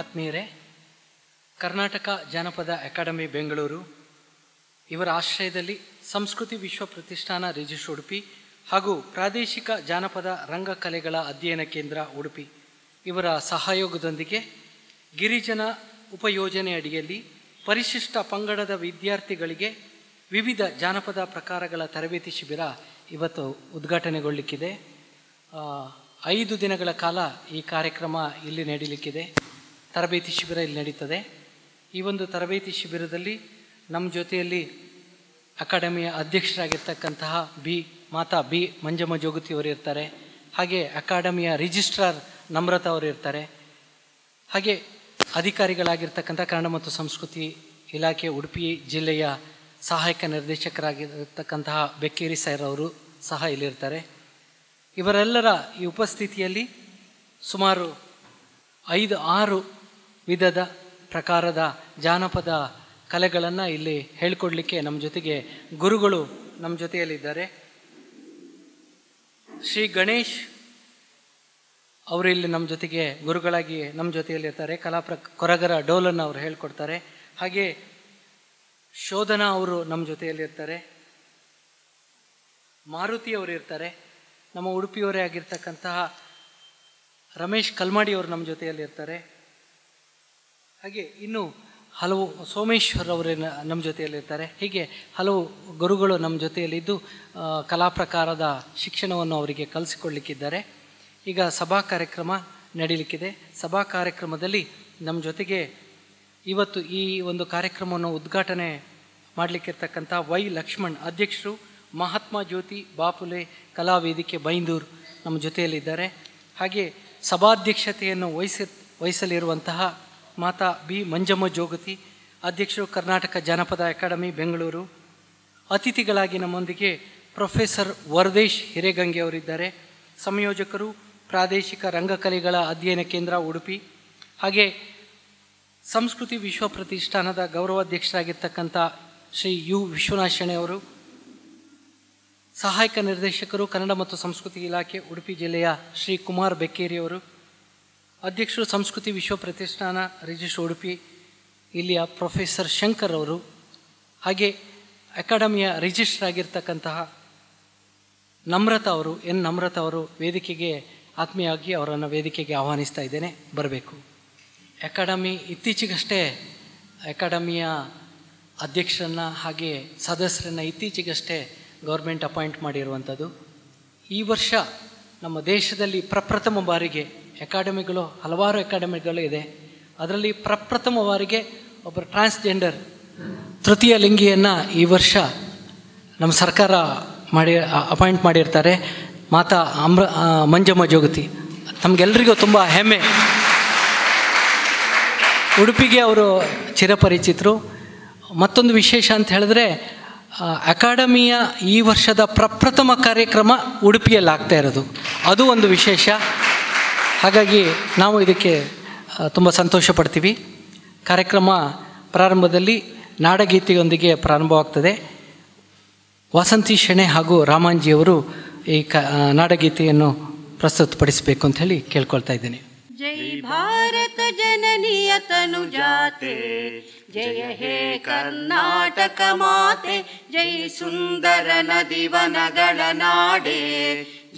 ಆತ್ಮೀಯರೇ ಕರ್ನಾಟಕ ಜಾನಪದ ಅಕಾಡೆಮಿ ಬೆಂಗಳೂರು ಇವರ ಆಶ್ರಯದಲ್ಲಿ ಸಂಸ್ಕೃತಿ ವಿಶ್ವ ಪ್ರತಿಷ್ಠಾನ ರಿಜಿಸ್ಟ್ರ್ ಉಡುಪಿ ಹಾಗೂ ಪ್ರಾದೇಶಿಕ ಜಾನಪದ ರಂಗಕಲೆಗಳ ಅಧ್ಯಯನ ಕೇಂದ್ರ ಉಡುಪಿ ಇವರ ಸಹಯೋಗದೊಂದಿಗೆ ಗಿರಿಜನ ಉಪಯೋಜನೆ ಅಡಿಯಲ್ಲಿ ಪರಿಶಿಷ್ಟ ಪಂಗಡದ ವಿದ್ಯಾರ್ಥಿಗಳಿಗೆ ವಿವಿಧ ಜಾನಪದ ಪ್ರಕಾರಗಳ ತರಬೇತಿ ಶಿಬಿರ ಇವತ್ತು ಉದ್ಘಾಟನೆಗೊಳ್ಳಲಿಕ್ಕಿದೆ ಐದು ದಿನಗಳ ಕಾಲ ಈ ಕಾರ್ಯಕ್ರಮ ಇಲ್ಲಿ ನಡೀಲಿಕ್ಕಿದೆ ತರಬೇತಿ ಶಿಬಿರ ಇಲ್ಲಿ ನಡೀತದೆ ಈ ಒಂದು ತರಬೇತಿ ಶಿಬಿರದಲ್ಲಿ ನಮ್ಮ ಜೊತೆಯಲ್ಲಿ ಅಕಾಡೆಮಿಯ ಅಧ್ಯಕ್ಷರಾಗಿರ್ತಕ್ಕಂತಹ ಬಿ ಮಾತಾ ಬಿ ಮಂಜಮ್ಮ ಜೋಗತಿಯವರು ಇರ್ತಾರೆ ಹಾಗೆ ಅಕಾಡೆಮಿಯ ರಿಜಿಸ್ಟ್ರಾರ್ ನಮ್ರತಾ ಅವರು ಇರ್ತಾರೆ ಹಾಗೆ ಅಧಿಕಾರಿಗಳಾಗಿರ್ತಕ್ಕಂಥ ಕನ್ನಡ ಮತ್ತು ಸಂಸ್ಕೃತಿ ಇಲಾಖೆ ಉಡುಪಿ ಜಿಲ್ಲೆಯ ಸಹಾಯಕ ನಿರ್ದೇಶಕರಾಗಿರ್ತಕ್ಕಂತಹ ಬೆಕ್ಕೇರಿ ಸೈರ್ ಅವರು ಸಹ ಇಲ್ಲಿರ್ತಾರೆ ಇವರೆಲ್ಲರ ಈ ಉಪಸ್ಥಿತಿಯಲ್ಲಿ ಸುಮಾರು ಐದು ಆರು ವಿಧದ ಪ್ರಕಾರದ ಜಾನಪದ ಕಲೆಗಳನ್ನು ಇಲ್ಲಿ ಹೇಳ್ಕೊಡ್ಲಿಕ್ಕೆ ನಮ್ಮ ಜೊತೆಗೆ ಗುರುಗಳು ನಮ್ಮ ಜೊತೆಯಲ್ಲಿದ್ದಾರೆ ಶ್ರೀ ಗಣೇಶ್ ಅವರು ಇಲ್ಲಿ ನಮ್ಮ ಜೊತೆಗೆ ಗುರುಗಳಾಗಿ ನಮ್ಮ ಜೊತೆಯಲ್ಲಿರ್ತಾರೆ ಕಲಾ ಪ್ರ ಕೊರಗರ ಡೋಲನ್ನು ಅವರು ಹೇಳ್ಕೊಡ್ತಾರೆ ಹಾಗೆ ಶೋಧನಾ ಅವರು ನಮ್ಮ ಜೊತೆಯಲ್ಲಿರ್ತಾರೆ ಮಾರುತಿ ಅವರು ಇರ್ತಾರೆ ನಮ್ಮ ಉಡುಪಿಯವರೇ ಆಗಿರ್ತಕ್ಕಂತಹ ರಮೇಶ್ ಕಲ್ಮಾಡಿ ಅವರು ನಮ್ಮ ಜೊತೆಯಲ್ಲಿರ್ತಾರೆ ಹಾಗೆ ಇನ್ನು ಹಲವು ಸೋಮೇಶ್ವರ್ ಅವರೇ ನಮ್ಮ ಜೊತೆಯಲ್ಲಿರ್ತಾರೆ ಹೀಗೆ ಹಲವು ಗುರುಗಳು ನಮ್ಮ ಜೊತೆಯಲ್ಲಿದ್ದು ಕಲಾ ಪ್ರಕಾರದ ಶಿಕ್ಷಣವನ್ನು ಅವರಿಗೆ ಕಲಿಸಿಕೊಳ್ಳಿಕ್ಕಿದ್ದಾರೆ ಈಗ ಸಭಾ ಕಾರ್ಯಕ್ರಮ ನಡೀಲಿಕ್ಕಿದೆ ಸಭಾ ಕಾರ್ಯಕ್ರಮದಲ್ಲಿ ನಮ್ಮ ಜೊತೆಗೆ ಇವತ್ತು ಈ ಒಂದು ಕಾರ್ಯಕ್ರಮವನ್ನು ಉದ್ಘಾಟನೆ ಮಾಡಲಿಕ್ಕಿರ್ತಕ್ಕಂಥ ವೈ ಲಕ್ಷ್ಮಣ್ ಅಧ್ಯಕ್ಷರು ಮಹಾತ್ಮ ಜ್ಯೋತಿ ಬಾಪುಲೆ ಕಲಾವೇದಿಕೆ ಬೈಂದೂರ್ ನಮ್ಮ ಜೊತೆಯಲ್ಲಿದ್ದಾರೆ ಹಾಗೆ ಸಭಾಧ್ಯಕ್ಷತೆಯನ್ನು ವಹಿಸಿ ವಹಿಸಲಿರುವಂತಹ ಮಾತಾ ಬಿ ಮಂಜಮ್ಮ ಜೋಗತಿ ಅಧ್ಯಕ್ಷರು ಕರ್ನಾಟಕ ಜಾನಪದ ಅಕಾಡೆಮಿ ಬೆಂಗಳೂರು ಅತಿಥಿಗಳಾಗಿ ನಮ್ಮೊಂದಿಗೆ ಪ್ರೊಫೆಸರ್ ವರದೇಶ್ ಹಿರೇಗಂಗೆ ಅವರಿದ್ದಾರೆ ಸಂಯೋಜಕರು ಪ್ರಾದೇಶಿಕ ರಂಗಕಲೆಗಳ ಅಧ್ಯಯನ ಕೇಂದ್ರ ಉಡುಪಿ ಹಾಗೆ ಸಂಸ್ಕೃತಿ ವಿಶ್ವ ಪ್ರತಿಷ್ಠಾನದ ಗೌರವಾಧ್ಯಕ್ಷರಾಗಿರ್ತಕ್ಕಂಥ ಶ್ರೀ ಯು ವಿಶ್ವನಾಥ್ ಶೆಣೆ ಅವರು ಸಹಾಯಕ ನಿರ್ದೇಶಕರು ಕನ್ನಡ ಮತ್ತು ಸಂಸ್ಕೃತಿ ಇಲಾಖೆ ಉಡುಪಿ ಜಿಲ್ಲೆಯ ಶ್ರೀ ಕುಮಾರ್ ಬೆಕ್ಕೇರಿಯವರು ಅಧ್ಯಕ್ಷರು ಸಂಸ್ಕೃತಿ ವಿಶ್ವ ಪ್ರತಿಷ್ಠಾನ ರಿಜಿಸ್ಟ್ರ್ ಉಡುಪಿ ಇಲ್ಲಿಯ ಪ್ರೊಫೆಸರ್ ಶಂಕರ್ ಅವರು ಹಾಗೆ ಅಕಾಡೆಮಿಯ ರಿಜಿಸ್ಟ್ರ್ ಆಗಿರ್ತಕ್ಕಂತಹ ನಮ್ರತ ಅವರು ಎನ್ ನಮ್ರತ ಅವರು ವೇದಿಕೆಗೆ ಆತ್ಮೀಯವಾಗಿ ಅವರನ್ನು ವೇದಿಕೆಗೆ ಆಹ್ವಾನಿಸ್ತಾ ಇದ್ದೇನೆ ಬರಬೇಕು ಅಕಾಡೆಮಿ ಇತ್ತೀಚೆಗಷ್ಟೇ ಅಕಾಡೆಮಿಯ ಅಧ್ಯಕ್ಷರನ್ನ ಹಾಗೆ ಸದಸ್ಯರನ್ನು ಇತ್ತೀಚೆಗಷ್ಟೇ ಗೌರ್ಮೆಂಟ್ ಅಪಾಯಿಂಟ್ ಮಾಡಿರುವಂಥದ್ದು ಈ ವರ್ಷ ನಮ್ಮ ದೇಶದಲ್ಲಿ ಪ್ರಪ್ರಥಮ ಬಾರಿಗೆ ಅಕಾಡೆಮಿಗಳು ಹಲವಾರು ಅಕಾಡೆಮಿಗಳು ಇದೆ ಅದರಲ್ಲಿ ಪ್ರಪ್ರಥಮ ಬಾರಿಗೆ ಒಬ್ಬರು ಟ್ರಾನ್ಸ್ಜೆಂಡರ್ ತೃತೀಯ ಲಿಂಗಿಯನ್ನು ಈ ವರ್ಷ ನಮ್ಮ ಸರ್ಕಾರ ಮಾಡಿ ಅಪಾಯಿಂಟ್ ಮಾಡಿರ್ತಾರೆ ಮಾತಾ ಅಮ್ರ ಮಂಜಮ್ಮ ಜೋಗತಿ ನಮಗೆಲ್ಲರಿಗೂ ತುಂಬ ಹೆಮ್ಮೆ ಉಡುಪಿಗೆ ಅವರು ಚಿರಪರಿಚಿತರು ಮತ್ತೊಂದು ವಿಶೇಷ ಅಂತ ಹೇಳಿದ್ರೆ ಅಕಾಡೆಮಿಯ ಈ ವರ್ಷದ ಪ್ರಪ್ರಥಮ ಕಾರ್ಯಕ್ರಮ ಉಡುಪಿಯಲ್ಲಿ ಆಗ್ತಾ ಇರೋದು ಅದು ಒಂದು ವಿಶೇಷ ಹಾಗಾಗಿ ನಾವು ಇದಕ್ಕೆ ತುಂಬ ಸಂತೋಷ ಪಡ್ತೀವಿ ಕಾರ್ಯಕ್ರಮ ಪ್ರಾರಂಭದಲ್ಲಿ ನಾಡಗೀತೆಯೊಂದಿಗೆ ಪ್ರಾರಂಭವಾಗ್ತದೆ ವಸಂತಿ ಶೆಣೆ ಹಾಗೂ ರಾಮಾಂಜಿಯವರು ಈ ಕ ನಾಡಗೀತೆಯನ್ನು ಪ್ರಸ್ತುತಪಡಿಸಬೇಕು ಅಂತ ಹೇಳಿ ಕೇಳ್ಕೊಳ್ತಾ ಇದ್ದೇನೆ ಜೈ ಭಾರತ ಜನನಿಯತನು ತನುಜಾತೆ जय हे कर्नाटक माते जय सुन्दर ನದಿವನಗಳ ನಾಡೆ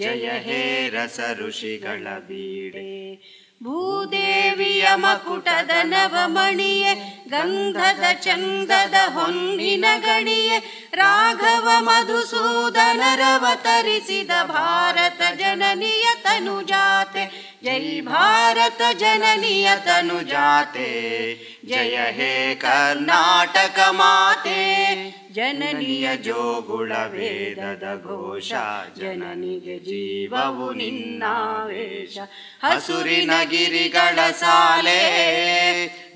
ಜಯ ಹೇ ರಸ ಋಷಿಗಳ ಬೀಡೆ ಭೂದೇವಿಯ ಮಕುಟದ ನವಮಣಿಯೇ ಗಂಧದ ಚಂದದ ಹೊನ್ನಿನ ಗಣಿಯೇ ರಾಘವ ಮಧುಸೂದನರವತರಿಸಿದ ಭಾರತ ಜನನಿಯ ತನುಜಾತೆ जय भारत तनुजाते जय हे कर्नाटक माते जननीय जोगुड वेद जननिय जीववु जीव हसुरिन साले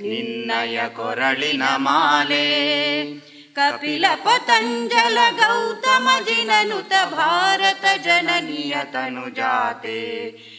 निन्नय माले कपिल पतञ्जल गौतम जिननुत भारत जननियतनु जाते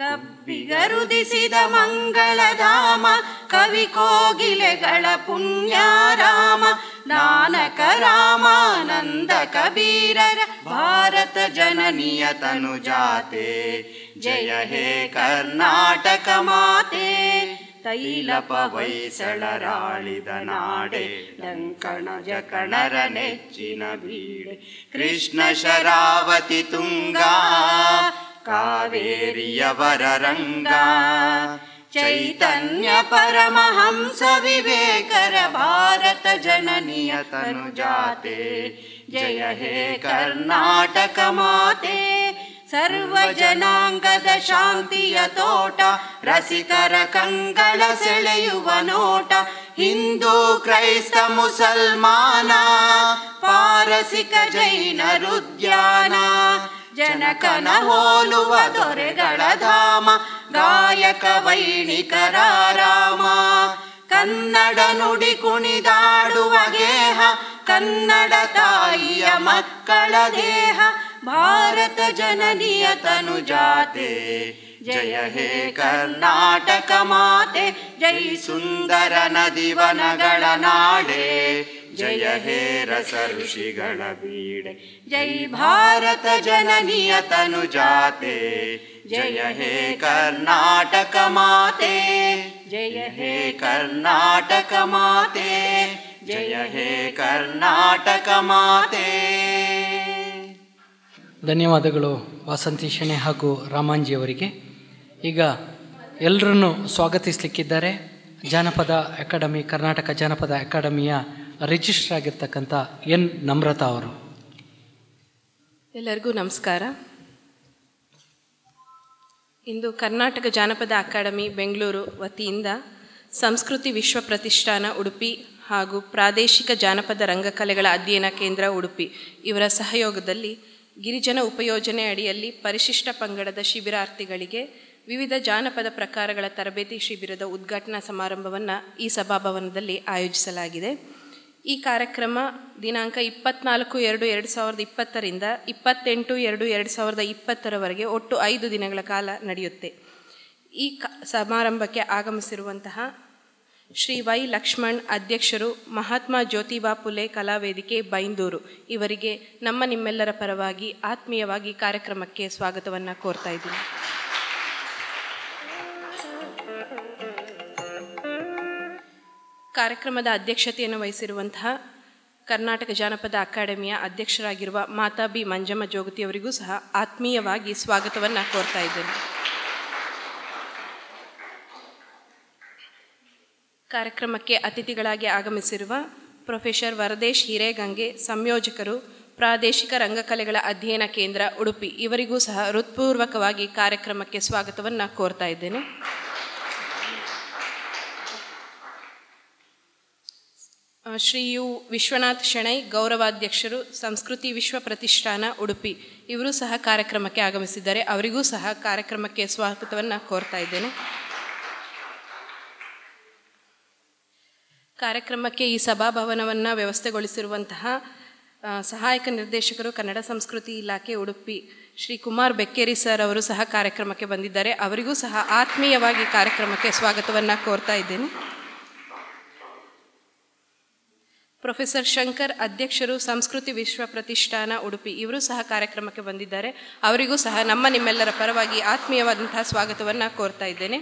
ಕಬ್ಬಿಗರುದಿಸಿದ ಮಂಗಳಧಾಮ ಕವಿ ಕೋಗಿಲೆಗಳ ಪುಣ್ಯಾರಾಮ ನಾನಕ ರಾಮಾನಂದ ಕಬೀರರ ಭಾರತ ಜನನಿಯ ತನುಜಾತೆ ಜಯ ಹೇ ಕರ್ನಾಟಕ ಮಾತೆ तैलपवैसलराळिदनाडे लङ्कण कणरनेिन बीडे कृष्णशरावति तुङ्गा कावेर्यवरङ्गा चैतन्यपरमहंस विवेकर भारतजननियतनुजाते जय हे कर्णाटकमाते ಸರ್ವ ಜನಾಂಗದ ಶಾಂತಿಯ ತೋಟ ರಸಿಕರ ಕಂಗಳ ಸೆಳೆಯುವ ನೋಟ ಹಿಂದೂ ಕ್ರೈಸ್ತ ಮುಸಲ್ಮಾನ ಪಾರಸಿಕ ಜೈನ ರುದ್ಯಾನ ಜನಕನ ಹೋಲುವ ದೊರೆಗಳ ಧಾಮ ಗಾಯಕ ವೈಣಿಕರ ರಾಮ ಕನ್ನಡ ನುಡಿ ಕುಣಿದಾಡುವ ಗೇಹ ಕನ್ನಡ ತಾಯಿಯ ಮಕ್ಕಳ ದೇಹ भारत जननीय तनु जाते जय हे कर्नाटक माते जय सुंदर नदी वन नाडे जय हे रस ऋषि गण बीड़े जय भारत जननीय तनु जाते जय हे कर्नाटक माते जय हे कर्नाटक माते, जय हे कर्नाटक माते। ಧನ್ಯವಾದಗಳು ವಾಸಂತಿ ಶೆಣೆ ಹಾಗೂ ರಾಮಾಂಜಿ ಅವರಿಗೆ ಈಗ ಎಲ್ಲರನ್ನು ಸ್ವಾಗತಿಸಲಿಕ್ಕಿದ್ದಾರೆ ಜಾನಪದ ಅಕಾಡೆಮಿ ಕರ್ನಾಟಕ ಜಾನಪದ ಅಕಾಡೆಮಿಯ ರಿಜಿಸ್ಟರ್ ಆಗಿರ್ತಕ್ಕಂಥ ಎನ್ ನಮ್ರತಾ ಅವರು ಎಲ್ಲರಿಗೂ ನಮಸ್ಕಾರ ಇಂದು ಕರ್ನಾಟಕ ಜಾನಪದ ಅಕಾಡೆಮಿ ಬೆಂಗಳೂರು ವತಿಯಿಂದ ಸಂಸ್ಕೃತಿ ವಿಶ್ವ ಪ್ರತಿಷ್ಠಾನ ಉಡುಪಿ ಹಾಗೂ ಪ್ರಾದೇಶಿಕ ಜಾನಪದ ರಂಗಕಲೆಗಳ ಅಧ್ಯಯನ ಕೇಂದ್ರ ಉಡುಪಿ ಇವರ ಸಹಯೋಗದಲ್ಲಿ ಗಿರಿಜನ ಉಪಯೋಜನೆ ಅಡಿಯಲ್ಲಿ ಪರಿಶಿಷ್ಟ ಪಂಗಡದ ಶಿಬಿರಾರ್ಥಿಗಳಿಗೆ ವಿವಿಧ ಜಾನಪದ ಪ್ರಕಾರಗಳ ತರಬೇತಿ ಶಿಬಿರದ ಉದ್ಘಾಟನಾ ಸಮಾರಂಭವನ್ನು ಈ ಸಭಾಭವನದಲ್ಲಿ ಆಯೋಜಿಸಲಾಗಿದೆ ಈ ಕಾರ್ಯಕ್ರಮ ದಿನಾಂಕ ಇಪ್ಪತ್ನಾಲ್ಕು ಎರಡು ಎರಡು ಸಾವಿರದ ಇಪ್ಪತ್ತರಿಂದ ಇಪ್ಪತ್ತೆಂಟು ಎರಡು ಎರಡು ಸಾವಿರದ ಇಪ್ಪತ್ತರವರೆಗೆ ಒಟ್ಟು ಐದು ದಿನಗಳ ಕಾಲ ನಡೆಯುತ್ತೆ ಈ ಕ ಸಮಾರಂಭಕ್ಕೆ ಆಗಮಿಸಿರುವಂತಹ ಶ್ರೀ ವೈ ಲಕ್ಷ್ಮಣ್ ಅಧ್ಯಕ್ಷರು ಮಹಾತ್ಮ ಜ್ಯೋತಿಬಾ ಪುಲೆ ಕಲಾವೇದಿಕೆ ಬೈಂದೂರು ಇವರಿಗೆ ನಮ್ಮ ನಿಮ್ಮೆಲ್ಲರ ಪರವಾಗಿ ಆತ್ಮೀಯವಾಗಿ ಕಾರ್ಯಕ್ರಮಕ್ಕೆ ಸ್ವಾಗತವನ್ನು ಕೋರ್ತಾ ಇದ್ದೀನಿ ಕಾರ್ಯಕ್ರಮದ ಅಧ್ಯಕ್ಷತೆಯನ್ನು ವಹಿಸಿರುವಂತಹ ಕರ್ನಾಟಕ ಜಾನಪದ ಅಕಾಡೆಮಿಯ ಅಧ್ಯಕ್ಷರಾಗಿರುವ ಮಾತಾ ಬಿ ಮಂಜಮ್ಮ ಜೋಗತಿಯವರಿಗೂ ಸಹ ಆತ್ಮೀಯವಾಗಿ ಸ್ವಾಗತವನ್ನು ಕೋರ್ತಾ ಇದ್ದೇನೆ ಕಾರ್ಯಕ್ರಮಕ್ಕೆ ಅತಿಥಿಗಳಾಗಿ ಆಗಮಿಸಿರುವ ಪ್ರೊಫೆಸರ್ ವರದೇಶ್ ಹಿರೇಗಂಗೆ ಸಂಯೋಜಕರು ಪ್ರಾದೇಶಿಕ ರಂಗಕಲೆಗಳ ಅಧ್ಯಯನ ಕೇಂದ್ರ ಉಡುಪಿ ಇವರಿಗೂ ಸಹ ಹೃತ್ಪೂರ್ವಕವಾಗಿ ಕಾರ್ಯಕ್ರಮಕ್ಕೆ ಸ್ವಾಗತವನ್ನು ಕೋರ್ತಾ ಇದ್ದೇನೆ ಶ್ರೀ ಯು ವಿಶ್ವನಾಥ್ ಶೆಣೈ ಗೌರವಾಧ್ಯಕ್ಷರು ಸಂಸ್ಕೃತಿ ವಿಶ್ವ ಪ್ರತಿಷ್ಠಾನ ಉಡುಪಿ ಇವರು ಸಹ ಕಾರ್ಯಕ್ರಮಕ್ಕೆ ಆಗಮಿಸಿದ್ದಾರೆ ಅವರಿಗೂ ಸಹ ಕಾರ್ಯಕ್ರಮಕ್ಕೆ ಸ್ವಾಗತವನ್ನು ಕೋರ್ತಾ ಇದ್ದೇನೆ ಕಾರ್ಯಕ್ರಮಕ್ಕೆ ಈ ಸಭಾಭವನವನ್ನು ವ್ಯವಸ್ಥೆಗೊಳಿಸಿರುವಂತಹ ಸಹಾಯಕ ನಿರ್ದೇಶಕರು ಕನ್ನಡ ಸಂಸ್ಕೃತಿ ಇಲಾಖೆ ಉಡುಪಿ ಶ್ರೀ ಕುಮಾರ್ ಬೆಕ್ಕೇರಿ ಸರ್ ಅವರು ಸಹ ಕಾರ್ಯಕ್ರಮಕ್ಕೆ ಬಂದಿದ್ದಾರೆ ಅವರಿಗೂ ಸಹ ಆತ್ಮೀಯವಾಗಿ ಕಾರ್ಯಕ್ರಮಕ್ಕೆ ಸ್ವಾಗತವನ್ನು ಕೋರ್ತಾ ಇದ್ದೇನೆ ಪ್ರೊಫೆಸರ್ ಶಂಕರ್ ಅಧ್ಯಕ್ಷರು ಸಂಸ್ಕೃತಿ ವಿಶ್ವ ಪ್ರತಿಷ್ಠಾನ ಉಡುಪಿ ಇವರು ಸಹ ಕಾರ್ಯಕ್ರಮಕ್ಕೆ ಬಂದಿದ್ದಾರೆ ಅವರಿಗೂ ಸಹ ನಮ್ಮ ನಿಮ್ಮೆಲ್ಲರ ಪರವಾಗಿ ಆತ್ಮೀಯವಾದಂತಹ ಸ್ವಾಗತವನ್ನು ಕೋರ್ತಾ ಇದ್ದೇನೆ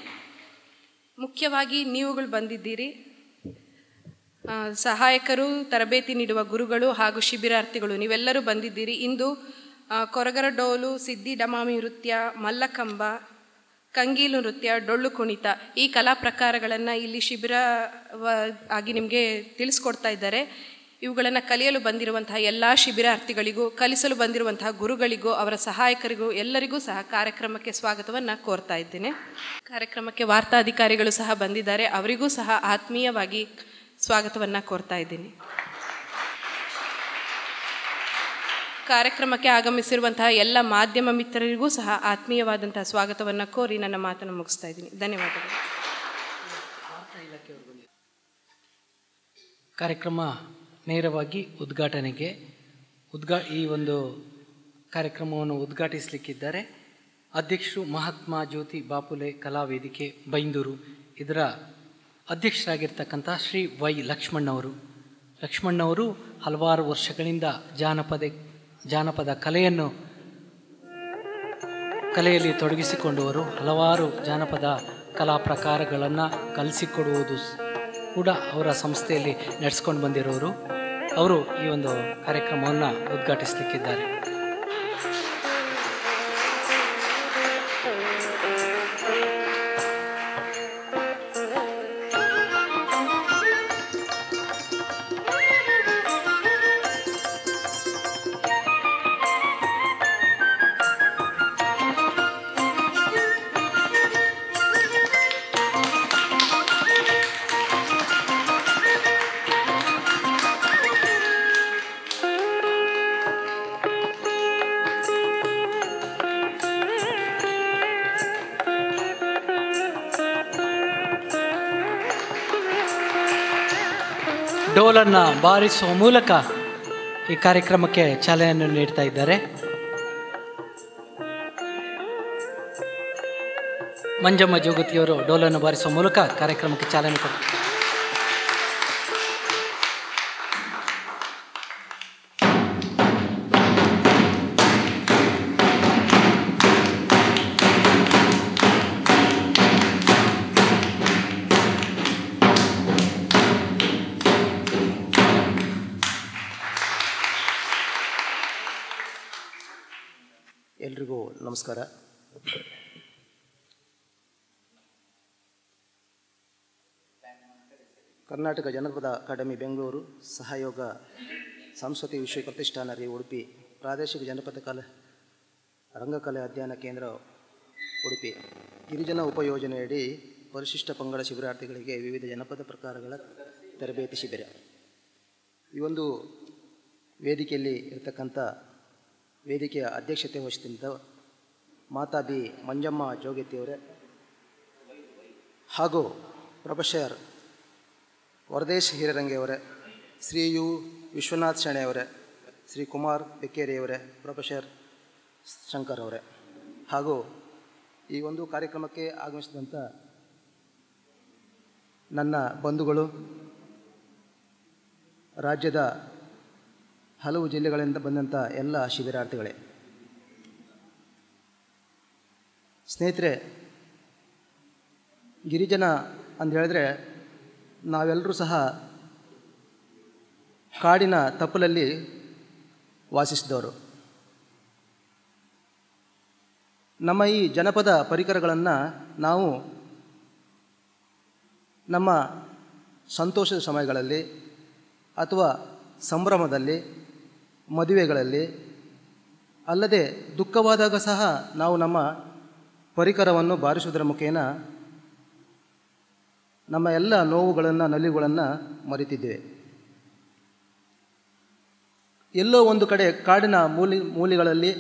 ಮುಖ್ಯವಾಗಿ ನೀವುಗಳು ಬಂದಿದ್ದೀರಿ ಸಹಾಯಕರು ತರಬೇತಿ ನೀಡುವ ಗುರುಗಳು ಹಾಗೂ ಶಿಬಿರಾರ್ಥಿಗಳು ನೀವೆಲ್ಲರೂ ಬಂದಿದ್ದೀರಿ ಇಂದು ಕೊರಗರ ಡೋಲು ಸಿದ್ದಿ ಡಮಾಮಿ ನೃತ್ಯ ಮಲ್ಲಕಂಬ ಕಂಗೀಲು ನೃತ್ಯ ಡೊಳ್ಳು ಕುಣಿತ ಈ ಕಲಾ ಪ್ರಕಾರಗಳನ್ನು ಇಲ್ಲಿ ಶಿಬಿರ ಆಗಿ ನಿಮಗೆ ತಿಳಿಸ್ಕೊಡ್ತಾ ಇದ್ದಾರೆ ಇವುಗಳನ್ನು ಕಲಿಯಲು ಬಂದಿರುವಂತಹ ಎಲ್ಲ ಶಿಬಿರಾರ್ಥಿಗಳಿಗೂ ಕಲಿಸಲು ಬಂದಿರುವಂತಹ ಗುರುಗಳಿಗೂ ಅವರ ಸಹಾಯಕರಿಗೂ ಎಲ್ಲರಿಗೂ ಸಹ ಕಾರ್ಯಕ್ರಮಕ್ಕೆ ಸ್ವಾಗತವನ್ನು ಕೋರ್ತಾ ಇದ್ದೇನೆ ಕಾರ್ಯಕ್ರಮಕ್ಕೆ ವಾರ್ತಾಧಿಕಾರಿಗಳು ಸಹ ಬಂದಿದ್ದಾರೆ ಅವರಿಗೂ ಸಹ ಆತ್ಮೀಯವಾಗಿ ಸ್ವಾಗತವನ್ನು ಕೋರ್ತಾ ಇದ್ದೀನಿ ಕಾರ್ಯಕ್ರಮಕ್ಕೆ ಆಗಮಿಸಿರುವಂತಹ ಎಲ್ಲ ಮಾಧ್ಯಮ ಮಿತ್ರರಿಗೂ ಸಹ ಆತ್ಮೀಯವಾದಂತಹ ಸ್ವಾಗತವನ್ನು ಕೋರಿ ನನ್ನ ಮಾತನ್ನು ಮುಗಿಸ್ತಾ ಇದ್ದೀನಿ ಧನ್ಯವಾದಗಳು ಕಾರ್ಯಕ್ರಮ ನೇರವಾಗಿ ಉದ್ಘಾಟನೆಗೆ ಉದ್ಘಾ ಈ ಒಂದು ಕಾರ್ಯಕ್ರಮವನ್ನು ಉದ್ಘಾಟಿಸಲಿಕ್ಕಿದ್ದಾರೆ ಅಧ್ಯಕ್ಷರು ಮಹಾತ್ಮ ಜ್ಯೋತಿ ಬಾಪುಲೆ ಕಲಾವೇದಿಕೆ ಬೈಂದೂರು ಇದರ ಅಧ್ಯಕ್ಷರಾಗಿರ್ತಕ್ಕಂಥ ಶ್ರೀ ವೈ ಲಕ್ಷ್ಮಣ್ಣವರು ಲಕ್ಷ್ಮಣ್ಣವರು ಹಲವಾರು ವರ್ಷಗಳಿಂದ ಜಾನಪದ ಜಾನಪದ ಕಲೆಯನ್ನು ಕಲೆಯಲ್ಲಿ ತೊಡಗಿಸಿಕೊಂಡವರು ಹಲವಾರು ಜಾನಪದ ಕಲಾ ಪ್ರಕಾರಗಳನ್ನು ಕಲಿಸಿಕೊಡುವುದು ಕೂಡ ಅವರ ಸಂಸ್ಥೆಯಲ್ಲಿ ನಡೆಸ್ಕೊಂಡು ಬಂದಿರೋರು ಅವರು ಈ ಒಂದು ಕಾರ್ಯಕ್ರಮವನ್ನು ಉದ್ಘಾಟಿಸಲಿಕ್ಕಿದ್ದಾರೆ ಬಾರಿಸುವ ಮೂಲಕ ಈ ಕಾರ್ಯಕ್ರಮಕ್ಕೆ ಚಾಲನೆಯನ್ನು ನೀಡ್ತಾ ಇದ್ದಾರೆ ಮಂಜಮ್ಮ ಜೋಗತಿಯವರು ಡೋಲನ್ನು ಬಾರಿಸುವ ಮೂಲಕ ಕಾರ್ಯಕ್ರಮಕ್ಕೆ ಚಾಲನೆ ಕೊಡ್ತಾರೆ ಕರ್ನಾಟಕ ಜನಪದ ಅಕಾಡೆಮಿ ಬೆಂಗಳೂರು ಸಹಯೋಗ ಸಂಸ್ಕೃತಿ ವಿಶ್ವ ಪ್ರತಿಷ್ಠಾನ ರೀ ಉಡುಪಿ ಪ್ರಾದೇಶಿಕ ಜನಪದ ಕಲೆ ರಂಗಕಲೆ ಅಧ್ಯಯನ ಕೇಂದ್ರ ಉಡುಪಿ ಗಿರಿಜನ ಉಪಯೋಜನೆಯಡಿ ಪರಿಶಿಷ್ಟ ಪಂಗಡ ಶಿಬಿರಾರ್ಥಿಗಳಿಗೆ ವಿವಿಧ ಜನಪದ ಪ್ರಕಾರಗಳ ತರಬೇತಿ ಶಿಬಿರ ಈ ಒಂದು ವೇದಿಕೆಯಲ್ಲಿ ಇರತಕ್ಕಂಥ ವೇದಿಕೆಯ ಅಧ್ಯಕ್ಷತೆ ವಹಿಸುತ್ತಿದ್ದ ಮಾತಾ ಬಿ ಮಂಜಮ್ಮ ಜೋಗತಿಯವರೇ ಹಾಗೂ ಪ್ರೊಫೆಸರ್ ವರದೇಶ್ ಹಿರರಂಗೆಯವರೇ ಶ್ರೀ ಯು ವಿಶ್ವನಾಥ್ ಶೆಣೆಯವರೇ ಶ್ರೀ ಕುಮಾರ್ ಬೆಕ್ಕೇರಿಯವರೇ ಪ್ರೊಫೆಸರ್ ಶಂಕರ್ ಅವರೇ ಹಾಗೂ ಈ ಒಂದು ಕಾರ್ಯಕ್ರಮಕ್ಕೆ ಆಗಮಿಸಿದಂಥ ನನ್ನ ಬಂಧುಗಳು ರಾಜ್ಯದ ಹಲವು ಜಿಲ್ಲೆಗಳಿಂದ ಬಂದಂಥ ಎಲ್ಲ ಶಿಬಿರಾರ್ಥಿಗಳೇ ಸ್ನೇಹಿತರೆ ಗಿರಿಜನ ಅಂತ ಹೇಳಿದ್ರೆ ನಾವೆಲ್ಲರೂ ಸಹ ಕಾಡಿನ ತಪ್ಪಲಲ್ಲಿ ವಾಸಿಸಿದವರು ನಮ್ಮ ಈ ಜನಪದ ಪರಿಕರಗಳನ್ನು ನಾವು ನಮ್ಮ ಸಂತೋಷದ ಸಮಯಗಳಲ್ಲಿ ಅಥವಾ ಸಂಭ್ರಮದಲ್ಲಿ ಮದುವೆಗಳಲ್ಲಿ ಅಲ್ಲದೆ ದುಃಖವಾದಾಗ ಸಹ ನಾವು ನಮ್ಮ ಪರಿಕರವನ್ನು ಬಾರಿಸುವುದರ ಮುಖೇನ ನಮ್ಮ ಎಲ್ಲ ನೋವುಗಳನ್ನು ನಲಿಗಳನ್ನು ಮರೆತಿದ್ದೇವೆ ಎಲ್ಲೋ ಒಂದು ಕಡೆ ಕಾಡಿನ ಮೂಲಿ ಮೂಲಿಗಳಲ್ಲಿ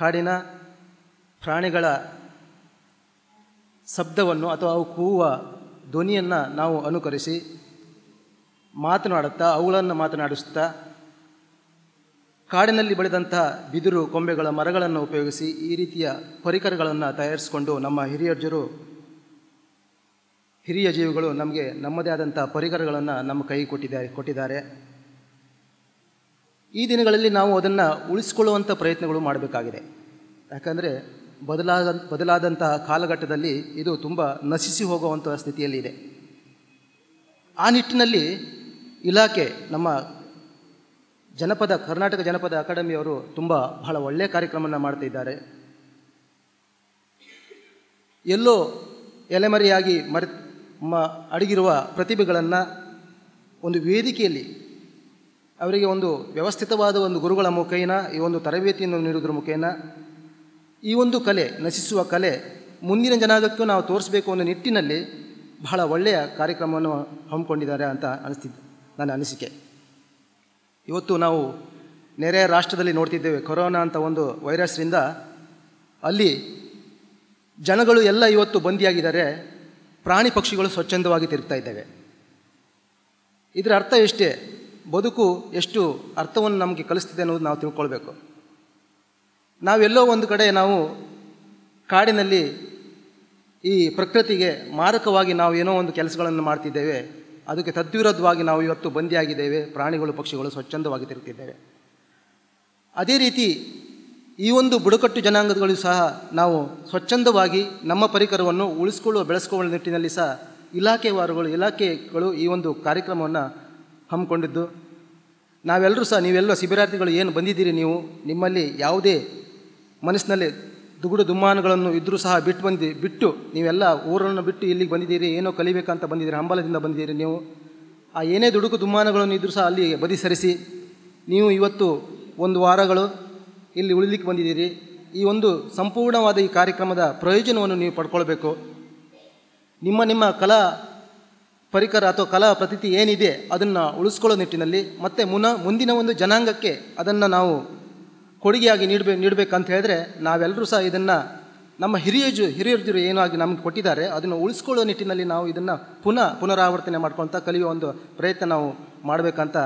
ಕಾಡಿನ ಪ್ರಾಣಿಗಳ ಶಬ್ದವನ್ನು ಅಥವಾ ಅವು ಕೂವ ಧ್ವನಿಯನ್ನು ನಾವು ಅನುಕರಿಸಿ ಮಾತನಾಡುತ್ತಾ ಅವುಗಳನ್ನು ಮಾತನಾಡಿಸುತ್ತಾ ಕಾಡಿನಲ್ಲಿ ಬೆಳೆದಂತಹ ಬಿದಿರು ಕೊಂಬೆಗಳ ಮರಗಳನ್ನು ಉಪಯೋಗಿಸಿ ಈ ರೀತಿಯ ಪರಿಕರಗಳನ್ನು ತಯಾರಿಸಿಕೊಂಡು ನಮ್ಮ ಹಿರಿಯರ್ಜರು ಹಿರಿಯ ಜೀವಿಗಳು ನಮಗೆ ನಮ್ಮದೇ ಆದಂಥ ಪರಿಕರಗಳನ್ನು ನಮ್ಮ ಕೈ ಕೊಟ್ಟಿದ್ದಾರೆ ಕೊಟ್ಟಿದ್ದಾರೆ ಈ ದಿನಗಳಲ್ಲಿ ನಾವು ಅದನ್ನು ಉಳಿಸ್ಕೊಳ್ಳುವಂಥ ಪ್ರಯತ್ನಗಳು ಮಾಡಬೇಕಾಗಿದೆ ಯಾಕಂದರೆ ಬದಲಾದ ಬದಲಾದಂತಹ ಕಾಲಘಟ್ಟದಲ್ಲಿ ಇದು ತುಂಬ ನಶಿಸಿ ಹೋಗುವಂಥ ಸ್ಥಿತಿಯಲ್ಲಿ ಇದೆ ಆ ನಿಟ್ಟಿನಲ್ಲಿ ಇಲಾಖೆ ನಮ್ಮ ಜನಪದ ಕರ್ನಾಟಕ ಜನಪದ ಅಕಾಡೆಮಿಯವರು ತುಂಬ ಬಹಳ ಒಳ್ಳೆಯ ಕಾರ್ಯಕ್ರಮವನ್ನು ಮಾಡ್ತಿದ್ದಾರೆ ಎಲ್ಲೋ ಎಲೆಮರೆಯಾಗಿ ಮರೆ ಮ ಅಡಗಿರುವ ಪ್ರತಿಭೆಗಳನ್ನು ಒಂದು ವೇದಿಕೆಯಲ್ಲಿ ಅವರಿಗೆ ಒಂದು ವ್ಯವಸ್ಥಿತವಾದ ಒಂದು ಗುರುಗಳ ಮುಖೇನ ಈ ಒಂದು ತರಬೇತಿಯನ್ನು ನೀಡುವುದರ ಮುಖೇನ ಈ ಒಂದು ಕಲೆ ನಶಿಸುವ ಕಲೆ ಮುಂದಿನ ಜನಾಂಗಕ್ಕೂ ನಾವು ತೋರಿಸಬೇಕು ಅನ್ನೋ ನಿಟ್ಟಿನಲ್ಲಿ ಬಹಳ ಒಳ್ಳೆಯ ಕಾರ್ಯಕ್ರಮವನ್ನು ಹಮ್ಮಿಕೊಂಡಿದ್ದಾರೆ ಅಂತ ಅನಿಸ್ತಿದ್ದೆ ನನ್ನ ಅನಿಸಿಕೆ ಇವತ್ತು ನಾವು ನೆರೆಯ ರಾಷ್ಟ್ರದಲ್ಲಿ ನೋಡ್ತಿದ್ದೇವೆ ಕೊರೋನಾ ಅಂತ ಒಂದು ವೈರಸ್ನಿಂದ ಅಲ್ಲಿ ಜನಗಳು ಎಲ್ಲ ಇವತ್ತು ಬಂದಿಯಾಗಿದ್ದಾರೆ ಪ್ರಾಣಿ ಪಕ್ಷಿಗಳು ಸ್ವಚ್ಛಂದವಾಗಿ ತಿರುಗ್ತಾ ಇದ್ದೇವೆ ಇದರ ಅರ್ಥ ಎಷ್ಟೇ ಬದುಕು ಎಷ್ಟು ಅರ್ಥವನ್ನು ನಮಗೆ ಕಲಿಸ್ತಿದೆ ಅನ್ನೋದು ನಾವು ತಿಳ್ಕೊಳ್ಬೇಕು ನಾವೆಲ್ಲೋ ಒಂದು ಕಡೆ ನಾವು ಕಾಡಿನಲ್ಲಿ ಈ ಪ್ರಕೃತಿಗೆ ಮಾರಕವಾಗಿ ನಾವು ಏನೋ ಒಂದು ಕೆಲಸಗಳನ್ನು ಮಾಡ್ತಿದ್ದೇವೆ ಅದಕ್ಕೆ ತದ್ವಿರೋಧವಾಗಿ ನಾವು ಇವತ್ತು ಬಂದಿಯಾಗಿದ್ದೇವೆ ಪ್ರಾಣಿಗಳು ಪಕ್ಷಿಗಳು ಸ್ವಚ್ಛಂದವಾಗಿ ತಿರುಗ್ತಿದ್ದೇವೆ ಅದೇ ರೀತಿ ಈ ಒಂದು ಬುಡಕಟ್ಟು ಜನಾಂಗಗಳು ಸಹ ನಾವು ಸ್ವಚ್ಛಂದವಾಗಿ ನಮ್ಮ ಪರಿಕರವನ್ನು ಉಳಿಸ್ಕೊಳ್ಳುವ ಬೆಳೆಸ್ಕೊಳ್ಳುವ ನಿಟ್ಟಿನಲ್ಲಿ ಸಹ ಇಲಾಖೆವಾರುಗಳು ಇಲಾಖೆಗಳು ಈ ಒಂದು ಕಾರ್ಯಕ್ರಮವನ್ನು ಹಮ್ಮಿಕೊಂಡಿದ್ದು ನಾವೆಲ್ಲರೂ ಸಹ ನೀವೆಲ್ಲ ಶಿಬಿರಾರ್ಥಿಗಳು ಏನು ಬಂದಿದ್ದೀರಿ ನೀವು ನಿಮ್ಮಲ್ಲಿ ಯಾವುದೇ ಮನಸ್ಸಿನಲ್ಲಿ ದುಗುಡು ದುಮ್ಮಾನಗಳನ್ನು ಇದ್ದರೂ ಸಹ ಬಿಟ್ಟು ಬಂದು ಬಿಟ್ಟು ನೀವೆಲ್ಲ ಊರನ್ನು ಬಿಟ್ಟು ಇಲ್ಲಿಗೆ ಬಂದಿದ್ದೀರಿ ಏನೋ ಕಲಿಬೇಕಂತ ಬಂದಿದ್ದೀರಿ ಹಂಬಲದಿಂದ ಬಂದಿದ್ದೀರಿ ನೀವು ಆ ಏನೇ ದುಡುಕು ದುಮ್ಮಾನಗಳನ್ನು ಇದ್ದರೂ ಸಹ ಅಲ್ಲಿ ಬದಿ ಸರಿಸಿ ನೀವು ಇವತ್ತು ಒಂದು ವಾರಗಳು ಇಲ್ಲಿ ಉಳಿಲಿಕ್ಕೆ ಬಂದಿದ್ದೀರಿ ಈ ಒಂದು ಸಂಪೂರ್ಣವಾದ ಈ ಕಾರ್ಯಕ್ರಮದ ಪ್ರಯೋಜನವನ್ನು ನೀವು ಪಡ್ಕೊಳ್ಬೇಕು ನಿಮ್ಮ ನಿಮ್ಮ ಕಲಾ ಪರಿಕರ ಅಥವಾ ಕಲಾ ಪ್ರತೀತಿ ಏನಿದೆ ಅದನ್ನು ಉಳಿಸ್ಕೊಳ್ಳೋ ನಿಟ್ಟಿನಲ್ಲಿ ಮತ್ತು ಮುನ ಮುಂದಿನ ಒಂದು ಜನಾಂಗಕ್ಕೆ ಅದನ್ನು ನಾವು ಕೊಡುಗೆಯಾಗಿ ನೀಡಬೇಕು ನೀಡಬೇಕಂತ ಹೇಳಿದ್ರೆ ನಾವೆಲ್ಲರೂ ಸಹ ಇದನ್ನು ನಮ್ಮ ಹಿರಿಯರು ಹಿರಿಯರ್ಜರು ಏನಾಗಿ ನಮಗೆ ಕೊಟ್ಟಿದ್ದಾರೆ ಅದನ್ನು ಉಳಿಸ್ಕೊಳ್ಳೋ ನಿಟ್ಟಿನಲ್ಲಿ ನಾವು ಇದನ್ನು ಪುನಃ ಪುನರಾವರ್ತನೆ ಮಾಡ್ಕೊಳ್ತಾ ಕಲಿಯೋ ಒಂದು ಪ್ರಯತ್ನ ನಾವು ಮಾಡಬೇಕಂತ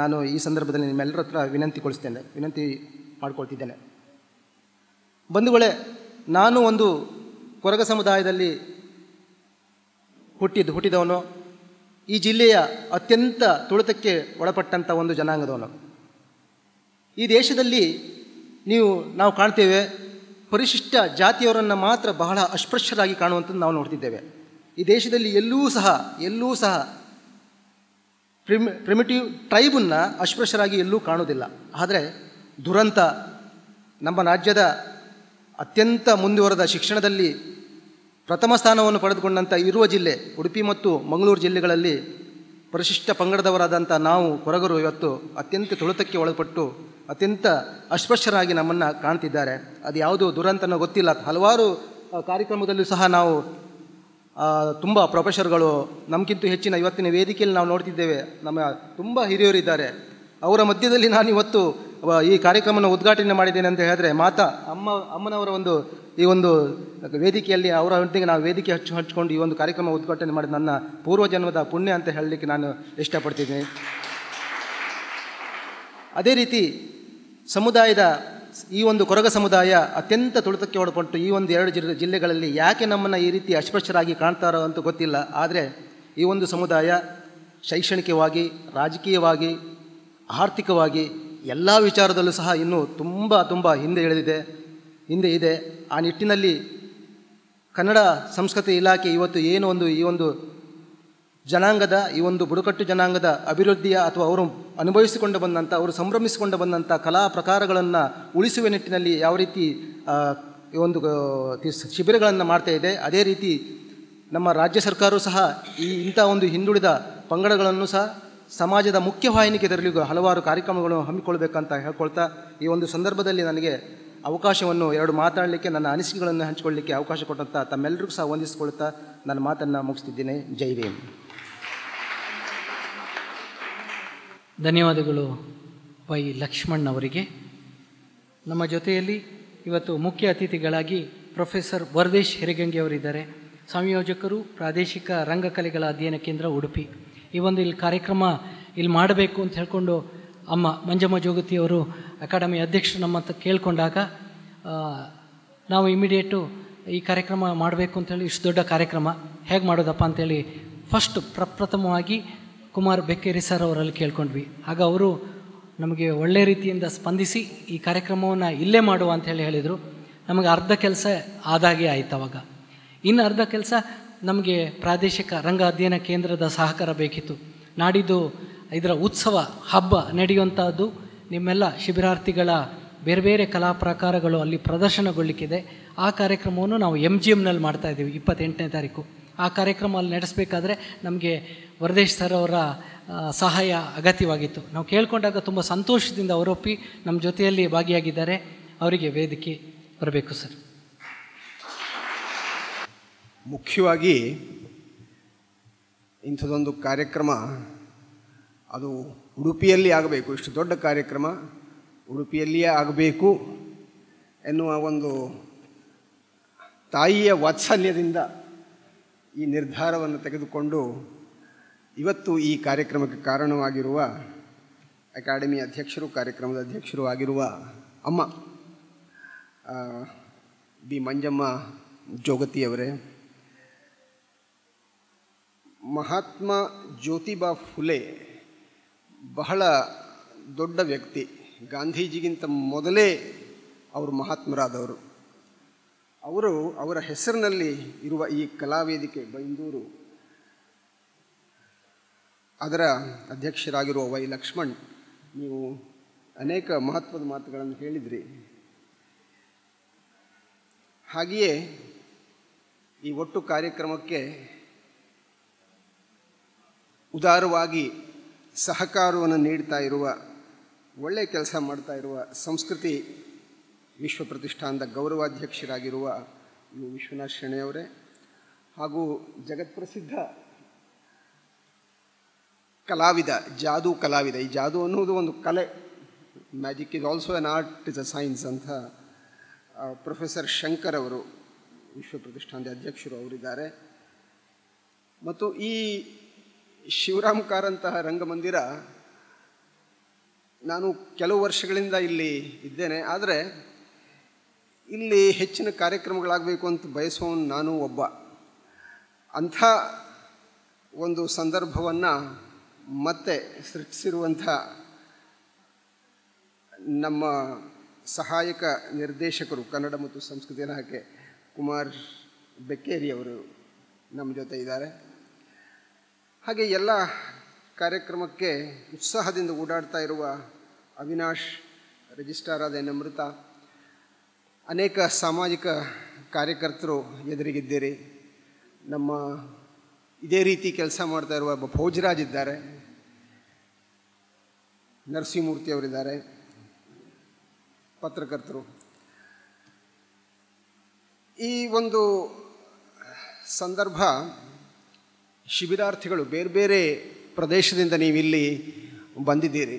ನಾನು ಈ ಸಂದರ್ಭದಲ್ಲಿ ನಿಮ್ಮೆಲ್ಲರ ಹತ್ರ ವಿನಂತಿಗೊಳಿಸ್ತೇನೆ ವಿನಂತಿ ಮಾಡ್ಕೊಳ್ತಿದ್ದೇನೆ ಬಂಧುಗಳೇ ನಾನು ಒಂದು ಕೊರಗ ಸಮುದಾಯದಲ್ಲಿ ಹುಟ್ಟಿದ್ದು ಹುಟ್ಟಿದವನು ಈ ಜಿಲ್ಲೆಯ ಅತ್ಯಂತ ತುಳಿತಕ್ಕೆ ಒಳಪಟ್ಟಂಥ ಒಂದು ಜನಾಂಗದವನು ಈ ದೇಶದಲ್ಲಿ ನೀವು ನಾವು ಕಾಣ್ತೇವೆ ಪರಿಶಿಷ್ಟ ಜಾತಿಯವರನ್ನು ಮಾತ್ರ ಬಹಳ ಅಸ್ಪೃಶ್ಯರಾಗಿ ಕಾಣುವಂಥದ್ದು ನಾವು ನೋಡ್ತಿದ್ದೇವೆ ಈ ದೇಶದಲ್ಲಿ ಎಲ್ಲೂ ಸಹ ಎಲ್ಲೂ ಸಹ ಪ್ರಿಮಿ ಪ್ರಿಮಿಟಿವ್ ಟ್ರೈಬನ್ನು ಅಸ್ಪೃಶ್ಯರಾಗಿ ಎಲ್ಲೂ ಕಾಣುವುದಿಲ್ಲ ಆದರೆ ದುರಂತ ನಮ್ಮ ರಾಜ್ಯದ ಅತ್ಯಂತ ಮುಂದುವರೆದ ಶಿಕ್ಷಣದಲ್ಲಿ ಪ್ರಥಮ ಸ್ಥಾನವನ್ನು ಪಡೆದುಕೊಂಡಂಥ ಇರುವ ಜಿಲ್ಲೆ ಉಡುಪಿ ಮತ್ತು ಮಂಗಳೂರು ಜಿಲ್ಲೆಗಳಲ್ಲಿ ಪರಿಶಿಷ್ಟ ಪಂಗಡದವರಾದಂಥ ನಾವು ಕೊರಗರು ಇವತ್ತು ಅತ್ಯಂತ ತುಳಿತಕ್ಕೆ ಒಳಪಟ್ಟು ಅತ್ಯಂತ ಅಸ್ಪೃಶ್ಯರಾಗಿ ನಮ್ಮನ್ನು ಕಾಣ್ತಿದ್ದಾರೆ ಅದು ಯಾವುದು ದುರಂತನೋ ಗೊತ್ತಿಲ್ಲ ಹಲವಾರು ಕಾರ್ಯಕ್ರಮದಲ್ಲೂ ಸಹ ನಾವು ತುಂಬ ಪ್ರೊಫೆಸರ್ಗಳು ನಮಗಿಂತ ಹೆಚ್ಚಿನ ಇವತ್ತಿನ ವೇದಿಕೆಯಲ್ಲಿ ನಾವು ನೋಡ್ತಿದ್ದೇವೆ ನಮ್ಮ ತುಂಬ ಹಿರಿಯರಿದ್ದಾರೆ ಅವರ ಮಧ್ಯದಲ್ಲಿ ನಾನು ಇವತ್ತು ಈ ಕಾರ್ಯಕ್ರಮವನ್ನು ಉದ್ಘಾಟನೆ ಮಾಡಿದ್ದೇನೆ ಅಂತ ಹೇಳಿದ್ರೆ ಮಾತಾ ಅಮ್ಮ ಅಮ್ಮನವರ ಒಂದು ಈ ಒಂದು ವೇದಿಕೆಯಲ್ಲಿ ಅವರ ಒಟ್ಟಿಗೆ ನಾವು ವೇದಿಕೆ ಹಚ್ಚು ಹಚ್ಚಿಕೊಂಡು ಈ ಒಂದು ಕಾರ್ಯಕ್ರಮ ಉದ್ಘಾಟನೆ ಮಾಡಿದ ನನ್ನ ಪೂರ್ವಜನ್ಮದ ಪುಣ್ಯ ಅಂತ ಹೇಳಲಿಕ್ಕೆ ನಾನು ಇಷ್ಟಪಡ್ತಿದ್ದೀನಿ ಅದೇ ರೀತಿ ಸಮುದಾಯದ ಈ ಒಂದು ಕೊರಗ ಸಮುದಾಯ ಅತ್ಯಂತ ತುಳಿತಕ್ಕೆ ಒಳಪಟ್ಟು ಈ ಒಂದು ಎರಡು ಜಿಲ್ಲೆ ಜಿಲ್ಲೆಗಳಲ್ಲಿ ಯಾಕೆ ನಮ್ಮನ್ನು ಈ ರೀತಿ ಅಸ್ಪೃಶ್ಯರಾಗಿ ಕಾಣ್ತಾರೋ ಅಂತ ಗೊತ್ತಿಲ್ಲ ಆದರೆ ಈ ಒಂದು ಸಮುದಾಯ ಶೈಕ್ಷಣಿಕವಾಗಿ ರಾಜಕೀಯವಾಗಿ ಆರ್ಥಿಕವಾಗಿ ಎಲ್ಲ ವಿಚಾರದಲ್ಲೂ ಸಹ ಇನ್ನೂ ತುಂಬ ತುಂಬ ಹಿಂದೆ ಇಳಿದಿದೆ ಹಿಂದೆ ಇದೆ ಆ ನಿಟ್ಟಿನಲ್ಲಿ ಕನ್ನಡ ಸಂಸ್ಕೃತಿ ಇಲಾಖೆ ಇವತ್ತು ಏನು ಒಂದು ಈ ಒಂದು ಜನಾಂಗದ ಈ ಒಂದು ಬುಡಕಟ್ಟು ಜನಾಂಗದ ಅಭಿವೃದ್ಧಿಯ ಅಥವಾ ಅವರು ಅನುಭವಿಸಿಕೊಂಡು ಬಂದಂಥ ಅವರು ಸಂಭ್ರಮಿಸಿಕೊಂಡು ಬಂದಂಥ ಕಲಾ ಪ್ರಕಾರಗಳನ್ನು ಉಳಿಸುವ ನಿಟ್ಟಿನಲ್ಲಿ ಯಾವ ರೀತಿ ಈ ಒಂದು ಶಿಬಿರಗಳನ್ನು ಮಾಡ್ತಾ ಇದೆ ಅದೇ ರೀತಿ ನಮ್ಮ ರಾಜ್ಯ ಸರ್ಕಾರವು ಸಹ ಈ ಇಂಥ ಒಂದು ಹಿಂದುಳಿದ ಪಂಗಡಗಳನ್ನು ಸಹ ಸಮಾಜದ ಮುಖ್ಯವಾಹಿನಿಗೆ ತರಲಿಗೂ ಹಲವಾರು ಕಾರ್ಯಕ್ರಮಗಳು ಹಮ್ಮಿಕೊಳ್ಬೇಕಂತ ಹೇಳ್ಕೊಳ್ತಾ ಈ ಒಂದು ಸಂದರ್ಭದಲ್ಲಿ ನನಗೆ ಅವಕಾಶವನ್ನು ಎರಡು ಮಾತಾಡಲಿಕ್ಕೆ ನನ್ನ ಅನಿಸಿಕೆಗಳನ್ನು ಹಂಚಿಕೊಳ್ಳಲಿಕ್ಕೆ ಅವಕಾಶ ಕೊಟ್ಟಂತ ತಮ್ಮೆಲ್ಲರಿಗೂ ಸಹ ವಂದಿಸಿಕೊಳ್ತಾ ನನ್ನ ಮಾತನ್ನು ಮುಗಿಸ್ತಿದ್ದೇನೆ ಜೈ ಧನ್ಯವಾದಗಳು ವೈ ಲಕ್ಷ್ಮಣ್ ಅವರಿಗೆ ನಮ್ಮ ಜೊತೆಯಲ್ಲಿ ಇವತ್ತು ಮುಖ್ಯ ಅತಿಥಿಗಳಾಗಿ ಪ್ರೊಫೆಸರ್ ವರದೇಶ್ ಹೆರಿಗಂಗೆ ಅವರಿದ್ದಾರೆ ಸಂಯೋಜಕರು ಪ್ರಾದೇಶಿಕ ರಂಗಕಲೆಗಳ ಅಧ್ಯಯನ ಕೇಂದ್ರ ಉಡುಪಿ ಈ ಒಂದು ಇಲ್ಲಿ ಕಾರ್ಯಕ್ರಮ ಇಲ್ಲಿ ಮಾಡಬೇಕು ಅಂತ ಹೇಳ್ಕೊಂಡು ಅಮ್ಮ ಮಂಜಮ್ಮ ಅವರು ಅಕಾಡೆಮಿ ಅಧ್ಯಕ್ಷರು ನಮ್ಮ ಅಂತ ಕೇಳಿಕೊಂಡಾಗ ನಾವು ಇಮಿಡಿಯೇಟು ಈ ಕಾರ್ಯಕ್ರಮ ಮಾಡಬೇಕು ಅಂತೇಳಿ ಇಷ್ಟು ದೊಡ್ಡ ಕಾರ್ಯಕ್ರಮ ಹೇಗೆ ಮಾಡೋದಪ್ಪ ಅಂತೇಳಿ ಫಸ್ಟ್ ಪ್ರಪ್ರಥಮವಾಗಿ ಕುಮಾರ್ ಬೆಕ್ಕೇರಿ ಸರ್ ಅವರಲ್ಲಿ ಕೇಳ್ಕೊಂಡ್ವಿ ಆಗ ಅವರು ನಮಗೆ ಒಳ್ಳೆ ರೀತಿಯಿಂದ ಸ್ಪಂದಿಸಿ ಈ ಕಾರ್ಯಕ್ರಮವನ್ನು ಇಲ್ಲೇ ಮಾಡುವ ಅಂತ ಹೇಳಿ ಹೇಳಿದರು ನಮಗೆ ಅರ್ಧ ಕೆಲಸ ಆದಾಗೆ ಆಯ್ತು ಅವಾಗ ಇನ್ನು ಅರ್ಧ ಕೆಲಸ ನಮಗೆ ಪ್ರಾದೇಶಿಕ ರಂಗ ಅಧ್ಯಯನ ಕೇಂದ್ರದ ಸಹಕಾರ ಬೇಕಿತ್ತು ನಾಡಿದ್ದು ಇದರ ಉತ್ಸವ ಹಬ್ಬ ನಡೆಯುವಂಥದ್ದು ನಿಮ್ಮೆಲ್ಲ ಶಿಬಿರಾರ್ಥಿಗಳ ಬೇರೆ ಬೇರೆ ಕಲಾ ಪ್ರಕಾರಗಳು ಅಲ್ಲಿ ಪ್ರದರ್ಶನಗೊಳ್ಳಿಕ್ಕಿದೆ ಆ ಕಾರ್ಯಕ್ರಮವನ್ನು ನಾವು ಎಮ್ ಜಿ ಎಮ್ನಲ್ಲಿ ಮಾಡ್ತಾಯಿದ್ದೀವಿ ಇಪ್ಪತ್ತೆಂಟನೇ ತಾರೀಕು ಆ ಕಾರ್ಯಕ್ರಮ ಅಲ್ಲಿ ನಡೆಸಬೇಕಾದ್ರೆ ನಮಗೆ ವರದೇಶ್ ಸರ್ ಅವರ ಸಹಾಯ ಅಗತ್ಯವಾಗಿತ್ತು ನಾವು ಕೇಳ್ಕೊಂಡಾಗ ತುಂಬ ಸಂತೋಷದಿಂದ ಅವರೊಪ್ಪಿ ನಮ್ಮ ಜೊತೆಯಲ್ಲಿ ಭಾಗಿಯಾಗಿದ್ದಾರೆ ಅವರಿಗೆ ವೇದಿಕೆ ಬರಬೇಕು ಸರ್ ಮುಖ್ಯವಾಗಿ ಇಂಥದೊಂದು ಕಾರ್ಯಕ್ರಮ ಅದು ಉಡುಪಿಯಲ್ಲಿ ಆಗಬೇಕು ಇಷ್ಟು ದೊಡ್ಡ ಕಾರ್ಯಕ್ರಮ ಉಡುಪಿಯಲ್ಲಿಯೇ ಆಗಬೇಕು ಎನ್ನುವ ಒಂದು ತಾಯಿಯ ವಾತ್ಸಲ್ಯದಿಂದ ಈ ನಿರ್ಧಾರವನ್ನು ತೆಗೆದುಕೊಂಡು ಇವತ್ತು ಈ ಕಾರ್ಯಕ್ರಮಕ್ಕೆ ಕಾರಣವಾಗಿರುವ ಅಕಾಡೆಮಿ ಅಧ್ಯಕ್ಷರು ಕಾರ್ಯಕ್ರಮದ ಅಧ್ಯಕ್ಷರು ಆಗಿರುವ ಅಮ್ಮ ಬಿ ಮಂಜಮ್ಮ ಜೋಗತಿಯವರೇ ಮಹಾತ್ಮ ಜ್ಯೋತಿಬಾ ಫುಲೆ ಬಹಳ ದೊಡ್ಡ ವ್ಯಕ್ತಿ ಗಾಂಧೀಜಿಗಿಂತ ಮೊದಲೇ ಅವರು ಮಹಾತ್ಮರಾದವರು ಅವರು ಅವರ ಹೆಸರಿನಲ್ಲಿ ಇರುವ ಈ ಕಲಾವೇದಿಕೆ ಬೈಂದೂರು ಅದರ ಅಧ್ಯಕ್ಷರಾಗಿರುವ ವೈ ಲಕ್ಷ್ಮಣ್ ನೀವು ಅನೇಕ ಮಹತ್ವದ ಮಾತುಗಳನ್ನು ಹೇಳಿದ್ರಿ ಹಾಗೆಯೇ ಈ ಒಟ್ಟು ಕಾರ್ಯಕ್ರಮಕ್ಕೆ ಉದಾರವಾಗಿ ಸಹಕಾರವನ್ನು ನೀಡ್ತಾ ಇರುವ ಒಳ್ಳೆಯ ಕೆಲಸ ಮಾಡ್ತಾ ಇರುವ ಸಂಸ್ಕೃತಿ ವಿಶ್ವ ಪ್ರತಿಷ್ಠಾನದ ಗೌರವಾಧ್ಯಕ್ಷರಾಗಿರುವ ಯು ವಿಶ್ವನಾಥ್ ಶೆಣೆಯವರೇ ಹಾಗೂ ಜಗತ್ಪ್ರಸಿದ್ಧ ಕಲಾವಿದ ಜಾದು ಕಲಾವಿದ ಈ ಜಾದು ಅನ್ನುವುದು ಒಂದು ಕಲೆ magic is also an art is a science ಅಂತ ಪ್ರೊಫೆಸರ್ ಶಂಕರ್ ಅವರು ವಿಶ್ವ ಪ್ರತಿಷ್ಠಾನದ ಅಧ್ಯಕ್ಷರು ಅವರಿದ್ದಾರೆ ಮತ್ತು ಈ ಶಿವರಾಮ್ ಕಾರಂತಹ ರಂಗಮಂದಿರ ನಾನು ಕೆಲವು ವರ್ಷಗಳಿಂದ ಇಲ್ಲಿ ಇದ್ದೇನೆ ಆದರೆ ಇಲ್ಲಿ ಹೆಚ್ಚಿನ ಕಾರ್ಯಕ್ರಮಗಳಾಗಬೇಕು ಅಂತ ಬಯಸೋನು ನಾನು ಒಬ್ಬ ಅಂಥ ಒಂದು ಸಂದರ್ಭವನ್ನು ಮತ್ತೆ ಸೃಷ್ಟಿಸಿರುವಂಥ ನಮ್ಮ ಸಹಾಯಕ ನಿರ್ದೇಶಕರು ಕನ್ನಡ ಮತ್ತು ಸಂಸ್ಕೃತಿ ಇಲಾಖೆ ಕುಮಾರ್ ಅವರು ನಮ್ಮ ಜೊತೆ ಇದ್ದಾರೆ ಹಾಗೆ ಎಲ್ಲ ಕಾರ್ಯಕ್ರಮಕ್ಕೆ ಉತ್ಸಾಹದಿಂದ ಓಡಾಡ್ತಾ ಇರುವ ಅವಿನಾಶ್ ರಿಜಿಸ್ಟ್ರಾರ್ ಆದ ನಮೃತ ಅನೇಕ ಸಾಮಾಜಿಕ ಕಾರ್ಯಕರ್ತರು ಎದುರಿಗಿದ್ದೀರಿ ನಮ್ಮ ಇದೇ ರೀತಿ ಕೆಲಸ ಮಾಡ್ತಾ ಇರುವ ಒಬ್ಬ ಭೋಜರಾಜ್ ಇದ್ದಾರೆ ನರಸಿಂಹಮೂರ್ತಿ ಅವರಿದ್ದಾರೆ ಪತ್ರಕರ್ತರು ಈ ಒಂದು ಸಂದರ್ಭ ಶಿಬಿರಾರ್ಥಿಗಳು ಬೇರೆ ಬೇರೆ ಪ್ರದೇಶದಿಂದ ನೀವಿಲ್ಲಿ ಬಂದಿದ್ದೀರಿ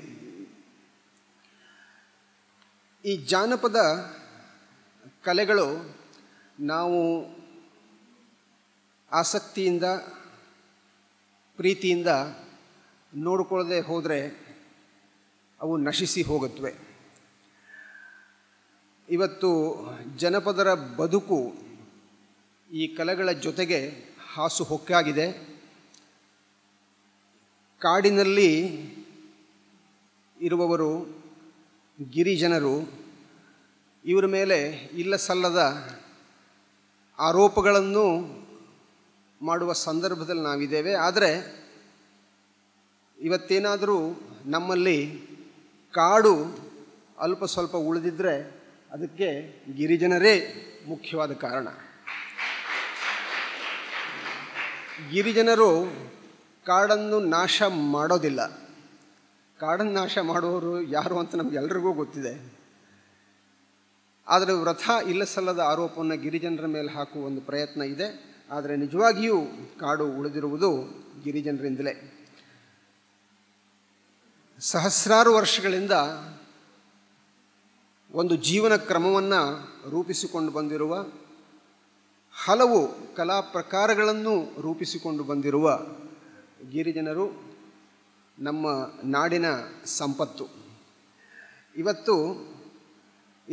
ಈ ಜಾನಪದ ಕಲೆಗಳು ನಾವು ಆಸಕ್ತಿಯಿಂದ ಪ್ರೀತಿಯಿಂದ ನೋಡಿಕೊಳ್ಳದೆ ಹೋದರೆ ಅವು ನಶಿಸಿ ಹೋಗುತ್ತವೆ ಇವತ್ತು ಜನಪದರ ಬದುಕು ಈ ಕಲೆಗಳ ಜೊತೆಗೆ ಹಾಸು ಹೊಕ್ಕಾಗಿದೆ ಕಾಡಿನಲ್ಲಿ ಇರುವವರು ಗಿರಿಜನರು ಇವರ ಮೇಲೆ ಇಲ್ಲ ಸಲ್ಲದ ಆರೋಪಗಳನ್ನು ಮಾಡುವ ಸಂದರ್ಭದಲ್ಲಿ ನಾವಿದ್ದೇವೆ ಆದರೆ ಇವತ್ತೇನಾದರೂ ನಮ್ಮಲ್ಲಿ ಕಾಡು ಅಲ್ಪ ಸ್ವಲ್ಪ ಉಳಿದಿದ್ದರೆ ಅದಕ್ಕೆ ಗಿರಿಜನರೇ ಮುಖ್ಯವಾದ ಕಾರಣ ಗಿರಿಜನರು ಕಾಡನ್ನು ನಾಶ ಮಾಡೋದಿಲ್ಲ ಕಾಡನ್ನು ನಾಶ ಮಾಡುವವರು ಯಾರು ಅಂತ ನಮಗೆಲ್ರಿಗೂ ಗೊತ್ತಿದೆ ಆದರೆ ವ್ರಥ ಇಲ್ಲಸಲ್ಲದ ಆರೋಪವನ್ನು ಗಿರಿಜನರ ಮೇಲೆ ಹಾಕುವ ಒಂದು ಪ್ರಯತ್ನ ಇದೆ ಆದರೆ ನಿಜವಾಗಿಯೂ ಕಾಡು ಉಳಿದಿರುವುದು ಗಿರಿಜನರಿಂದಲೇ ಸಹಸ್ರಾರು ವರ್ಷಗಳಿಂದ ಒಂದು ಜೀವನ ಕ್ರಮವನ್ನು ರೂಪಿಸಿಕೊಂಡು ಬಂದಿರುವ ಹಲವು ಕಲಾ ಪ್ರಕಾರಗಳನ್ನು ರೂಪಿಸಿಕೊಂಡು ಬಂದಿರುವ ಗಿರಿಜನರು ನಮ್ಮ ನಾಡಿನ ಸಂಪತ್ತು ಇವತ್ತು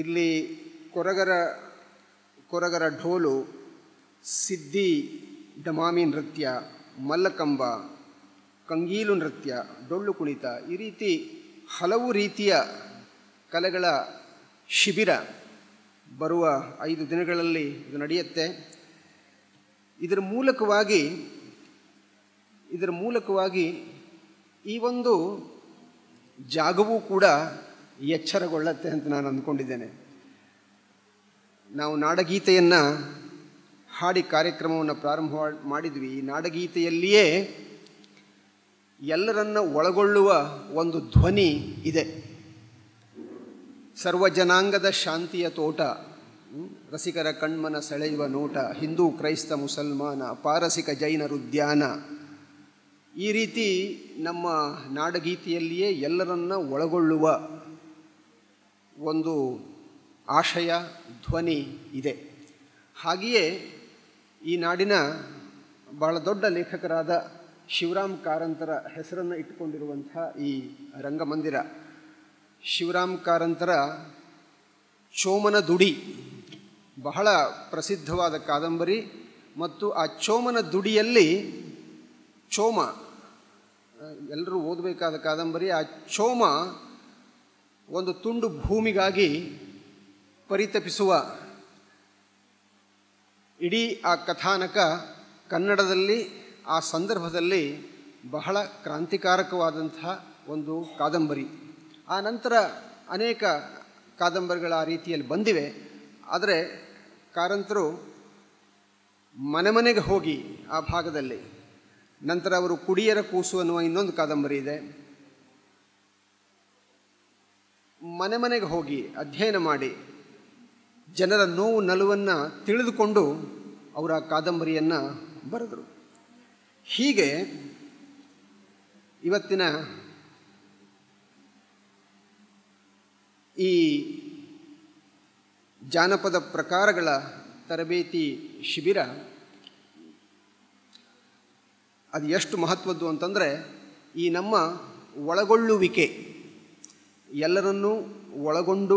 ಇಲ್ಲಿ ಕೊರಗರ ಕೊರಗರ ಢೋಲು ಸಿದ್ದಿ ಡಮಾಮಿ ನೃತ್ಯ ಮಲ್ಲಕಂಬ ಕಂಗೀಲು ನೃತ್ಯ ಡೊಳ್ಳು ಕುಣಿತ ಈ ರೀತಿ ಹಲವು ರೀತಿಯ ಕಲೆಗಳ ಶಿಬಿರ ಬರುವ ಐದು ದಿನಗಳಲ್ಲಿ ಇದು ನಡೆಯುತ್ತೆ ಇದರ ಮೂಲಕವಾಗಿ ಇದರ ಮೂಲಕವಾಗಿ ಈ ಒಂದು ಜಾಗವೂ ಕೂಡ ಎಚ್ಚರಗೊಳ್ಳತ್ತೆ ಅಂತ ನಾನು ಅಂದ್ಕೊಂಡಿದ್ದೇನೆ ನಾವು ನಾಡಗೀತೆಯನ್ನು ಹಾಡಿ ಕಾರ್ಯಕ್ರಮವನ್ನು ಪ್ರಾರಂಭ ಮಾಡಿದ್ವಿ ಈ ನಾಡಗೀತೆಯಲ್ಲಿಯೇ ಎಲ್ಲರನ್ನ ಒಳಗೊಳ್ಳುವ ಒಂದು ಧ್ವನಿ ಇದೆ ಸರ್ವಜನಾಂಗದ ಶಾಂತಿಯ ತೋಟ ರಸಿಕರ ಕಣ್ಮನ ಸೆಳೆಯುವ ನೋಟ ಹಿಂದೂ ಕ್ರೈಸ್ತ ಮುಸಲ್ಮಾನ ಪಾರಸಿಕ ಜೈನರುದ್ಯಾನ ಈ ರೀತಿ ನಮ್ಮ ನಾಡಗೀತೆಯಲ್ಲಿಯೇ ಎಲ್ಲರನ್ನ ಒಳಗೊಳ್ಳುವ ಒಂದು ಆಶಯ ಧ್ವನಿ ಇದೆ ಹಾಗೆಯೇ ಈ ನಾಡಿನ ಬಹಳ ದೊಡ್ಡ ಲೇಖಕರಾದ ಶಿವರಾಮ್ ಕಾರಂತರ ಹೆಸರನ್ನು ಇಟ್ಟುಕೊಂಡಿರುವಂಥ ಈ ರಂಗಮಂದಿರ ಶಿವರಾಮ್ ಕಾರಂತರ ಚೋಮನ ದುಡಿ ಬಹಳ ಪ್ರಸಿದ್ಧವಾದ ಕಾದಂಬರಿ ಮತ್ತು ಆ ಚೋಮನ ದುಡಿಯಲ್ಲಿ ಚೋಮ ಎಲ್ಲರೂ ಓದಬೇಕಾದ ಕಾದಂಬರಿ ಆ ಚೋಮ ಒಂದು ತುಂಡು ಭೂಮಿಗಾಗಿ ಪರಿತಪಿಸುವ ಇಡೀ ಆ ಕಥಾನಕ ಕನ್ನಡದಲ್ಲಿ ಆ ಸಂದರ್ಭದಲ್ಲಿ ಬಹಳ ಕ್ರಾಂತಿಕಾರಕವಾದಂತಹ ಒಂದು ಕಾದಂಬರಿ ಆ ನಂತರ ಅನೇಕ ಕಾದಂಬರಿಗಳು ಆ ರೀತಿಯಲ್ಲಿ ಬಂದಿವೆ ಆದರೆ ಕಾರಂತರು ಮನೆ ಮನೆಗೆ ಹೋಗಿ ಆ ಭಾಗದಲ್ಲಿ ನಂತರ ಅವರು ಕುಡಿಯರ ಕೂಸು ಅನ್ನುವ ಇನ್ನೊಂದು ಕಾದಂಬರಿ ಇದೆ ಮನೆ ಮನೆಗೆ ಹೋಗಿ ಅಧ್ಯಯನ ಮಾಡಿ ಜನರ ನೋವು ನಲುವನ್ನು ತಿಳಿದುಕೊಂಡು ಅವರ ಕಾದಂಬರಿಯನ್ನು ಬರೆದರು ಹೀಗೆ ಇವತ್ತಿನ ಈ ಜಾನಪದ ಪ್ರಕಾರಗಳ ತರಬೇತಿ ಶಿಬಿರ ಅದು ಎಷ್ಟು ಮಹತ್ವದ್ದು ಅಂತಂದರೆ ಈ ನಮ್ಮ ಒಳಗೊಳ್ಳುವಿಕೆ ಎಲ್ಲರನ್ನೂ ಒಳಗೊಂಡು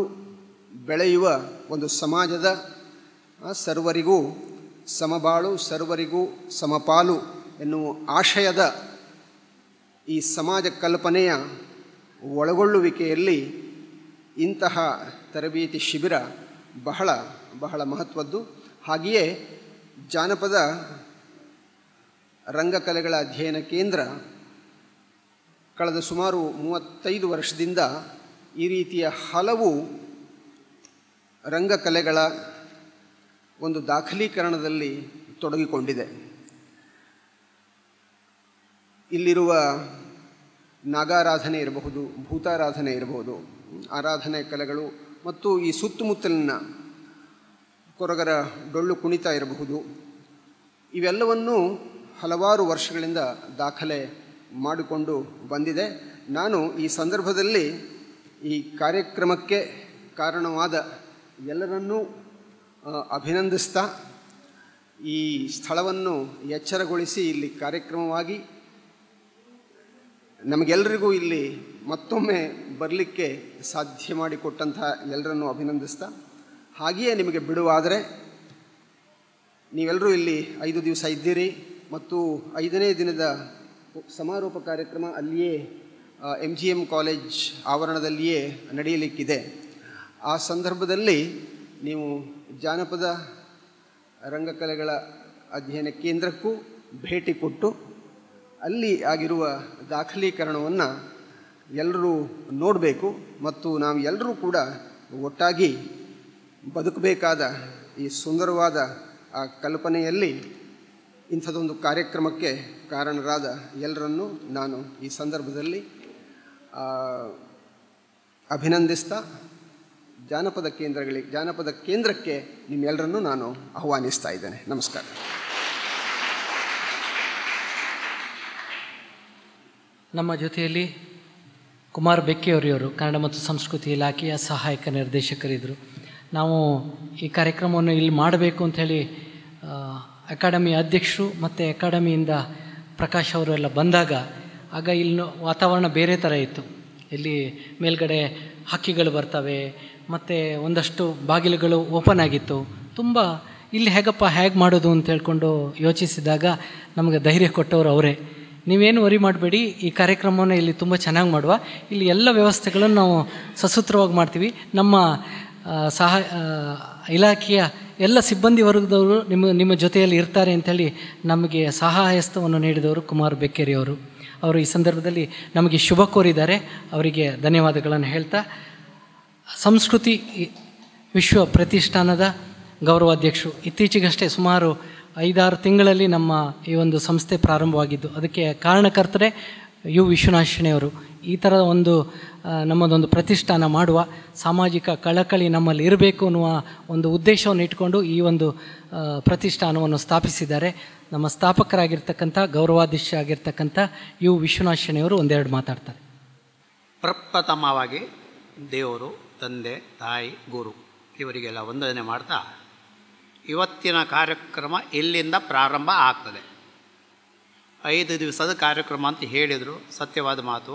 ಬೆಳೆಯುವ ಒಂದು ಸಮಾಜದ ಸರ್ವರಿಗೂ ಸಮಬಾಳು ಸರ್ವರಿಗೂ ಸಮಪಾಲು ಎನ್ನುವ ಆಶಯದ ಈ ಸಮಾಜ ಕಲ್ಪನೆಯ ಒಳಗೊಳ್ಳುವಿಕೆಯಲ್ಲಿ ಇಂತಹ ತರಬೇತಿ ಶಿಬಿರ ಬಹಳ ಬಹಳ ಮಹತ್ವದ್ದು ಹಾಗೆಯೇ ಜಾನಪದ ರಂಗಕಲೆಗಳ ಅಧ್ಯಯನ ಕೇಂದ್ರ ಕಳೆದ ಸುಮಾರು ಮೂವತ್ತೈದು ವರ್ಷದಿಂದ ಈ ರೀತಿಯ ಹಲವು ರಂಗಕಲೆಗಳ ಒಂದು ದಾಖಲೀಕರಣದಲ್ಲಿ ತೊಡಗಿಕೊಂಡಿದೆ ಇಲ್ಲಿರುವ ನಾಗಾರಾಧನೆ ಇರಬಹುದು ಭೂತಾರಾಧನೆ ಇರಬಹುದು ಆರಾಧನೆ ಕಲೆಗಳು ಮತ್ತು ಈ ಸುತ್ತಮುತ್ತಲಿನ ಕೊರಗರ ಡೊಳ್ಳು ಕುಣಿತ ಇರಬಹುದು ಇವೆಲ್ಲವನ್ನೂ ಹಲವಾರು ವರ್ಷಗಳಿಂದ ದಾಖಲೆ ಮಾಡಿಕೊಂಡು ಬಂದಿದೆ ನಾನು ಈ ಸಂದರ್ಭದಲ್ಲಿ ಈ ಕಾರ್ಯಕ್ರಮಕ್ಕೆ ಕಾರಣವಾದ ಎಲ್ಲರನ್ನೂ ಅಭಿನಂದಿಸ್ತಾ ಈ ಸ್ಥಳವನ್ನು ಎಚ್ಚರಗೊಳಿಸಿ ಇಲ್ಲಿ ಕಾರ್ಯಕ್ರಮವಾಗಿ ನಮಗೆಲ್ಲರಿಗೂ ಇಲ್ಲಿ ಮತ್ತೊಮ್ಮೆ ಬರಲಿಕ್ಕೆ ಸಾಧ್ಯ ಮಾಡಿಕೊಟ್ಟಂತಹ ಎಲ್ಲರನ್ನೂ ಅಭಿನಂದಿಸ್ತಾ ಹಾಗೆಯೇ ನಿಮಗೆ ಬಿಡುವಾದರೆ ನೀವೆಲ್ಲರೂ ಇಲ್ಲಿ ಐದು ದಿವಸ ಇದ್ದೀರಿ ಮತ್ತು ಐದನೇ ದಿನದ ಸಮಾರೋಪ ಕಾರ್ಯಕ್ರಮ ಅಲ್ಲಿಯೇ ಎಂ ಜಿ ಎಮ್ ಕಾಲೇಜ್ ಆವರಣದಲ್ಲಿಯೇ ನಡೆಯಲಿಕ್ಕಿದೆ ಆ ಸಂದರ್ಭದಲ್ಲಿ ನೀವು ಜಾನಪದ ರಂಗಕಲೆಗಳ ಅಧ್ಯಯನ ಕೇಂದ್ರಕ್ಕೂ ಭೇಟಿ ಕೊಟ್ಟು ಅಲ್ಲಿ ಆಗಿರುವ ದಾಖಲೀಕರಣವನ್ನು ಎಲ್ಲರೂ ನೋಡಬೇಕು ಮತ್ತು ನಾವು ಎಲ್ಲರೂ ಕೂಡ ಒಟ್ಟಾಗಿ ಬದುಕಬೇಕಾದ ಈ ಸುಂದರವಾದ ಆ ಕಲ್ಪನೆಯಲ್ಲಿ ಇಂಥದೊಂದು ಕಾರ್ಯಕ್ರಮಕ್ಕೆ ಕಾರಣರಾದ ಎಲ್ಲರನ್ನೂ ನಾನು ಈ ಸಂದರ್ಭದಲ್ಲಿ ಅಭಿನಂದಿಸ್ತಾ ಜಾನಪದ ಕೇಂದ್ರಗಳಿಗೆ ಜಾನಪದ ಕೇಂದ್ರಕ್ಕೆ ನಿಮ್ಮೆಲ್ಲರನ್ನೂ ನಾನು ಆಹ್ವಾನಿಸ್ತಾ ಇದ್ದೇನೆ ನಮಸ್ಕಾರ ನಮ್ಮ ಜೊತೆಯಲ್ಲಿ ಕುಮಾರ್ ಬೆಕ್ಕಿಯವರಿಯವರು ಕನ್ನಡ ಮತ್ತು ಸಂಸ್ಕೃತಿ ಇಲಾಖೆಯ ಸಹಾಯಕ ನಿರ್ದೇಶಕರಿದ್ದರು ನಾವು ಈ ಕಾರ್ಯಕ್ರಮವನ್ನು ಇಲ್ಲಿ ಮಾಡಬೇಕು ಅಂಥೇಳಿ ಅಕಾಡೆಮಿ ಅಧ್ಯಕ್ಷರು ಮತ್ತು ಅಕಾಡೆಮಿಯಿಂದ ಪ್ರಕಾಶ್ ಅವರು ಎಲ್ಲ ಬಂದಾಗ ಆಗ ಇಲ್ಲಿ ವಾತಾವರಣ ಬೇರೆ ಥರ ಇತ್ತು ಇಲ್ಲಿ ಮೇಲ್ಗಡೆ ಹಕ್ಕಿಗಳು ಬರ್ತವೆ ಮತ್ತು ಒಂದಷ್ಟು ಬಾಗಿಲುಗಳು ಓಪನ್ ಆಗಿತ್ತು ತುಂಬ ಇಲ್ಲಿ ಹೇಗಪ್ಪ ಹೇಗೆ ಮಾಡೋದು ಅಂತ ಹೇಳ್ಕೊಂಡು ಯೋಚಿಸಿದಾಗ ನಮಗೆ ಧೈರ್ಯ ಕೊಟ್ಟವರು ಅವರೇ ನೀವೇನು ವರಿ ಮಾಡಬೇಡಿ ಈ ಕಾರ್ಯಕ್ರಮವನ್ನು ಇಲ್ಲಿ ತುಂಬ ಚೆನ್ನಾಗಿ ಮಾಡುವ ಇಲ್ಲಿ ಎಲ್ಲ ವ್ಯವಸ್ಥೆಗಳನ್ನು ನಾವು ಸಸೂತ್ರವಾಗಿ ಮಾಡ್ತೀವಿ ನಮ್ಮ ಸಹ ಇಲಾಖೆಯ ಎಲ್ಲ ಸಿಬ್ಬಂದಿ ವರ್ಗದವರು ನಿಮ್ಮ ನಿಮ್ಮ ಜೊತೆಯಲ್ಲಿ ಇರ್ತಾರೆ ಅಂಥೇಳಿ ನಮಗೆ ಸಹಾಯಸ್ಥವನ್ನು ನೀಡಿದವರು ಕುಮಾರ್ ಬೆಕ್ಕೇರಿಯವರು ಅವರು ಈ ಸಂದರ್ಭದಲ್ಲಿ ನಮಗೆ ಶುಭ ಕೋರಿದ್ದಾರೆ ಅವರಿಗೆ ಧನ್ಯವಾದಗಳನ್ನು ಹೇಳ್ತಾ ಸಂಸ್ಕೃತಿ ವಿಶ್ವ ಪ್ರತಿಷ್ಠಾನದ ಗೌರವಾಧ್ಯಕ್ಷರು ಇತ್ತೀಚೆಗಷ್ಟೇ ಸುಮಾರು ಐದಾರು ತಿಂಗಳಲ್ಲಿ ನಮ್ಮ ಈ ಒಂದು ಸಂಸ್ಥೆ ಪ್ರಾರಂಭವಾಗಿದ್ದು ಅದಕ್ಕೆ ಕಾರಣಕರ್ತರೇ ಯು ವಿಶ್ವನಾಶಿಣಿಯವರು ಈ ಥರದ ಒಂದು ನಮ್ಮದೊಂದು ಪ್ರತಿಷ್ಠಾನ ಮಾಡುವ ಸಾಮಾಜಿಕ ಕಳಕಳಿ ನಮ್ಮಲ್ಲಿ ಇರಬೇಕು ಅನ್ನುವ ಒಂದು ಉದ್ದೇಶವನ್ನು ಇಟ್ಕೊಂಡು ಈ ಒಂದು ಪ್ರತಿಷ್ಠಾನವನ್ನು ಸ್ಥಾಪಿಸಿದ್ದಾರೆ ನಮ್ಮ ಸ್ಥಾಪಕರಾಗಿರ್ತಕ್ಕಂಥ ಗೌರವಾಧ್ಯಕ್ಷ ಆಗಿರ್ತಕ್ಕಂಥ ಯು ವಿಶ್ವನಾಥ್ ಒಂದೆರಡು ಮಾತಾಡ್ತಾರೆ ಪ್ರಪ್ರಥಮವಾಗಿ ದೇವರು ತಂದೆ ತಾಯಿ ಗುರು ಇವರಿಗೆಲ್ಲ ವಂದನೆ ಮಾಡ್ತಾ ಇವತ್ತಿನ ಕಾರ್ಯಕ್ರಮ ಇಲ್ಲಿಂದ ಪ್ರಾರಂಭ ಆಗ್ತದೆ ಐದು ದಿವಸದ ಕಾರ್ಯಕ್ರಮ ಅಂತ ಹೇಳಿದರು ಸತ್ಯವಾದ ಮಾತು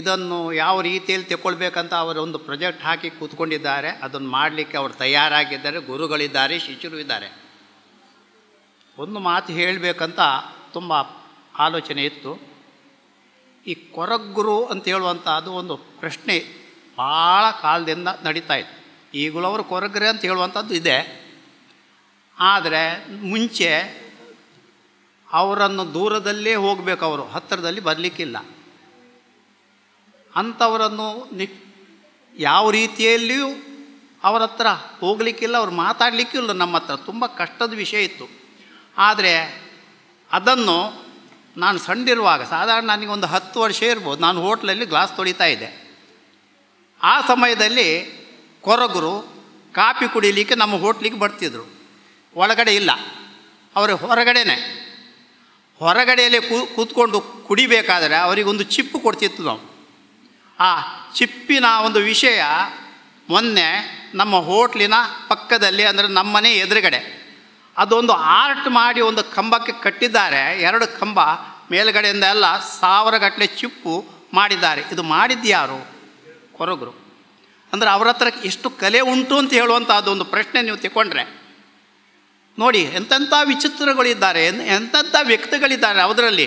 ಇದನ್ನು ಯಾವ ರೀತಿಯಲ್ಲಿ ತಗೊಳ್ಬೇಕಂತ ಅವರು ಒಂದು ಪ್ರೊಜೆಕ್ಟ್ ಹಾಕಿ ಕೂತ್ಕೊಂಡಿದ್ದಾರೆ ಅದನ್ನು ಮಾಡಲಿಕ್ಕೆ ಅವರು ತಯಾರಾಗಿದ್ದಾರೆ ಗುರುಗಳಿದ್ದಾರೆ ಶಿಷ್ಯರು ಇದ್ದಾರೆ ಒಂದು ಮಾತು ಹೇಳಬೇಕಂತ ತುಂಬ ಆಲೋಚನೆ ಇತ್ತು ಈ ಕೊರಗುರು ಅಂತ ಹೇಳುವಂಥ ಅದು ಒಂದು ಪ್ರಶ್ನೆ ಭಾಳ ಕಾಲದಿಂದ ನಡೀತಾ ಇತ್ತು ಈಗಲೂ ಅವರು ಕೊರಗ್ರೆ ಅಂತ ಹೇಳುವಂಥದ್ದು ಇದೆ ಆದರೆ ಮುಂಚೆ ಅವರನ್ನು ದೂರದಲ್ಲೇ ಹೋಗಬೇಕವರು ಅವರು ಹತ್ತಿರದಲ್ಲಿ ಬರಲಿಕ್ಕಿಲ್ಲ ಅಂಥವರನ್ನು ನಿ ಯಾವ ರೀತಿಯಲ್ಲಿಯೂ ಅವರ ಹತ್ರ ಹೋಗಲಿಕ್ಕಿಲ್ಲ ಅವ್ರು ಮಾತಾಡಲಿಕ್ಕೂ ಇಲ್ಲ ನಮ್ಮ ಹತ್ರ ತುಂಬ ಕಷ್ಟದ ವಿಷಯ ಇತ್ತು ಆದರೆ ಅದನ್ನು ನಾನು ಸಣ್ಣಿರುವಾಗ ಸಾಧಾರಣ ಒಂದು ಹತ್ತು ವರ್ಷ ಇರ್ಬೋದು ನಾನು ಹೋಟ್ಲಲ್ಲಿ ಗ್ಲಾಸ್ ತೊಳಿತಾ ಇದ್ದೆ ಆ ಸಮಯದಲ್ಲಿ ಕೊರಗರು ಕಾಫಿ ಕುಡಿಲಿಕ್ಕೆ ನಮ್ಮ ಹೋಟ್ಲಿಗೆ ಬರ್ತಿದ್ರು ಒಳಗಡೆ ಇಲ್ಲ ಅವರು ಹೊರಗಡೆನೆ ಹೊರಗಡೆಯಲ್ಲೇ ಕೂತ್ಕೊಂಡು ಕುಡಿಬೇಕಾದರೆ ಅವರಿಗೊಂದು ಚಿಪ್ಪು ಕೊಡ್ತಿತ್ತು ನಾವು ಆ ಚಿಪ್ಪಿನ ಒಂದು ವಿಷಯ ಮೊನ್ನೆ ನಮ್ಮ ಹೋಟ್ಲಿನ ಪಕ್ಕದಲ್ಲಿ ಅಂದರೆ ನಮ್ಮನೆ ಎದುರುಗಡೆ ಅದೊಂದು ಆರ್ಟ್ ಮಾಡಿ ಒಂದು ಕಂಬಕ್ಕೆ ಕಟ್ಟಿದ್ದಾರೆ ಎರಡು ಕಂಬ ಮೇಲುಗಡೆಯಿಂದ ಎಲ್ಲ ಸಾವಿರಗಟ್ಟಲೆ ಚಿಪ್ಪು ಮಾಡಿದ್ದಾರೆ ಇದು ಮಾಡಿದ್ಯಾರು ಕೊರಗರು ಅಂದರೆ ಅವರ ಹತ್ರ ಎಷ್ಟು ಕಲೆ ಉಂಟು ಅಂತ ಹೇಳುವಂಥ ಅದೊಂದು ಪ್ರಶ್ನೆ ನೀವು ತಿಕ್ಕೊಂಡ್ರೆ ನೋಡಿ ಎಂತೆಂಥ ವಿಚಿತ್ರಗಳಿದ್ದಾರೆ ಎಂತೆಂಥ ವ್ಯಕ್ತಿಗಳಿದ್ದಾರೆ ಅದರಲ್ಲಿ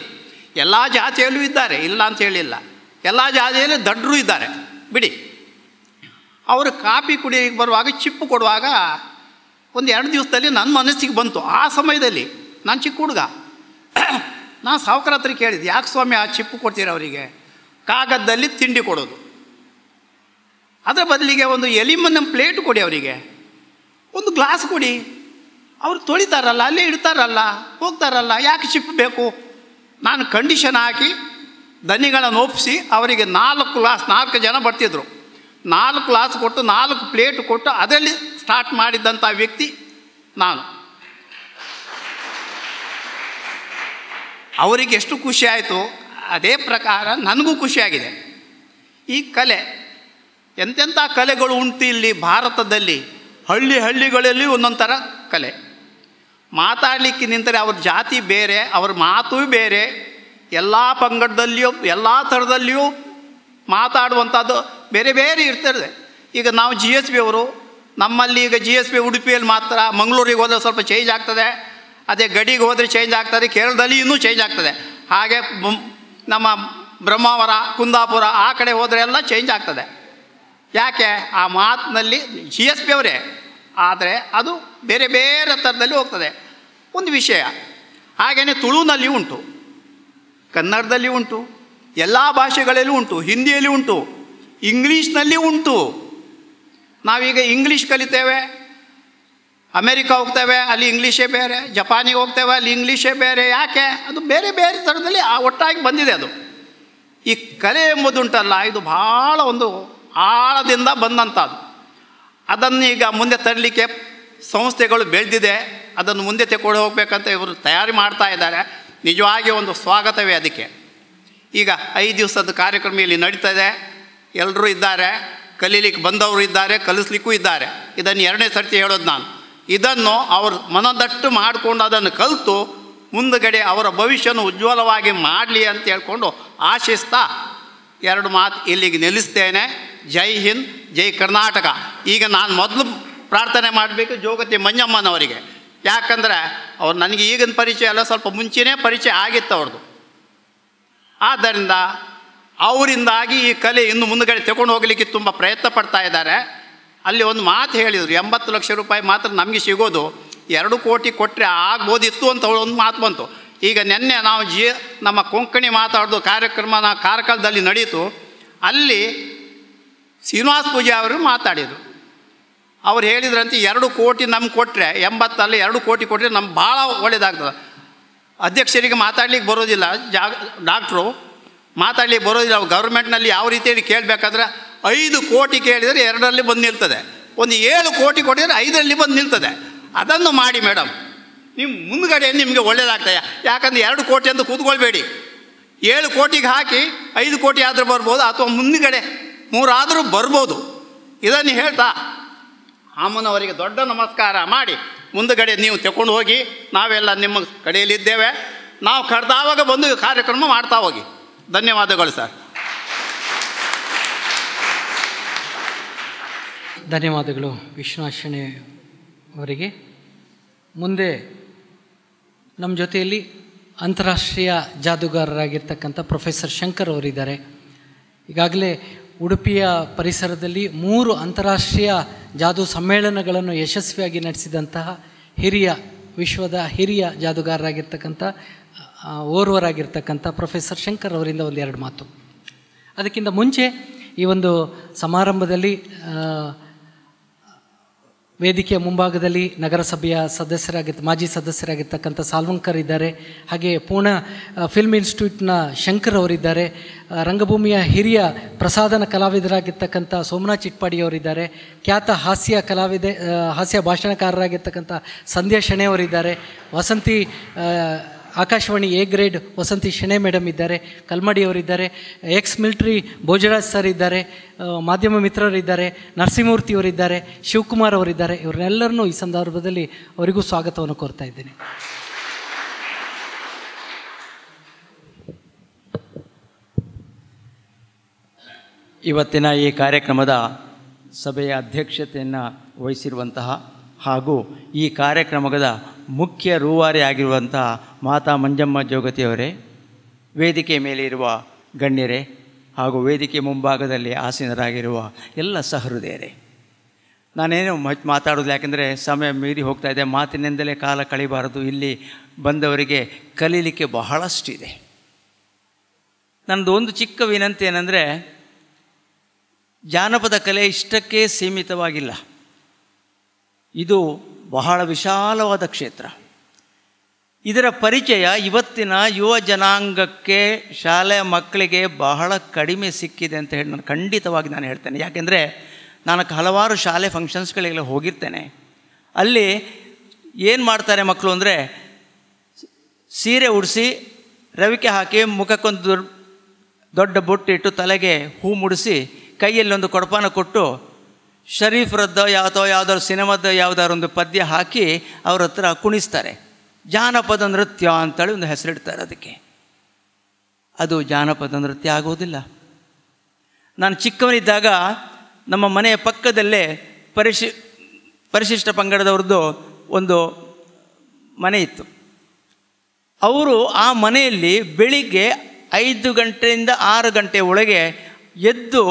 ಎಲ್ಲ ಜಾತಿಯಲ್ಲೂ ಇದ್ದಾರೆ ಇಲ್ಲ ಅಂತ ಹೇಳಿಲ್ಲ ಎಲ್ಲ ಜಾತಿಯಲ್ಲಿ ದಡ್ಡರು ಇದ್ದಾರೆ ಬಿಡಿ ಅವರು ಕಾಫಿ ಕುಡಿಯೋಕ್ಕೆ ಬರುವಾಗ ಚಿಪ್ಪು ಕೊಡುವಾಗ ಒಂದು ಎರಡು ದಿವಸದಲ್ಲಿ ನನ್ನ ಮನಸ್ಸಿಗೆ ಬಂತು ಆ ಸಮಯದಲ್ಲಿ ನಾನು ಚಿಕ್ಕ ಹುಡುಗ ನಾನು ಸಾವುಕರ ಕೇಳಿದ್ದೆ ಯಾಕೆ ಸ್ವಾಮಿ ಆ ಚಿಪ್ಪು ಕೊಡ್ತೀರ ಅವರಿಗೆ ಕಾಗದದಲ್ಲಿ ತಿಂಡಿ ಕೊಡೋದು ಅದರ ಬದಲಿಗೆ ಒಂದು ಎಲಿಮನ್ನಂ ಪ್ಲೇಟ್ ಕೊಡಿ ಅವರಿಗೆ ಒಂದು ಗ್ಲಾಸ್ ಕೊಡಿ ಅವರು ತೊಳಿತಾರಲ್ಲ ಅಲ್ಲೇ ಇಡ್ತಾರಲ್ಲ ಹೋಗ್ತಾರಲ್ಲ ಯಾಕೆ ಚಿಪ್ಪು ಬೇಕು ನಾನು ಕಂಡೀಷನ್ ಹಾಕಿ ದನಿಗಳನ್ನು ಒಪ್ಪಿಸಿ ಅವರಿಗೆ ನಾಲ್ಕು ಗ್ಲಾಸ್ ನಾಲ್ಕು ಜನ ಬರ್ತಿದ್ರು ನಾಲ್ಕು ಗ್ಲಾಸ್ ಕೊಟ್ಟು ನಾಲ್ಕು ಪ್ಲೇಟ್ ಕೊಟ್ಟು ಅದರಲ್ಲಿ ಸ್ಟಾರ್ಟ್ ಮಾಡಿದ್ದಂಥ ವ್ಯಕ್ತಿ ನಾನು ಅವರಿಗೆ ಎಷ್ಟು ಖುಷಿ ಆಯಿತು ಅದೇ ಪ್ರಕಾರ ನನಗೂ ಖುಷಿಯಾಗಿದೆ ಈ ಕಲೆ ಎಂತೆಂಥ ಕಲೆಗಳು ಉಂಟು ಇಲ್ಲಿ ಭಾರತದಲ್ಲಿ ಹಳ್ಳಿ ಹಳ್ಳಿಗಳಲ್ಲಿ ಒಂದೊಂದು ಥರ ಕಲೆ ಮಾತಾಡಲಿಕ್ಕೆ ನಿಂತರೆ ಅವ್ರ ಜಾತಿ ಬೇರೆ ಅವ್ರ ಮಾತು ಬೇರೆ ಎಲ್ಲ ಪಂಗಡದಲ್ಲಿಯೂ ಎಲ್ಲ ಥರದಲ್ಲಿಯೂ ಮಾತಾಡುವಂಥದ್ದು ಬೇರೆ ಬೇರೆ ಇರ್ತಿರ್ತದೆ ಈಗ ನಾವು ಜಿ ಎಸ್ ಬಿ ಅವರು ನಮ್ಮಲ್ಲಿ ಈಗ ಜಿ ಎಸ್ ಬಿ ಉಡುಪಿಯಲ್ಲಿ ಮಾತ್ರ ಮಂಗಳೂರಿಗೆ ಹೋದರೆ ಸ್ವಲ್ಪ ಚೇಂಜ್ ಆಗ್ತದೆ ಅದೇ ಗಡಿಗೆ ಹೋದರೆ ಚೇಂಜ್ ಆಗ್ತದೆ ಕೇರಳದಲ್ಲಿ ಇನ್ನೂ ಚೇಂಜ್ ಆಗ್ತದೆ ಹಾಗೆ ನಮ್ಮ ಬ್ರಹ್ಮಾವರ ಕುಂದಾಪುರ ಆ ಕಡೆ ಹೋದರೆ ಎಲ್ಲ ಚೇಂಜ್ ಆಗ್ತದೆ ಯಾಕೆ ಆ ಮಾತಿನಲ್ಲಿ ಜಿ ಎಸ್ ಪಿ ಅವರೇ ಆದರೆ ಅದು ಬೇರೆ ಬೇರೆ ಥರದಲ್ಲಿ ಹೋಗ್ತದೆ ಒಂದು ವಿಷಯ ಹಾಗೆಯೇ ತುಳುನಲ್ಲಿ ಉಂಟು ಕನ್ನಡದಲ್ಲಿ ಉಂಟು ಎಲ್ಲ ಭಾಷೆಗಳಲ್ಲೂ ಉಂಟು ಹಿಂದಿಯಲ್ಲಿ ಉಂಟು ಇಂಗ್ಲೀಷ್ನಲ್ಲಿ ಉಂಟು ನಾವೀಗ ಇಂಗ್ಲೀಷ್ ಕಲಿತೇವೆ ಅಮೇರಿಕಾ ಹೋಗ್ತೇವೆ ಅಲ್ಲಿ ಇಂಗ್ಲೀಷೇ ಬೇರೆ ಜಪಾನಿಗೆ ಹೋಗ್ತೇವೆ ಅಲ್ಲಿ ಇಂಗ್ಲೀಷೇ ಬೇರೆ ಯಾಕೆ ಅದು ಬೇರೆ ಬೇರೆ ಥರದಲ್ಲಿ ಆ ಒಟ್ಟಾಗಿ ಬಂದಿದೆ ಅದು ಈ ಕಲೆ ಎಂಬುದುಂಟಲ್ಲ ಇದು ಭಾಳ ಒಂದು ಆಳದಿಂದ ಬಂದಂಥದ್ದು ಅದನ್ನು ಈಗ ಮುಂದೆ ತರಲಿಕ್ಕೆ ಸಂಸ್ಥೆಗಳು ಬೆಳೆದಿದೆ ಅದನ್ನು ಮುಂದೆ ತಗೊಂಡು ಹೋಗಬೇಕಂತ ಇವರು ತಯಾರಿ ಮಾಡ್ತಾ ಇದ್ದಾರೆ ನಿಜವಾಗಿ ಒಂದು ಸ್ವಾಗತವೇ ಅದಕ್ಕೆ ಈಗ ಐದು ದಿವಸದ ಕಾರ್ಯಕ್ರಮ ಇಲ್ಲಿ ನಡೀತಾ ಇದೆ ಎಲ್ಲರೂ ಇದ್ದಾರೆ ಕಲೀಲಿಕ್ಕೆ ಬಂದವರು ಇದ್ದಾರೆ ಕಲಿಸ್ಲಿಕ್ಕೂ ಇದ್ದಾರೆ ಇದನ್ನು ಎರಡನೇ ಸರ್ತಿ ಹೇಳೋದು ನಾನು ಇದನ್ನು ಅವರು ಮನದಟ್ಟು ಮಾಡಿಕೊಂಡು ಅದನ್ನು ಕಲಿತು ಮುಂದಗಡೆ ಅವರ ಭವಿಷ್ಯನ ಉಜ್ವಲವಾಗಿ ಮಾಡಲಿ ಅಂತ ಹೇಳ್ಕೊಂಡು ಆಶಿಸ್ತಾ ಎರಡು ಮಾತು ಇಲ್ಲಿಗೆ ನಿಲ್ಲಿಸ್ತೇನೆ ಜೈ ಹಿಂದ್ ಜೈ ಕರ್ನಾಟಕ ಈಗ ನಾನು ಮೊದಲು ಪ್ರಾರ್ಥನೆ ಮಾಡಬೇಕು ಜೋಗತಿ ಮಂಜಮ್ಮನವರಿಗೆ ಯಾಕಂದರೆ ಅವ್ರು ನನಗೆ ಈಗಿನ ಪರಿಚಯ ಎಲ್ಲ ಸ್ವಲ್ಪ ಮುಂಚೆನೇ ಪರಿಚಯ ಆಗಿತ್ತು ಅವ್ರದ್ದು ಆದ್ದರಿಂದ ಅವರಿಂದಾಗಿ ಈ ಕಲೆ ಇನ್ನು ಮುಂದುಗಡೆ ತಗೊಂಡು ಹೋಗಲಿಕ್ಕೆ ತುಂಬ ಪ್ರಯತ್ನ ಪಡ್ತಾ ಇದ್ದಾರೆ ಅಲ್ಲಿ ಒಂದು ಮಾತು ಹೇಳಿದರು ಎಂಬತ್ತು ಲಕ್ಷ ರೂಪಾಯಿ ಮಾತ್ರ ನಮಗೆ ಸಿಗೋದು ಎರಡು ಕೋಟಿ ಕೊಟ್ಟರೆ ಆಗ್ಬೋದಿತ್ತು ಅಂತ ಅವಳು ಒಂದು ಮಾತು ಬಂತು ಈಗ ನಿನ್ನೆ ನಾವು ಜಿ ನಮ್ಮ ಕೊಂಕಣಿ ಮಾತಾಡೋದು ಕಾರ್ಯಕ್ರಮ ನಾವು ಕಾರ್ಕಳದಲ್ಲಿ ನಡೀತು ಅಲ್ಲಿ ಶ್ರೀನಿವಾಸ ಪೂಜೆ ಅವರು ಮಾತಾಡಿದರು ಅವ್ರು ಹೇಳಿದ್ರಂತೆ ಎರಡು ಕೋಟಿ ನಮ್ಗೆ ಕೊಟ್ಟರೆ ಎಂಬತ್ತಲ್ಲಿ ಎರಡು ಕೋಟಿ ಕೊಟ್ಟರೆ ನಮ್ಗೆ ಭಾಳ ಒಳ್ಳೇದಾಗ್ತದೆ ಅಧ್ಯಕ್ಷರಿಗೆ ಮಾತಾಡ್ಲಿಕ್ಕೆ ಬರೋದಿಲ್ಲ ಜಾಗ ಡಾಕ್ಟ್ರು ಮಾತಾಡ್ಲಿಕ್ಕೆ ಬರೋದಿಲ್ಲ ಗೌರ್ಮೆಂಟ್ನಲ್ಲಿ ಯಾವ ರೀತಿಯಲ್ಲಿ ಕೇಳಬೇಕಾದ್ರೆ ಐದು ಕೋಟಿ ಕೇಳಿದರೆ ಎರಡರಲ್ಲಿ ಬಂದು ನಿಲ್ತದೆ ಒಂದು ಏಳು ಕೋಟಿ ಕೊಟ್ಟಿದ್ರೆ ಐದರಲ್ಲಿ ಬಂದು ನಿಲ್ತದೆ ಅದನ್ನು ಮಾಡಿ ಮೇಡಮ್ ನಿಮ್ಮ ಮುಂದ್ಗಡೆ ನಿಮಗೆ ಒಳ್ಳೇದಾಗ್ತದೆ ಯಾಕಂದರೆ ಎರಡು ಕೋಟಿ ಅಂತ ಕೂತ್ಕೊಳ್ಬೇಡಿ ಏಳು ಕೋಟಿಗೆ ಹಾಕಿ ಐದು ಕೋಟಿ ಆದರೂ ಬರ್ಬೋದು ಅಥವಾ ಮುಂದ್ಗಡೆ ಮೂರಾದರೂ ಬರ್ಬೋದು ಇದನ್ನು ಹೇಳ್ತಾ ಅಮ್ಮನವರಿಗೆ ದೊಡ್ಡ ನಮಸ್ಕಾರ ಮಾಡಿ ಮುಂದುಗಡೆ ನೀವು ತಗೊಂಡು ಹೋಗಿ ನಾವೆಲ್ಲ ನಿಮ್ಮ ಕಡೆಯಲ್ಲಿದ್ದೇವೆ ನಾವು ಕರೆದಾವಾಗ ಬಂದು ಕಾರ್ಯಕ್ರಮ ಮಾಡ್ತಾ ಹೋಗಿ ಧನ್ಯವಾದಗಳು ಸರ್ ಧನ್ಯವಾದಗಳು ವಿಶ್ವನಾಶಣೆ ಅವರಿಗೆ ಮುಂದೆ ನಮ್ಮ ಜೊತೆಯಲ್ಲಿ ಅಂತಾರಾಷ್ಟ್ರೀಯ ಜಾದೂಗಾರರಾಗಿರ್ತಕ್ಕಂಥ ಪ್ರೊಫೆಸರ್ ಶಂಕರ್ ಅವರಿದ್ದಾರೆ ಈಗಾಗಲೇ ಉಡುಪಿಯ ಪರಿಸರದಲ್ಲಿ ಮೂರು ಅಂತಾರಾಷ್ಟ್ರೀಯ ಜಾದು ಸಮ್ಮೇಳನಗಳನ್ನು ಯಶಸ್ವಿಯಾಗಿ ನಡೆಸಿದಂತಹ ಹಿರಿಯ ವಿಶ್ವದ ಹಿರಿಯ ಜಾದುಗಾರರಾಗಿರ್ತಕ್ಕಂಥ ಓರ್ವರಾಗಿರ್ತಕ್ಕಂಥ ಪ್ರೊಫೆಸರ್ ಶಂಕರ್ ಅವರಿಂದ ಒಂದೆರಡು ಮಾತು ಅದಕ್ಕಿಂತ ಮುಂಚೆ ಈ ಒಂದು ಸಮಾರಂಭದಲ್ಲಿ ವೇದಿಕೆಯ ಮುಂಭಾಗದಲ್ಲಿ ನಗರಸಭೆಯ ಸದಸ್ಯರಾಗಿತ್ತು ಮಾಜಿ ಸದಸ್ಯರಾಗಿರ್ತಕ್ಕಂಥ ಸಾಲ್ವಂಕರ್ ಇದ್ದಾರೆ ಹಾಗೆ ಪೂರ್ಣ ಫಿಲ್ಮ್ ಇನ್ಸ್ಟಿಟ್ಯೂಟ್ನ ಶಂಕರ್ ಅವರಿದ್ದಾರೆ ರಂಗಭೂಮಿಯ ಹಿರಿಯ ಪ್ರಸಾದನ ಕಲಾವಿದರಾಗಿರ್ತಕ್ಕಂಥ ಸೋಮನಾಥ್ ಚಿಟ್ಪಾಡಿ ಅವರಿದ್ದಾರೆ ಖ್ಯಾತ ಹಾಸ್ಯ ಕಲಾವಿದೆ ಹಾಸ್ಯ ಭಾಷಣಕಾರರಾಗಿರ್ತಕ್ಕಂಥ ಸಂಧ್ಯಾ ಅವರಿದ್ದಾರೆ Vasanti Akashvani A grade Vasanti Shenoy madam ಇದ್ದಾರೆ ಕಲ್ಮಡಿಯವರಿದ್ದಾರೆ ಎಕ್ಸ್ ಮಿಲ್ಟ್ರಿ ಭೋಜರಾಜ್ ಸರ್ ಇದ್ದಾರೆ ಮಾಧ್ಯಮ ಮಿತ್ರರಿದ್ದಾರೆ ನರಸಿಂಹಮೂರ್ತಿಯವರಿದ್ದಾರೆ ಶಿವಕುಮಾರ್ ಅವರಿದ್ದಾರೆ ಇವರನ್ನೆಲ್ಲರನ್ನೂ ಈ ಸಂದರ್ಭದಲ್ಲಿ ಅವರಿಗೂ ಸ್ವಾಗತವನ್ನು ಕೋರ್ತಾ ಇದ್ದೇನೆ ಇವತ್ತಿನ ಈ ಕಾರ್ಯಕ್ರಮದ ಸಭೆಯ ಅಧ್ಯಕ್ಷತೆಯನ್ನು ವಹಿಸಿರುವಂತಹ ಹಾಗೂ ಈ ಕಾರ್ಯಕ್ರಮದ ಮುಖ್ಯ ರೂವಾರಿ ಆಗಿರುವಂಥ ಮಾತಾ ಮಂಜಮ್ಮ ಜೋಗತಿಯವರೇ ವೇದಿಕೆ ಮೇಲೆ ಇರುವ ಗಣ್ಯರೇ ಹಾಗೂ ವೇದಿಕೆ ಮುಂಭಾಗದಲ್ಲಿ ಆಸೀನರಾಗಿರುವ ಎಲ್ಲ ಸಹೃದಯರೇ ನಾನೇನು ಮಾತಾಡೋದು ಯಾಕೆಂದರೆ ಸಮಯ ಮೀರಿ ಹೋಗ್ತಾ ಇದೆ ಮಾತಿನಿಂದಲೇ ಕಾಲ ಕಳಿಬಾರದು ಇಲ್ಲಿ ಬಂದವರಿಗೆ ಕಲೀಲಿಕ್ಕೆ ಬಹಳಷ್ಟಿದೆ ನನ್ನದು ಒಂದು ಚಿಕ್ಕ ವಿನಂತಿ ಏನಂದರೆ ಜಾನಪದ ಕಲೆ ಇಷ್ಟಕ್ಕೇ ಸೀಮಿತವಾಗಿಲ್ಲ ಇದು ಬಹಳ ವಿಶಾಲವಾದ ಕ್ಷೇತ್ರ ಇದರ ಪರಿಚಯ ಇವತ್ತಿನ ಯುವ ಜನಾಂಗಕ್ಕೆ ಶಾಲೆಯ ಮಕ್ಕಳಿಗೆ ಬಹಳ ಕಡಿಮೆ ಸಿಕ್ಕಿದೆ ಅಂತ ಹೇಳಿ ನಾನು ಖಂಡಿತವಾಗಿ ನಾನು ಹೇಳ್ತೇನೆ ಯಾಕೆಂದರೆ ನಾನು ಹಲವಾರು ಶಾಲೆ ಫಂಕ್ಷನ್ಸ್ಗಳಿಗೆಲ್ಲ ಹೋಗಿರ್ತೇನೆ ಅಲ್ಲಿ ಏನು ಮಾಡ್ತಾರೆ ಮಕ್ಕಳು ಅಂದರೆ ಸೀರೆ ಉಡಿಸಿ ರವಿಕೆ ಹಾಕಿ ಮುಖಕ್ಕೊಂದು ದೊಡ್ಡ ಬೊಟ್ಟಿಟ್ಟು ತಲೆಗೆ ಹೂ ಮುಡಿಸಿ ಒಂದು ಕೊಡಪಾನ ಕೊಟ್ಟು ಶರೀಫ್ರದ್ದು ಅಥವಾ ಯಾವುದಾದ್ರು ಸಿನಿಮಾದ ಯಾವುದಾದ್ರು ಒಂದು ಪದ್ಯ ಹಾಕಿ ಅವ್ರ ಹತ್ರ ಕುಣಿಸ್ತಾರೆ ಜಾನಪದ ನೃತ್ಯ ಅಂತೇಳಿ ಒಂದು ಹೆಸರಿಡ್ತಾರೆ ಅದಕ್ಕೆ ಅದು ಜಾನಪದ ನೃತ್ಯ ಆಗೋದಿಲ್ಲ ನಾನು ಚಿಕ್ಕವನಿದ್ದಾಗ ನಮ್ಮ ಮನೆಯ ಪಕ್ಕದಲ್ಲೇ ಪರಿಶಿ ಪರಿಶಿಷ್ಟ ಪಂಗಡದವ್ರದ್ದು ಒಂದು ಮನೆ ಇತ್ತು ಅವರು ಆ ಮನೆಯಲ್ಲಿ ಬೆಳಿಗ್ಗೆ ಐದು ಗಂಟೆಯಿಂದ ಆರು ಗಂಟೆ ಒಳಗೆ ಎದ್ದು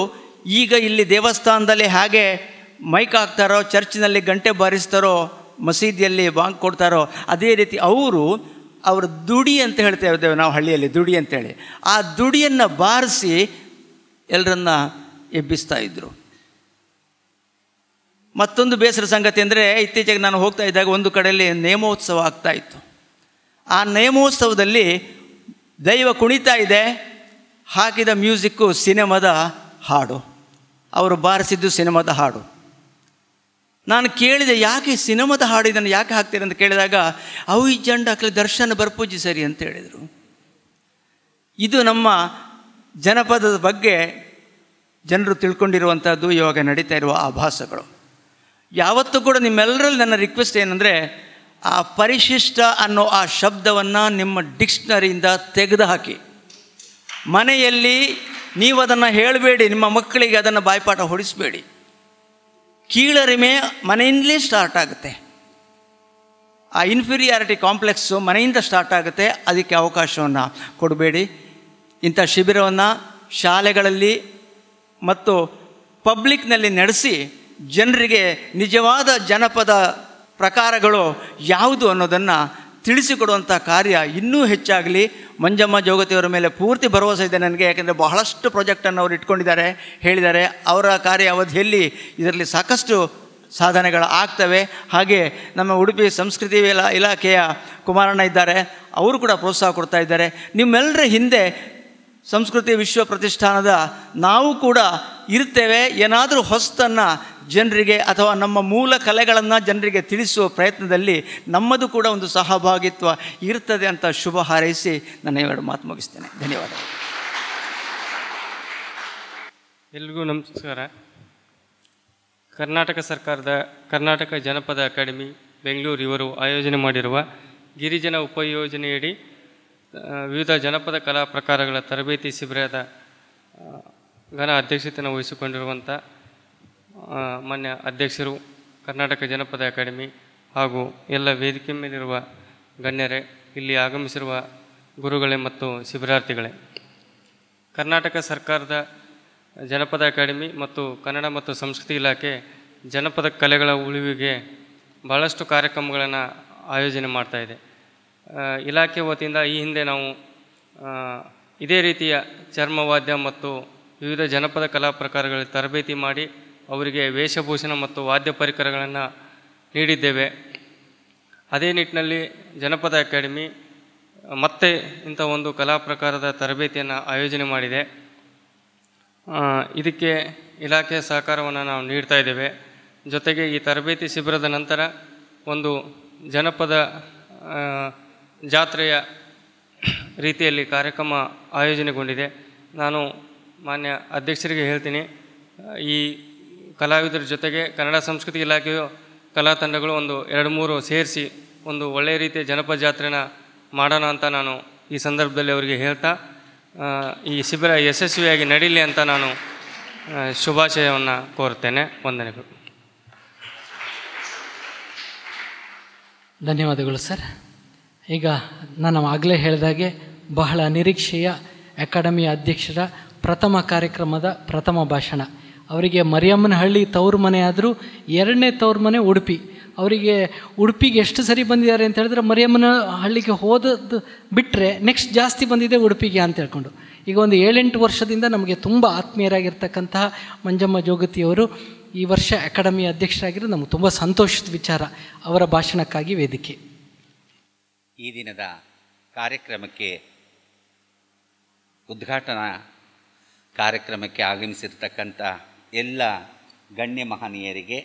ಈಗ ಇಲ್ಲಿ ದೇವಸ್ಥಾನದಲ್ಲಿ ಹಾಗೆ ಮೈಕ್ ಹಾಕ್ತಾರೋ ಚರ್ಚ್ನಲ್ಲಿ ಗಂಟೆ ಬಾರಿಸ್ತಾರೋ ಮಸೀದಿಯಲ್ಲಿ ಬಾಂಗ್ ಕೊಡ್ತಾರೋ ಅದೇ ರೀತಿ ಅವರು ಅವರ ದುಡಿ ಅಂತ ಹೇಳ್ತಾ ಇರ್ತೇವೆ ನಾವು ಹಳ್ಳಿಯಲ್ಲಿ ದುಡಿ ಅಂತೇಳಿ ಆ ದುಡಿಯನ್ನು ಬಾರಿಸಿ ಎಲ್ಲರನ್ನ ಎಬ್ಬಿಸ್ತಾ ಇದ್ದರು ಮತ್ತೊಂದು ಬೇಸರ ಸಂಗತಿ ಅಂದರೆ ಇತ್ತೀಚೆಗೆ ನಾನು ಹೋಗ್ತಾ ಇದ್ದಾಗ ಒಂದು ಕಡೆಯಲ್ಲಿ ನೇಮೋತ್ಸವ ಆಗ್ತಾ ಇತ್ತು ಆ ನೇಮೋತ್ಸವದಲ್ಲಿ ದೈವ ಕುಣಿತಾ ಇದೆ ಹಾಕಿದ ಮ್ಯೂಸಿಕ್ಕು ಸಿನಿಮಾದ ಹಾಡು ಅವರು ಬಾರಿಸಿದ್ದು ಸಿನಿಮಾದ ಹಾಡು ನಾನು ಕೇಳಿದೆ ಯಾಕೆ ಸಿನಿಮಾದ ಹಾಡು ಇದನ್ನು ಯಾಕೆ ಹಾಕ್ತೀರಿ ಅಂತ ಕೇಳಿದಾಗ ಅವು ಈ ಜಂಡ ಹಾಕಲಿ ದರ್ಶನ ಬರ್ಪೂಜಿ ಸರಿ ಅಂತ ಹೇಳಿದರು ಇದು ನಮ್ಮ ಜನಪದದ ಬಗ್ಗೆ ಜನರು ತಿಳ್ಕೊಂಡಿರುವಂಥದ್ದು ಇವಾಗ ನಡೀತಾ ಇರುವ ಆಭಾಸಗಳು ಯಾವತ್ತೂ ಕೂಡ ನಿಮ್ಮೆಲ್ಲರಲ್ಲಿ ನನ್ನ ರಿಕ್ವೆಸ್ಟ್ ಏನಂದರೆ ಆ ಪರಿಶಿಷ್ಟ ಅನ್ನೋ ಆ ಶಬ್ದವನ್ನು ನಿಮ್ಮ ಡಿಕ್ಷನರಿಯಿಂದ ತೆಗೆದುಹಾಕಿ ಮನೆಯಲ್ಲಿ ನೀವು ಅದನ್ನು ಹೇಳಬೇಡಿ ನಿಮ್ಮ ಮಕ್ಕಳಿಗೆ ಅದನ್ನು ಬಾಯ್ಪಾಠ ಹೊಡಿಸಬೇಡಿ ಕೀಳರಿಮೆ ಮನೆಯಿಂದಲೇ ಸ್ಟಾರ್ಟ್ ಆಗುತ್ತೆ ಆ ಇನ್ಫೀರಿಯಾರಿಟಿ ಕಾಂಪ್ಲೆಕ್ಸು ಮನೆಯಿಂದ ಸ್ಟಾರ್ಟ್ ಆಗುತ್ತೆ ಅದಕ್ಕೆ ಅವಕಾಶವನ್ನು ಕೊಡಬೇಡಿ ಇಂಥ ಶಿಬಿರವನ್ನು ಶಾಲೆಗಳಲ್ಲಿ ಮತ್ತು ಪಬ್ಲಿಕ್ನಲ್ಲಿ ನಡೆಸಿ ಜನರಿಗೆ ನಿಜವಾದ ಜನಪದ ಪ್ರಕಾರಗಳು ಯಾವುದು ಅನ್ನೋದನ್ನು ತಿಳಿಸಿಕೊಡುವಂಥ ಕಾರ್ಯ ಇನ್ನೂ ಹೆಚ್ಚಾಗಲಿ ಮಂಜಮ್ಮ ಜೋಗತಿಯವರ ಮೇಲೆ ಪೂರ್ತಿ ಭರವಸೆ ಇದೆ ನನಗೆ ಯಾಕೆಂದರೆ ಬಹಳಷ್ಟು ಪ್ರಾಜೆಕ್ಟನ್ನು ಅವರು ಇಟ್ಕೊಂಡಿದ್ದಾರೆ ಹೇಳಿದ್ದಾರೆ ಅವರ ಕಾರ್ಯ ಅವಧಿಯಲ್ಲಿ ಇದರಲ್ಲಿ ಸಾಕಷ್ಟು ಸಾಧನೆಗಳು ಆಗ್ತವೆ ಹಾಗೆ ನಮ್ಮ ಉಡುಪಿ ಸಂಸ್ಕೃತಿ ಇಲಾಖೆಯ ಕುಮಾರಣ್ಣ ಇದ್ದಾರೆ ಅವರು ಕೂಡ ಪ್ರೋತ್ಸಾಹ ಕೊಡ್ತಾ ಇದ್ದಾರೆ ನಿಮ್ಮೆಲ್ಲರ ಹಿಂದೆ ಸಂಸ್ಕೃತಿ ವಿಶ್ವ ಪ್ರತಿಷ್ಠಾನದ ನಾವು ಕೂಡ ಇರ್ತೇವೆ ಏನಾದರೂ ಹೊಸತನ್ನು ಜನರಿಗೆ ಅಥವಾ ನಮ್ಮ ಮೂಲ ಕಲೆಗಳನ್ನು ಜನರಿಗೆ ತಿಳಿಸುವ ಪ್ರಯತ್ನದಲ್ಲಿ ನಮ್ಮದು ಕೂಡ ಒಂದು ಸಹಭಾಗಿತ್ವ ಇರ್ತದೆ ಅಂತ ಶುಭ ಹಾರೈಸಿ ನನ್ನ ಎರಡು ಮಾತು ಮುಗಿಸ್ತೇನೆ ಧನ್ಯವಾದ ಎಲ್ರಿಗೂ ನಮಸ್ಕಾರ ಕರ್ನಾಟಕ ಸರ್ಕಾರದ ಕರ್ನಾಟಕ ಜನಪದ ಅಕಾಡೆಮಿ ಬೆಂಗಳೂರು ಇವರು ಆಯೋಜನೆ ಮಾಡಿರುವ ಗಿರಿಜನ ಉಪಯೋಜನೆಯಡಿ ವಿವಿಧ ಜನಪದ ಕಲಾ ಪ್ರಕಾರಗಳ ತರಬೇತಿ ಶಿಬಿರದ ಘನ ಅಧ್ಯಕ್ಷತೆಯನ್ನು ವಹಿಸಿಕೊಂಡಿರುವಂಥ ಮಾನ್ಯ ಅಧ್ಯಕ್ಷರು ಕರ್ನಾಟಕ ಜನಪದ ಅಕಾಡೆಮಿ ಹಾಗೂ ಎಲ್ಲ ವೇದಿಕೆ ಮೇಲಿರುವ ಗಣ್ಯರೇ ಇಲ್ಲಿ ಆಗಮಿಸಿರುವ ಗುರುಗಳೇ ಮತ್ತು ಶಿಬಿರಾರ್ಥಿಗಳೇ ಕರ್ನಾಟಕ ಸರ್ಕಾರದ ಜನಪದ ಅಕಾಡೆಮಿ ಮತ್ತು ಕನ್ನಡ ಮತ್ತು ಸಂಸ್ಕೃತಿ ಇಲಾಖೆ ಜನಪದ ಕಲೆಗಳ ಉಳಿವಿಗೆ ಭಾಳಷ್ಟು ಕಾರ್ಯಕ್ರಮಗಳನ್ನು ಆಯೋಜನೆ ಮಾಡ್ತಾಯಿದೆ ಇಲಾಖೆ ವತಿಯಿಂದ ಈ ಹಿಂದೆ ನಾವು ಇದೇ ರೀತಿಯ ಚರ್ಮವಾದ್ಯ ಮತ್ತು ವಿವಿಧ ಜನಪದ ಕಲಾ ಪ್ರಕಾರಗಳಲ್ಲಿ ತರಬೇತಿ ಮಾಡಿ ಅವರಿಗೆ ವೇಷಭೂಷಣ ಮತ್ತು ವಾದ್ಯ ಪರಿಕರಗಳನ್ನು ನೀಡಿದ್ದೇವೆ ಅದೇ ನಿಟ್ಟಿನಲ್ಲಿ ಜನಪದ ಅಕಾಡೆಮಿ ಮತ್ತೆ ಇಂಥ ಒಂದು ಕಲಾ ಪ್ರಕಾರದ ತರಬೇತಿಯನ್ನು ಆಯೋಜನೆ ಮಾಡಿದೆ ಇದಕ್ಕೆ ಇಲಾಖೆಯ ಸಹಕಾರವನ್ನು ನಾವು ನೀಡ್ತಾ ಇದ್ದೇವೆ ಜೊತೆಗೆ ಈ ತರಬೇತಿ ಶಿಬಿರದ ನಂತರ ಒಂದು ಜನಪದ ಜಾತ್ರೆಯ ರೀತಿಯಲ್ಲಿ ಕಾರ್ಯಕ್ರಮ ಆಯೋಜನೆಗೊಂಡಿದೆ ನಾನು ಮಾನ್ಯ ಅಧ್ಯಕ್ಷರಿಗೆ ಹೇಳ್ತೀನಿ ಈ ಕಲಾವಿದರ ಜೊತೆಗೆ ಕನ್ನಡ ಸಂಸ್ಕೃತಿ ಇಲಾಖೆಯು ಕಲಾ ತಂಡಗಳು ಒಂದು ಎರಡು ಮೂರು ಸೇರಿಸಿ ಒಂದು ಒಳ್ಳೆಯ ರೀತಿಯ ಜನಪದ ಜಾತ್ರೆನ ಮಾಡೋಣ ಅಂತ ನಾನು ಈ ಸಂದರ್ಭದಲ್ಲಿ ಅವರಿಗೆ ಹೇಳ್ತಾ ಈ ಶಿಬಿರ ಯಶಸ್ವಿಯಾಗಿ ನಡೀಲಿ ಅಂತ ನಾನು ಶುಭಾಶಯವನ್ನು ಕೋರ್ತೇನೆ ವಂದನೆಗಳು ಧನ್ಯವಾದಗಳು ಸರ್ ಈಗ ನಾನು ಆಗಲೇ ಹೇಳಿದಾಗೆ ಬಹಳ ನಿರೀಕ್ಷೆಯ ಅಕಾಡೆಮಿಯ ಅಧ್ಯಕ್ಷರ ಪ್ರಥಮ ಕಾರ್ಯಕ್ರಮದ ಪ್ರಥಮ ಭಾಷಣ ಅವರಿಗೆ ಮರಿಯಮ್ಮನಹಳ್ಳಿ ತವ್ರ ಮನೆ ಆದರೂ ಎರಡನೇ ತವ್ರ ಮನೆ ಉಡುಪಿ ಅವರಿಗೆ ಉಡುಪಿಗೆ ಎಷ್ಟು ಸರಿ ಬಂದಿದ್ದಾರೆ ಅಂತ ಹೇಳಿದ್ರೆ ಮರಿಯಮ್ಮನ ಹಳ್ಳಿಗೆ ಹೋದದ್ದು ಬಿಟ್ಟರೆ ನೆಕ್ಸ್ಟ್ ಜಾಸ್ತಿ ಬಂದಿದೆ ಉಡುಪಿಗೆ ಅಂತ ಹೇಳ್ಕೊಂಡು ಈಗ ಒಂದು ಏಳೆಂಟು ವರ್ಷದಿಂದ ನಮಗೆ ತುಂಬ ಆತ್ಮೀಯರಾಗಿರ್ತಕ್ಕಂತಹ ಮಂಜಮ್ಮ ಜೋಗತಿಯವರು ಈ ವರ್ಷ ಅಕಾಡೆಮಿ ಅಧ್ಯಕ್ಷರಾಗಿರೋ ನಮಗೆ ತುಂಬ ಸಂತೋಷದ ವಿಚಾರ ಅವರ ಭಾಷಣಕ್ಕಾಗಿ ವೇದಿಕೆ ಈ ದಿನದ ಕಾರ್ಯಕ್ರಮಕ್ಕೆ ಉದ್ಘಾಟನಾ ಕಾರ್ಯಕ್ರಮಕ್ಕೆ ಆಗಮಿಸಿರ್ತಕ್ಕಂಥ ಎಲ್ಲ ಗಣ್ಯ ಮಹನೀಯರಿಗೆ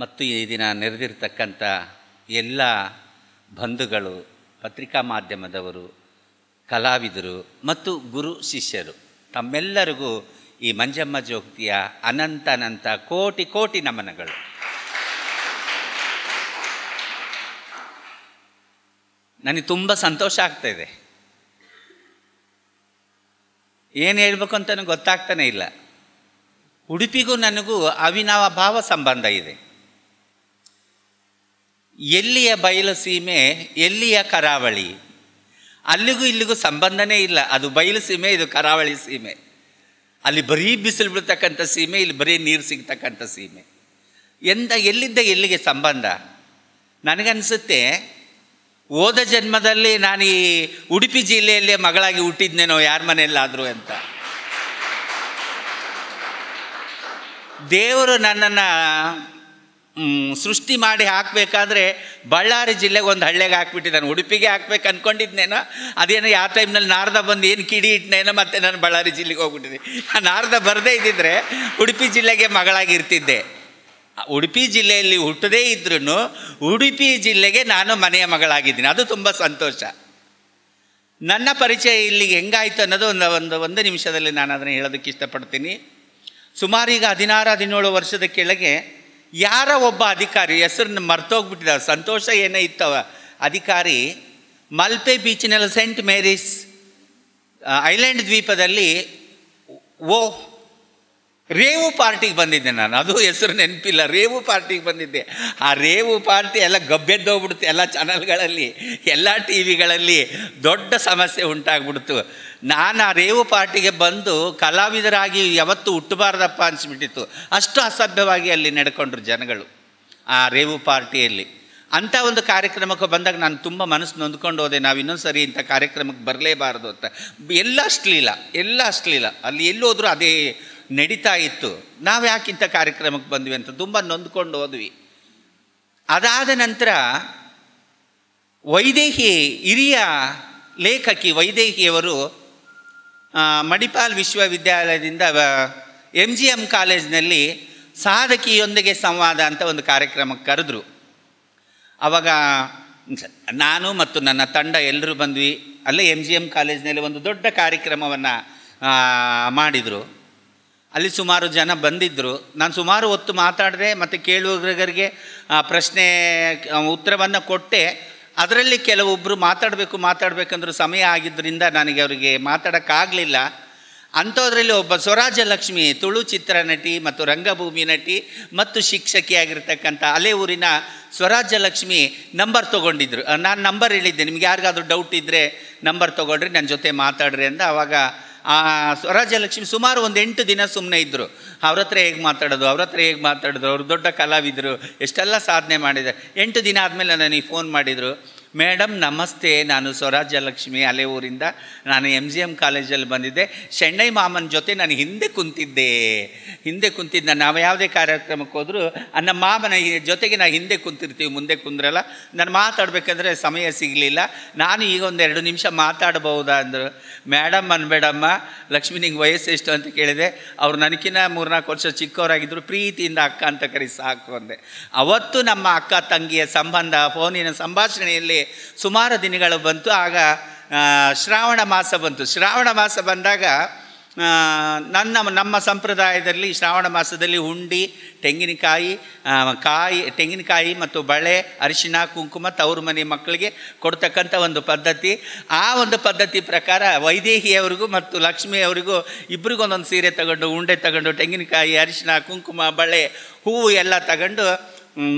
ಮತ್ತು ಈ ದಿನ ನೆರೆದಿರ್ತಕ್ಕಂಥ ಎಲ್ಲ ಬಂಧುಗಳು ಪತ್ರಿಕಾ ಮಾಧ್ಯಮದವರು ಕಲಾವಿದರು ಮತ್ತು ಗುರು ಶಿಷ್ಯರು ತಮ್ಮೆಲ್ಲರಿಗೂ ಈ ಮಂಜಮ್ಮ ಜೋಗತಿಯ ಅನಂತ ಅನಂತ ಕೋಟಿ ಕೋಟಿ ನಮನಗಳು ನನಗೆ ತುಂಬ ಸಂತೋಷ ಆಗ್ತಾ ಇದೆ ಏನು ಹೇಳ್ಬೇಕು ಅಂತಲೂ ಗೊತ್ತಾಗ್ತಾನೆ ಇಲ್ಲ ಉಡುಪಿಗೂ ನನಗೂ ಅವಿನವ ಭಾವ ಸಂಬಂಧ ಇದೆ ಎಲ್ಲಿಯ ಬಯಲು ಸೀಮೆ ಎಲ್ಲಿಯ ಕರಾವಳಿ ಅಲ್ಲಿಗೂ ಇಲ್ಲಿಗೂ ಸಂಬಂಧನೇ ಇಲ್ಲ ಅದು ಬಯಲು ಸೀಮೆ ಇದು ಕರಾವಳಿ ಸೀಮೆ ಅಲ್ಲಿ ಬರೀ ಬಿಸಿಲು ಬೀಳ್ತಕ್ಕಂಥ ಸೀಮೆ ಇಲ್ಲಿ ಬರೀ ನೀರು ಸಿಗ್ತಕ್ಕಂಥ ಸೀಮೆ ಎಂದ ಎಲ್ಲಿದ್ದ ಎಲ್ಲಿಗೆ ಸಂಬಂಧ ನನಗನ್ಸುತ್ತೆ ಹೋದ ಜನ್ಮದಲ್ಲಿ ನಾನು ಈ ಉಡುಪಿ ಜಿಲ್ಲೆಯಲ್ಲೇ ಮಗಳಾಗಿ ಹುಟ್ಟಿದ್ನೇನೋ ಯಾರ ಮನೆಯಲ್ಲಾದರೂ ಅಂತ ದೇವರು ನನ್ನನ್ನು ಸೃಷ್ಟಿ ಮಾಡಿ ಹಾಕಬೇಕಾದ್ರೆ ಬಳ್ಳಾರಿ ಜಿಲ್ಲೆಗೆ ಒಂದು ಹಳ್ಳಿಗೆ ಹಾಕ್ಬಿಟ್ಟು ನಾನು ಉಡುಪಿಗೆ ಹಾಕ್ಬೇಕು ಅಂದ್ಕೊಂಡಿದ್ನೇನೋ ಅದೇನೋ ಯಾವ ಟೈಮ್ನಲ್ಲಿ ನಾರದ ಬಂದು ಏನು ಕಿಡಿ ಇಟ್ಟನೇನೋ ಮತ್ತು ನಾನು ಬಳ್ಳಾರಿ ಜಿಲ್ಲೆಗೆ ಹೋಗ್ಬಿಟ್ಟಿದ್ದೆ ಆ ನಾರದ ಬರದೇ ಇದ್ದಿದ್ರೆ ಉಡುಪಿ ಜಿಲ್ಲೆಗೆ ಮಗಳಾಗಿರ್ತಿದ್ದೆ ಉಡುಪಿ ಜಿಲ್ಲೆಯಲ್ಲಿ ಹುಟ್ಟದೇ ಇದ್ರೂ ಉಡುಪಿ ಜಿಲ್ಲೆಗೆ ನಾನು ಮನೆಯ ಮಗಳಾಗಿದ್ದೀನಿ ಅದು ತುಂಬ ಸಂತೋಷ ನನ್ನ ಪರಿಚಯ ಇಲ್ಲಿಗೆ ಹೆಂಗಾಯಿತು ಅನ್ನೋದು ಒಂದು ಒಂದು ಒಂದು ನಿಮಿಷದಲ್ಲಿ ನಾನು ಅದನ್ನು ಹೇಳೋದಕ್ಕೆ ಇಷ್ಟಪಡ್ತೀನಿ ಸುಮಾರೀಗ ಹದಿನಾರು ಹದಿನೇಳು ವರ್ಷದ ಕೆಳಗೆ ಯಾರ ಒಬ್ಬ ಅಧಿಕಾರಿ ಹೆಸರನ್ನ ಮರ್ತೋಗ್ಬಿಟ್ಟಿದ ಸಂತೋಷ ಏನೇ ಇತ್ತವ ಅಧಿಕಾರಿ ಮಲ್ಪೆ ಬೀಚ್ನಲ್ಲಿ ಸೆಂಟ್ ಮೇರಿಸ್ ಐಲ್ಯಾಂಡ್ ದ್ವೀಪದಲ್ಲಿ ಓ ರೇವು ಪಾರ್ಟಿಗೆ ಬಂದಿದ್ದೆ ನಾನು ಅದು ಹೆಸರು ನೆನಪಿಲ್ಲ ರೇವು ಪಾರ್ಟಿಗೆ ಬಂದಿದ್ದೆ ಆ ರೇವು ಪಾರ್ಟಿ ಎಲ್ಲ ಗಬ್ಬೆದ್ದೋಗ್ಬಿಡ್ತು ಎಲ್ಲ ಚಾನಲ್ಗಳಲ್ಲಿ ಎಲ್ಲ ಟಿ ವಿಗಳಲ್ಲಿ ದೊಡ್ಡ ಸಮಸ್ಯೆ ಉಂಟಾಗ್ಬಿಡ್ತು ನಾನು ಆ ರೇವು ಪಾರ್ಟಿಗೆ ಬಂದು ಕಲಾವಿದರಾಗಿ ಯಾವತ್ತೂ ಹುಟ್ಟಬಾರ್ದಪ್ಪ ಅನಿಸ್ಬಿಟ್ಟಿತ್ತು ಅಷ್ಟು ಅಸಭ್ಯವಾಗಿ ಅಲ್ಲಿ ನಡ್ಕೊಂಡ್ರು ಜನಗಳು ಆ ರೇವು ಪಾರ್ಟಿಯಲ್ಲಿ ಅಂಥ ಒಂದು ಕಾರ್ಯಕ್ರಮಕ್ಕೆ ಬಂದಾಗ ನಾನು ತುಂಬ ಮನಸ್ಸು ನೊಂದ್ಕೊಂಡು ಹೋದೆ ನಾವು ಇನ್ನೊಂದು ಸರಿ ಇಂಥ ಕಾರ್ಯಕ್ರಮಕ್ಕೆ ಬರಲೇಬಾರ್ದು ಅಂತ ಎಲ್ಲ ಅಷ್ಟಲಿಲ್ಲ ಎಲ್ಲ ಅಷ್ಟಲಿಲ್ಲ ಅಲ್ಲಿ ಎಲ್ಲೋದ್ರೂ ಅದೇ ನಡೀತಾ ಇತ್ತು ನಾವು ಯಾಕಿಂಥ ಕಾರ್ಯಕ್ರಮಕ್ಕೆ ಬಂದ್ವಿ ಅಂತ ತುಂಬ ನೊಂದ್ಕೊಂಡು ಹೋದ್ವಿ ಅದಾದ ನಂತರ ವೈದೇಹಿ ಹಿರಿಯ ಲೇಖಕಿ ವೈದೇಹಿಯವರು ಮಣಿಪಾಲ್ ವಿಶ್ವವಿದ್ಯಾಲಯದಿಂದ ಎಮ್ ಜಿ ಎಮ್ ಕಾಲೇಜಿನಲ್ಲಿ ಸಾಧಕಿಯೊಂದಿಗೆ ಸಂವಾದ ಅಂತ ಒಂದು ಕಾರ್ಯಕ್ರಮಕ್ಕೆ ಕರೆದ್ರು ಅವಾಗ ನಾನು ಮತ್ತು ನನ್ನ ತಂಡ ಎಲ್ಲರೂ ಬಂದ್ವಿ ಅಲ್ಲೇ ಎಮ್ ಜಿ ಎಮ್ ಕಾಲೇಜಿನಲ್ಲಿ ಒಂದು ದೊಡ್ಡ ಕಾರ್ಯಕ್ರಮವನ್ನು ಮಾಡಿದರು ಅಲ್ಲಿ ಸುಮಾರು ಜನ ಬಂದಿದ್ದರು ನಾನು ಸುಮಾರು ಹೊತ್ತು ಮಾತಾಡಿದೆ ಮತ್ತು ಕೇಳುವವರಿಗೆ ಪ್ರಶ್ನೆ ಉತ್ತರವನ್ನು ಕೊಟ್ಟೆ ಅದರಲ್ಲಿ ಕೆಲವೊಬ್ಬರು ಮಾತಾಡಬೇಕು ಮಾತಾಡಬೇಕಂದ್ರೂ ಸಮಯ ಆಗಿದ್ದರಿಂದ ನನಗೆ ಅವರಿಗೆ ಮಾತಾಡೋಕ್ಕಾಗಲಿಲ್ಲ ಅಂಥದ್ರಲ್ಲಿ ಒಬ್ಬ ಸ್ವರಾಜ ಲಕ್ಷ್ಮಿ ತುಳು ನಟಿ ಮತ್ತು ರಂಗಭೂಮಿ ನಟಿ ಮತ್ತು ಶಿಕ್ಷಕಿಯಾಗಿರ್ತಕ್ಕಂಥ ಅಲೆ ಊರಿನ ಸ್ವರಾಜ ಲಕ್ಷ್ಮಿ ನಂಬರ್ ತೊಗೊಂಡಿದ್ರು ನಾನು ನಂಬರ್ ಹೇಳಿದ್ದೆ ನಿಮ್ಗೆ ಯಾರಿಗಾದ್ರೂ ಡೌಟ್ ಇದ್ದರೆ ನಂಬರ್ ತೊಗೊಂಡ್ರಿ ನನ್ನ ಜೊತೆ ಮಾತಾಡ್ರಿ ಅಂತ ಆವಾಗ ಆ ಸ್ವರಾಜ್ಯಲಕ್ಷ್ಮಿ ಸುಮಾರು ಒಂದು ಎಂಟು ದಿನ ಸುಮ್ಮನೆ ಇದ್ದರು ಅವ್ರ ಹತ್ರ ಹೇಗೆ ಮಾತಾಡೋದು ಅವ್ರ ಹತ್ರ ಹೇಗೆ ಮಾತಾಡೋದು ಅವರು ದೊಡ್ಡ ಕಲಾವಿದರು ಎಷ್ಟೆಲ್ಲ ಸಾಧನೆ ಮಾಡಿದ್ದಾರೆ ಎಂಟು ದಿನ ಆದಮೇಲೆ ನನಗೆ ಫೋನ್ ಮಾಡಿದರು ಮೇಡಮ್ ನಮಸ್ತೆ ನಾನು ಲಕ್ಷ್ಮಿ ಅಲೆ ಊರಿಂದ ನಾನು ಎಮ್ ಜಿ ಎಮ್ ಕಾಲೇಜಲ್ಲಿ ಬಂದಿದ್ದೆ ಚೆನ್ನೈ ಮಾಮನ ಜೊತೆ ನಾನು ಹಿಂದೆ ಕುಂತಿದ್ದೆ ಹಿಂದೆ ಕುಂತಿದ್ದೆ ನಾವು ಯಾವುದೇ ಕಾರ್ಯಕ್ರಮಕ್ಕೆ ಹೋದರೂ ನನ್ನ ಮಾಮನ ಜೊತೆಗೆ ನಾನು ಹಿಂದೆ ಕುಂತಿರ್ತೀವಿ ಮುಂದೆ ಕುಂದ್ರಲ್ಲ ನಾನು ಮಾತಾಡಬೇಕಂದ್ರೆ ಸಮಯ ಸಿಗಲಿಲ್ಲ ನಾನು ಈಗ ಒಂದು ಎರಡು ನಿಮಿಷ ಮಾತಾಡ್ಬೋದಾ ಅಂದರು ಮೇಡಮ್ ಅನ್ಬೇಡಮ್ಮ ಲಕ್ಷ್ಮಿ ನಿಂಗೆ ವಯಸ್ಸು ಎಷ್ಟು ಅಂತ ಕೇಳಿದೆ ಅವ್ರು ನನಗಿನ್ನ ಮೂರ್ನಾಲ್ಕು ವರ್ಷ ಚಿಕ್ಕವರಾಗಿದ್ದರು ಪ್ರೀತಿಯಿಂದ ಅಕ್ಕ ಅಂತ ಕರಿ ಸಾಕು ಅಂದೆ ಅವತ್ತು ನಮ್ಮ ಅಕ್ಕ ತಂಗಿಯ ಸಂಬಂಧ ಫೋನಿನ ಸಂಭಾಷಣೆಯಲ್ಲಿ ಸುಮಾರು ದಿನಗಳು ಬಂತು ಆಗ ಶ್ರಾವಣ ಮಾಸ ಬಂತು ಶ್ರಾವಣ ಮಾಸ ಬಂದಾಗ ನನ್ನ ನಮ್ಮ ಸಂಪ್ರದಾಯದಲ್ಲಿ ಶ್ರಾವಣ ಮಾಸದಲ್ಲಿ ಹುಂಡಿ ತೆಂಗಿನಕಾಯಿ ಕಾಯಿ ತೆಂಗಿನಕಾಯಿ ಮತ್ತು ಬಳೆ ಅರಿಶಿಣ ಕುಂಕುಮ ತವರು ಮನೆ ಮಕ್ಕಳಿಗೆ ಕೊಡ್ತಕ್ಕಂಥ ಒಂದು ಪದ್ಧತಿ ಆ ಒಂದು ಪದ್ಧತಿ ಪ್ರಕಾರ ವೈದೇಹಿಯವರಿಗೂ ಮತ್ತು ಲಕ್ಷ್ಮಿಯವರಿಗೂ ಇಬ್ಬರಿಗೂ ಒಂದೊಂದು ಸೀರೆ ತಗೊಂಡು ಉಂಡೆ ತಗೊಂಡು ತೆಂಗಿನಕಾಯಿ ಅರಿಶಿಣ ಕುಂಕುಮ ಬಳೆ ಹೂವು ಎಲ್ಲ ತಗೊಂಡು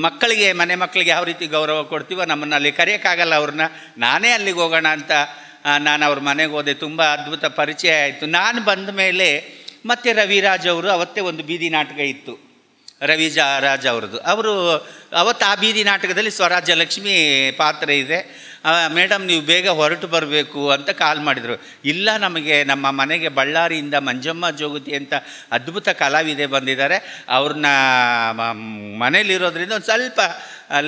ಮಕ್ಕಳಿಗೆ ಮನೆ ಮಕ್ಕಳಿಗೆ ಯಾವ ರೀತಿ ಗೌರವ ಕೊಡ್ತೀವೋ ನಮ್ಮನ್ನು ಅಲ್ಲಿ ಕರೆಯೋಕ್ಕಾಗಲ್ಲ ಅವ್ರನ್ನ ನಾನೇ ಅಲ್ಲಿಗೆ ಹೋಗೋಣ ಅಂತ ನಾನು ಅವ್ರ ಮನೆಗೆ ಹೋದೆ ತುಂಬ ಅದ್ಭುತ ಪರಿಚಯ ಆಯಿತು ನಾನು ಬಂದ ಮೇಲೆ ಮತ್ತೆ ರವಿರಾಜ್ ಅವರು ಅವತ್ತೇ ಒಂದು ಬೀದಿ ನಾಟಕ ಇತ್ತು ರವಿ ಜ ರಾಜ್ ಅವ್ರದ್ದು ಅವರು ಅವತ್ತು ಆ ಬೀದಿ ನಾಟಕದಲ್ಲಿ ಸ್ವರಾಜ್ಯ ಲಕ್ಷ್ಮಿ ಪಾತ್ರ ಇದೆ ಮೇಡಮ್ ನೀವು ಬೇಗ ಹೊರಟು ಬರಬೇಕು ಅಂತ ಕಾಲ್ ಮಾಡಿದರು ಇಲ್ಲ ನಮಗೆ ನಮ್ಮ ಮನೆಗೆ ಬಳ್ಳಾರಿಯಿಂದ ಮಂಜಮ್ಮ ಜೋಗತಿ ಅಂತ ಅದ್ಭುತ ಕಲಾವಿದೆ ಬಂದಿದ್ದಾರೆ ಅವ್ರನ್ನ ಮನೇಲಿರೋದ್ರಿಂದ ಒಂದು ಸ್ವಲ್ಪ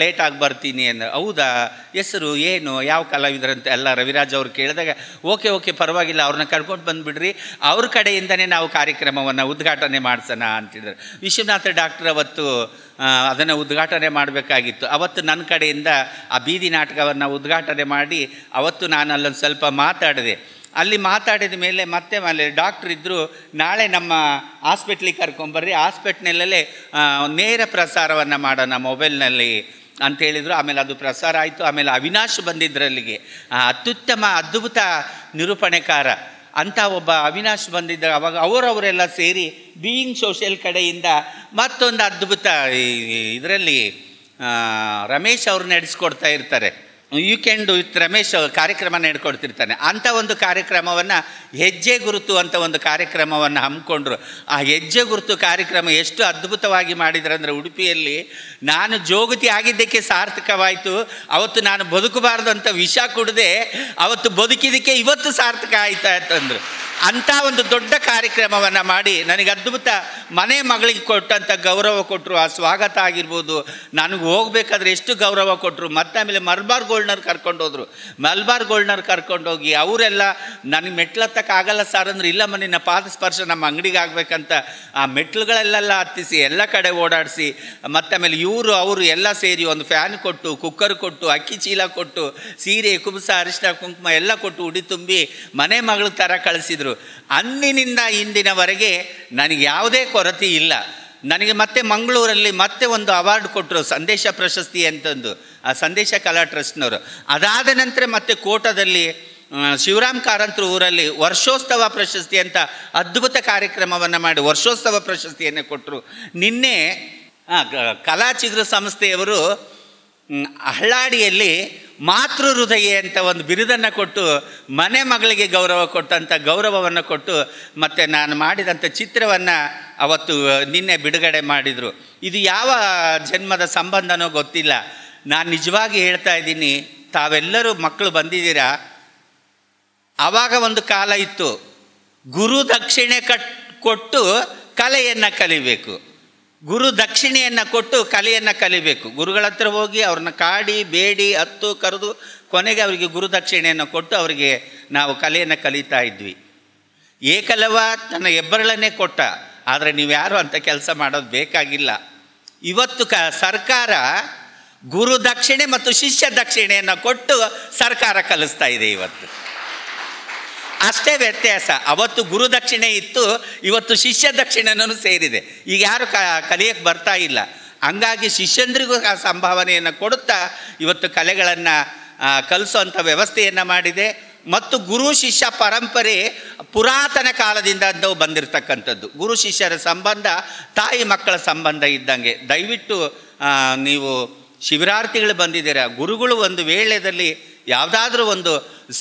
ಲೇಟಾಗಿ ಬರ್ತೀನಿ ಅಂದ ಹೌದಾ ಹೆಸರು ಏನು ಯಾವ ಕಲಾವಿದರಂತೆ ಎಲ್ಲ ರವಿರಾಜ್ ಅವರು ಕೇಳಿದಾಗ ಓಕೆ ಓಕೆ ಪರವಾಗಿಲ್ಲ ಅವ್ರನ್ನ ಕರ್ಕೊಂಡು ಬಂದುಬಿಡ್ರಿ ಅವ್ರ ಕಡೆಯಿಂದನೇ ನಾವು ಕಾರ್ಯಕ್ರಮವನ್ನು ಉದ್ಘಾಟನೆ ಮಾಡ್ಸೋಣ ಅಂತಿದ್ದಾರೆ ವಿಶ್ವನಾಥ ಡಾಕ್ಟರ್ ಅವತ್ತು ಅದನ್ನು ಉದ್ಘಾಟನೆ ಮಾಡಬೇಕಾಗಿತ್ತು ಅವತ್ತು ನನ್ನ ಕಡೆಯಿಂದ ಆ ಬೀದಿ ನಾಟಕವನ್ನು ಉದ್ಘಾಟನೆ ಮಾಡಿ ಅವತ್ತು ನಾನು ಅಲ್ಲೊಂದು ಸ್ವಲ್ಪ ಮಾತಾಡಿದೆ ಅಲ್ಲಿ ಮಾತಾಡಿದ ಮೇಲೆ ಮತ್ತೆ ಅಲ್ಲಿ ಡಾಕ್ಟ್ರ್ ಇದ್ದರು ನಾಳೆ ನಮ್ಮ ಹಾಸ್ಪಿಟ್ಲಿಗೆ ಕರ್ಕೊಂಬರ್ರಿ ಹಾಸ್ಪಿಟ್ಲಲ್ಲೇ ನೇರ ಪ್ರಸಾರವನ್ನು ಮಾಡೋಣ ಮೊಬೈಲ್ನಲ್ಲಿ ಅಂತ ಹೇಳಿದರು ಆಮೇಲೆ ಅದು ಪ್ರಸಾರ ಆಯಿತು ಆಮೇಲೆ ಅವಿನಾಶ್ ಬಂದಿದ್ದರಲ್ಲಿಗೆ ಅತ್ಯುತ್ತಮ ಅದ್ಭುತ ನಿರೂಪಣೆಕಾರ ಅಂಥ ಒಬ್ಬ ಅವಿನಾಶ್ ಬಂದಿದ್ದ ಅವಾಗ ಅವರವರೆಲ್ಲ ಸೇರಿ ಬೀಯಿಂಗ್ ಸೋಷಿಯಲ್ ಕಡೆಯಿಂದ ಮತ್ತೊಂದು ಅದ್ಭುತ ಇದರಲ್ಲಿ ರಮೇಶ್ ಅವ್ರು ನಡೆಸ್ಕೊಡ್ತಾ ಇರ್ತಾರೆ ವೀಕೆಂಡು ಡು ವಿತ್ ರಮೇಶ್ ಕಾರ್ಯಕ್ರಮ ಹೇಳ್ಕೊಡ್ತಿರ್ತಾನೆ ಅಂಥ ಒಂದು ಕಾರ್ಯಕ್ರಮವನ್ನು ಹೆಜ್ಜೆ ಗುರುತು ಅಂತ ಒಂದು ಕಾರ್ಯಕ್ರಮವನ್ನು ಹಮ್ಮಿಕೊಂಡ್ರು ಆ ಹೆಜ್ಜೆ ಗುರುತು ಕಾರ್ಯಕ್ರಮ ಎಷ್ಟು ಅದ್ಭುತವಾಗಿ ಅಂದರೆ ಉಡುಪಿಯಲ್ಲಿ ನಾನು ಜೋಗತಿ ಆಗಿದ್ದಕ್ಕೆ ಸಾರ್ಥಕವಾಯಿತು ಅವತ್ತು ನಾನು ಬದುಕಬಾರ್ದು ಅಂತ ವಿಷ ಕುಡದೆ ಅವತ್ತು ಬದುಕಿದ್ದಕ್ಕೆ ಇವತ್ತು ಸಾರ್ಥಕ ಆಯ್ತಾ ಅಂತಂದರು ಅಂಥ ಒಂದು ದೊಡ್ಡ ಕಾರ್ಯಕ್ರಮವನ್ನು ಮಾಡಿ ನನಗೆ ಅದ್ಭುತ ಮನೆ ಮಗಳಿಗೆ ಕೊಟ್ಟಂಥ ಗೌರವ ಕೊಟ್ಟರು ಆ ಸ್ವಾಗತ ಆಗಿರ್ಬೋದು ನನಗೆ ಹೋಗಬೇಕಾದ್ರೆ ಎಷ್ಟು ಗೌರವ ಕೊಟ್ಟರು ಮತ್ತು ಆಮೇಲೆ ಮರ್ಬಾರ್ ಗೋಲ್ಡ್ನರ್ ಕರ್ಕೊಂಡೋದ್ರು ಮಲ್ಬಾರ್ ಗೋಲ್ಡ್ನರ್ ಕರ್ಕೊಂಡೋಗಿ ಅವರೆಲ್ಲ ನನಗೆ ಆಗಲ್ಲ ಸರ್ ಅಂದ್ರೆ ಇಲ್ಲ ಮನೆ ಪಾದ ಸ್ಪರ್ಶ ನಮ್ಮ ಅಂಗಡಿಗೆ ಆಗಬೇಕಂತ ಆ ಮೆಟ್ಲುಗಳಲ್ಲೆಲ್ಲ ಹತ್ತಿಸಿ ಎಲ್ಲ ಕಡೆ ಓಡಾಡಿಸಿ ಮತ್ತೆ ಆಮೇಲೆ ಇವರು ಅವರು ಎಲ್ಲ ಸೇರಿ ಒಂದು ಫ್ಯಾನ್ ಕೊಟ್ಟು ಕುಕ್ಕರ್ ಕೊಟ್ಟು ಅಕ್ಕಿ ಚೀಲ ಕೊಟ್ಟು ಸೀರೆ ಕುಬಸ ಅರಿಶಿನ ಕುಂಕುಮ ಎಲ್ಲ ಕೊಟ್ಟು ಉಡಿ ತುಂಬಿ ಮನೆ ಮಗಳ ಥರ ಕಳಿಸಿದರು ಅಂದಿನಿಂದ ಇಂದಿನವರೆಗೆ ನನಗೆ ಯಾವುದೇ ಕೊರತೆ ಇಲ್ಲ ನನಗೆ ಮತ್ತೆ ಮಂಗಳೂರಲ್ಲಿ ಮತ್ತೆ ಒಂದು ಅವಾರ್ಡ್ ಕೊಟ್ಟರು ಸಂದೇಶ ಪ್ರಶಸ್ತಿ ಅಂತಂದು ಆ ಸಂದೇಶ ಕಲಾ ಟ್ರಸ್ಟ್ನವರು ಅದಾದ ನಂತರ ಮತ್ತೆ ಕೋಟದಲ್ಲಿ ಶಿವರಾಮ್ ಕಾರಂತರು ಊರಲ್ಲಿ ವರ್ಷೋತ್ಸವ ಪ್ರಶಸ್ತಿ ಅಂತ ಅದ್ಭುತ ಕಾರ್ಯಕ್ರಮವನ್ನು ಮಾಡಿ ವರ್ಷೋತ್ಸವ ಪ್ರಶಸ್ತಿಯನ್ನು ಕೊಟ್ಟರು ನಿನ್ನೆ ಕಲಾ ಚಿಗುರು ಸಂಸ್ಥೆಯವರು ಹಳ್ಳಾಡಿಯಲ್ಲಿ ಮಾತೃ ಹೃದಯ ಅಂತ ಒಂದು ಬಿರುದನ್ನು ಕೊಟ್ಟು ಮನೆ ಮಗಳಿಗೆ ಗೌರವ ಕೊಟ್ಟಂಥ ಗೌರವವನ್ನು ಕೊಟ್ಟು ಮತ್ತು ನಾನು ಮಾಡಿದಂಥ ಚಿತ್ರವನ್ನು ಅವತ್ತು ನಿನ್ನೆ ಬಿಡುಗಡೆ ಮಾಡಿದರು ಇದು ಯಾವ ಜನ್ಮದ ಸಂಬಂಧನೋ ಗೊತ್ತಿಲ್ಲ ನಾನು ನಿಜವಾಗಿ ಹೇಳ್ತಾ ಇದ್ದೀನಿ ತಾವೆಲ್ಲರೂ ಮಕ್ಕಳು ಬಂದಿದ್ದೀರಾ ಆವಾಗ ಒಂದು ಕಾಲ ಇತ್ತು ಗುರು ದಕ್ಷಿಣೆ ಕಟ್ ಕೊಟ್ಟು ಕಲೆಯನ್ನು ಕಲಿಬೇಕು ಗುರು ದಕ್ಷಿಣೆಯನ್ನು ಕೊಟ್ಟು ಕಲೆಯನ್ನು ಕಲಿಬೇಕು ಗುರುಗಳ ಹತ್ರ ಹೋಗಿ ಅವ್ರನ್ನ ಕಾಡಿ ಬೇಡಿ ಹತ್ತು ಕರೆದು ಕೊನೆಗೆ ಅವರಿಗೆ ಗುರು ದಕ್ಷಿಣೆಯನ್ನು ಕೊಟ್ಟು ಅವರಿಗೆ ನಾವು ಕಲೆಯನ್ನು ಕಲಿತಾ ಇದ್ವಿ ಏಕಲವ ತನ್ನ ಹೆಬ್ಬರಳನ್ನೇ ಕೊಟ್ಟ ಆದರೆ ನೀವು ಯಾರು ಅಂತ ಕೆಲಸ ಮಾಡೋದು ಬೇಕಾಗಿಲ್ಲ ಇವತ್ತು ಕ ಸರ್ಕಾರ ಗುರು ದಕ್ಷಿಣೆ ಮತ್ತು ಶಿಷ್ಯ ದಕ್ಷಿಣೆಯನ್ನು ಕೊಟ್ಟು ಸರ್ಕಾರ ಕಲಿಸ್ತಾ ಇದೆ ಇವತ್ತು ಅಷ್ಟೇ ವ್ಯತ್ಯಾಸ ಅವತ್ತು ಗುರು ದಕ್ಷಿಣೆ ಇತ್ತು ಇವತ್ತು ಶಿಷ್ಯ ದಕ್ಷಿಣೆನೂ ಸೇರಿದೆ ಈಗ ಯಾರು ಕ ಕಲಿಯಕ್ಕೆ ಬರ್ತಾ ಇಲ್ಲ ಹಂಗಾಗಿ ಶಿಷ್ಯಂದ್ರಿಗೂ ಆ ಸಂಭಾವನೆಯನ್ನು ಕೊಡುತ್ತಾ ಇವತ್ತು ಕಲೆಗಳನ್ನು ಕಲಿಸುವಂಥ ವ್ಯವಸ್ಥೆಯನ್ನು ಮಾಡಿದೆ ಮತ್ತು ಗುರು ಶಿಷ್ಯ ಪರಂಪರೆ ಪುರಾತನ ಕಾಲದಿಂದ ನಾವು ಬಂದಿರತಕ್ಕಂಥದ್ದು ಗುರು ಶಿಷ್ಯರ ಸಂಬಂಧ ತಾಯಿ ಮಕ್ಕಳ ಸಂಬಂಧ ಇದ್ದಂಗೆ ದಯವಿಟ್ಟು ನೀವು ಶಿಬಿರಾರ್ಥಿಗಳು ಬಂದಿದ್ದೀರಾ ಗುರುಗಳು ಒಂದು ವೇಳೆಯಲ್ಲಿ ಯಾವುದಾದ್ರೂ ಒಂದು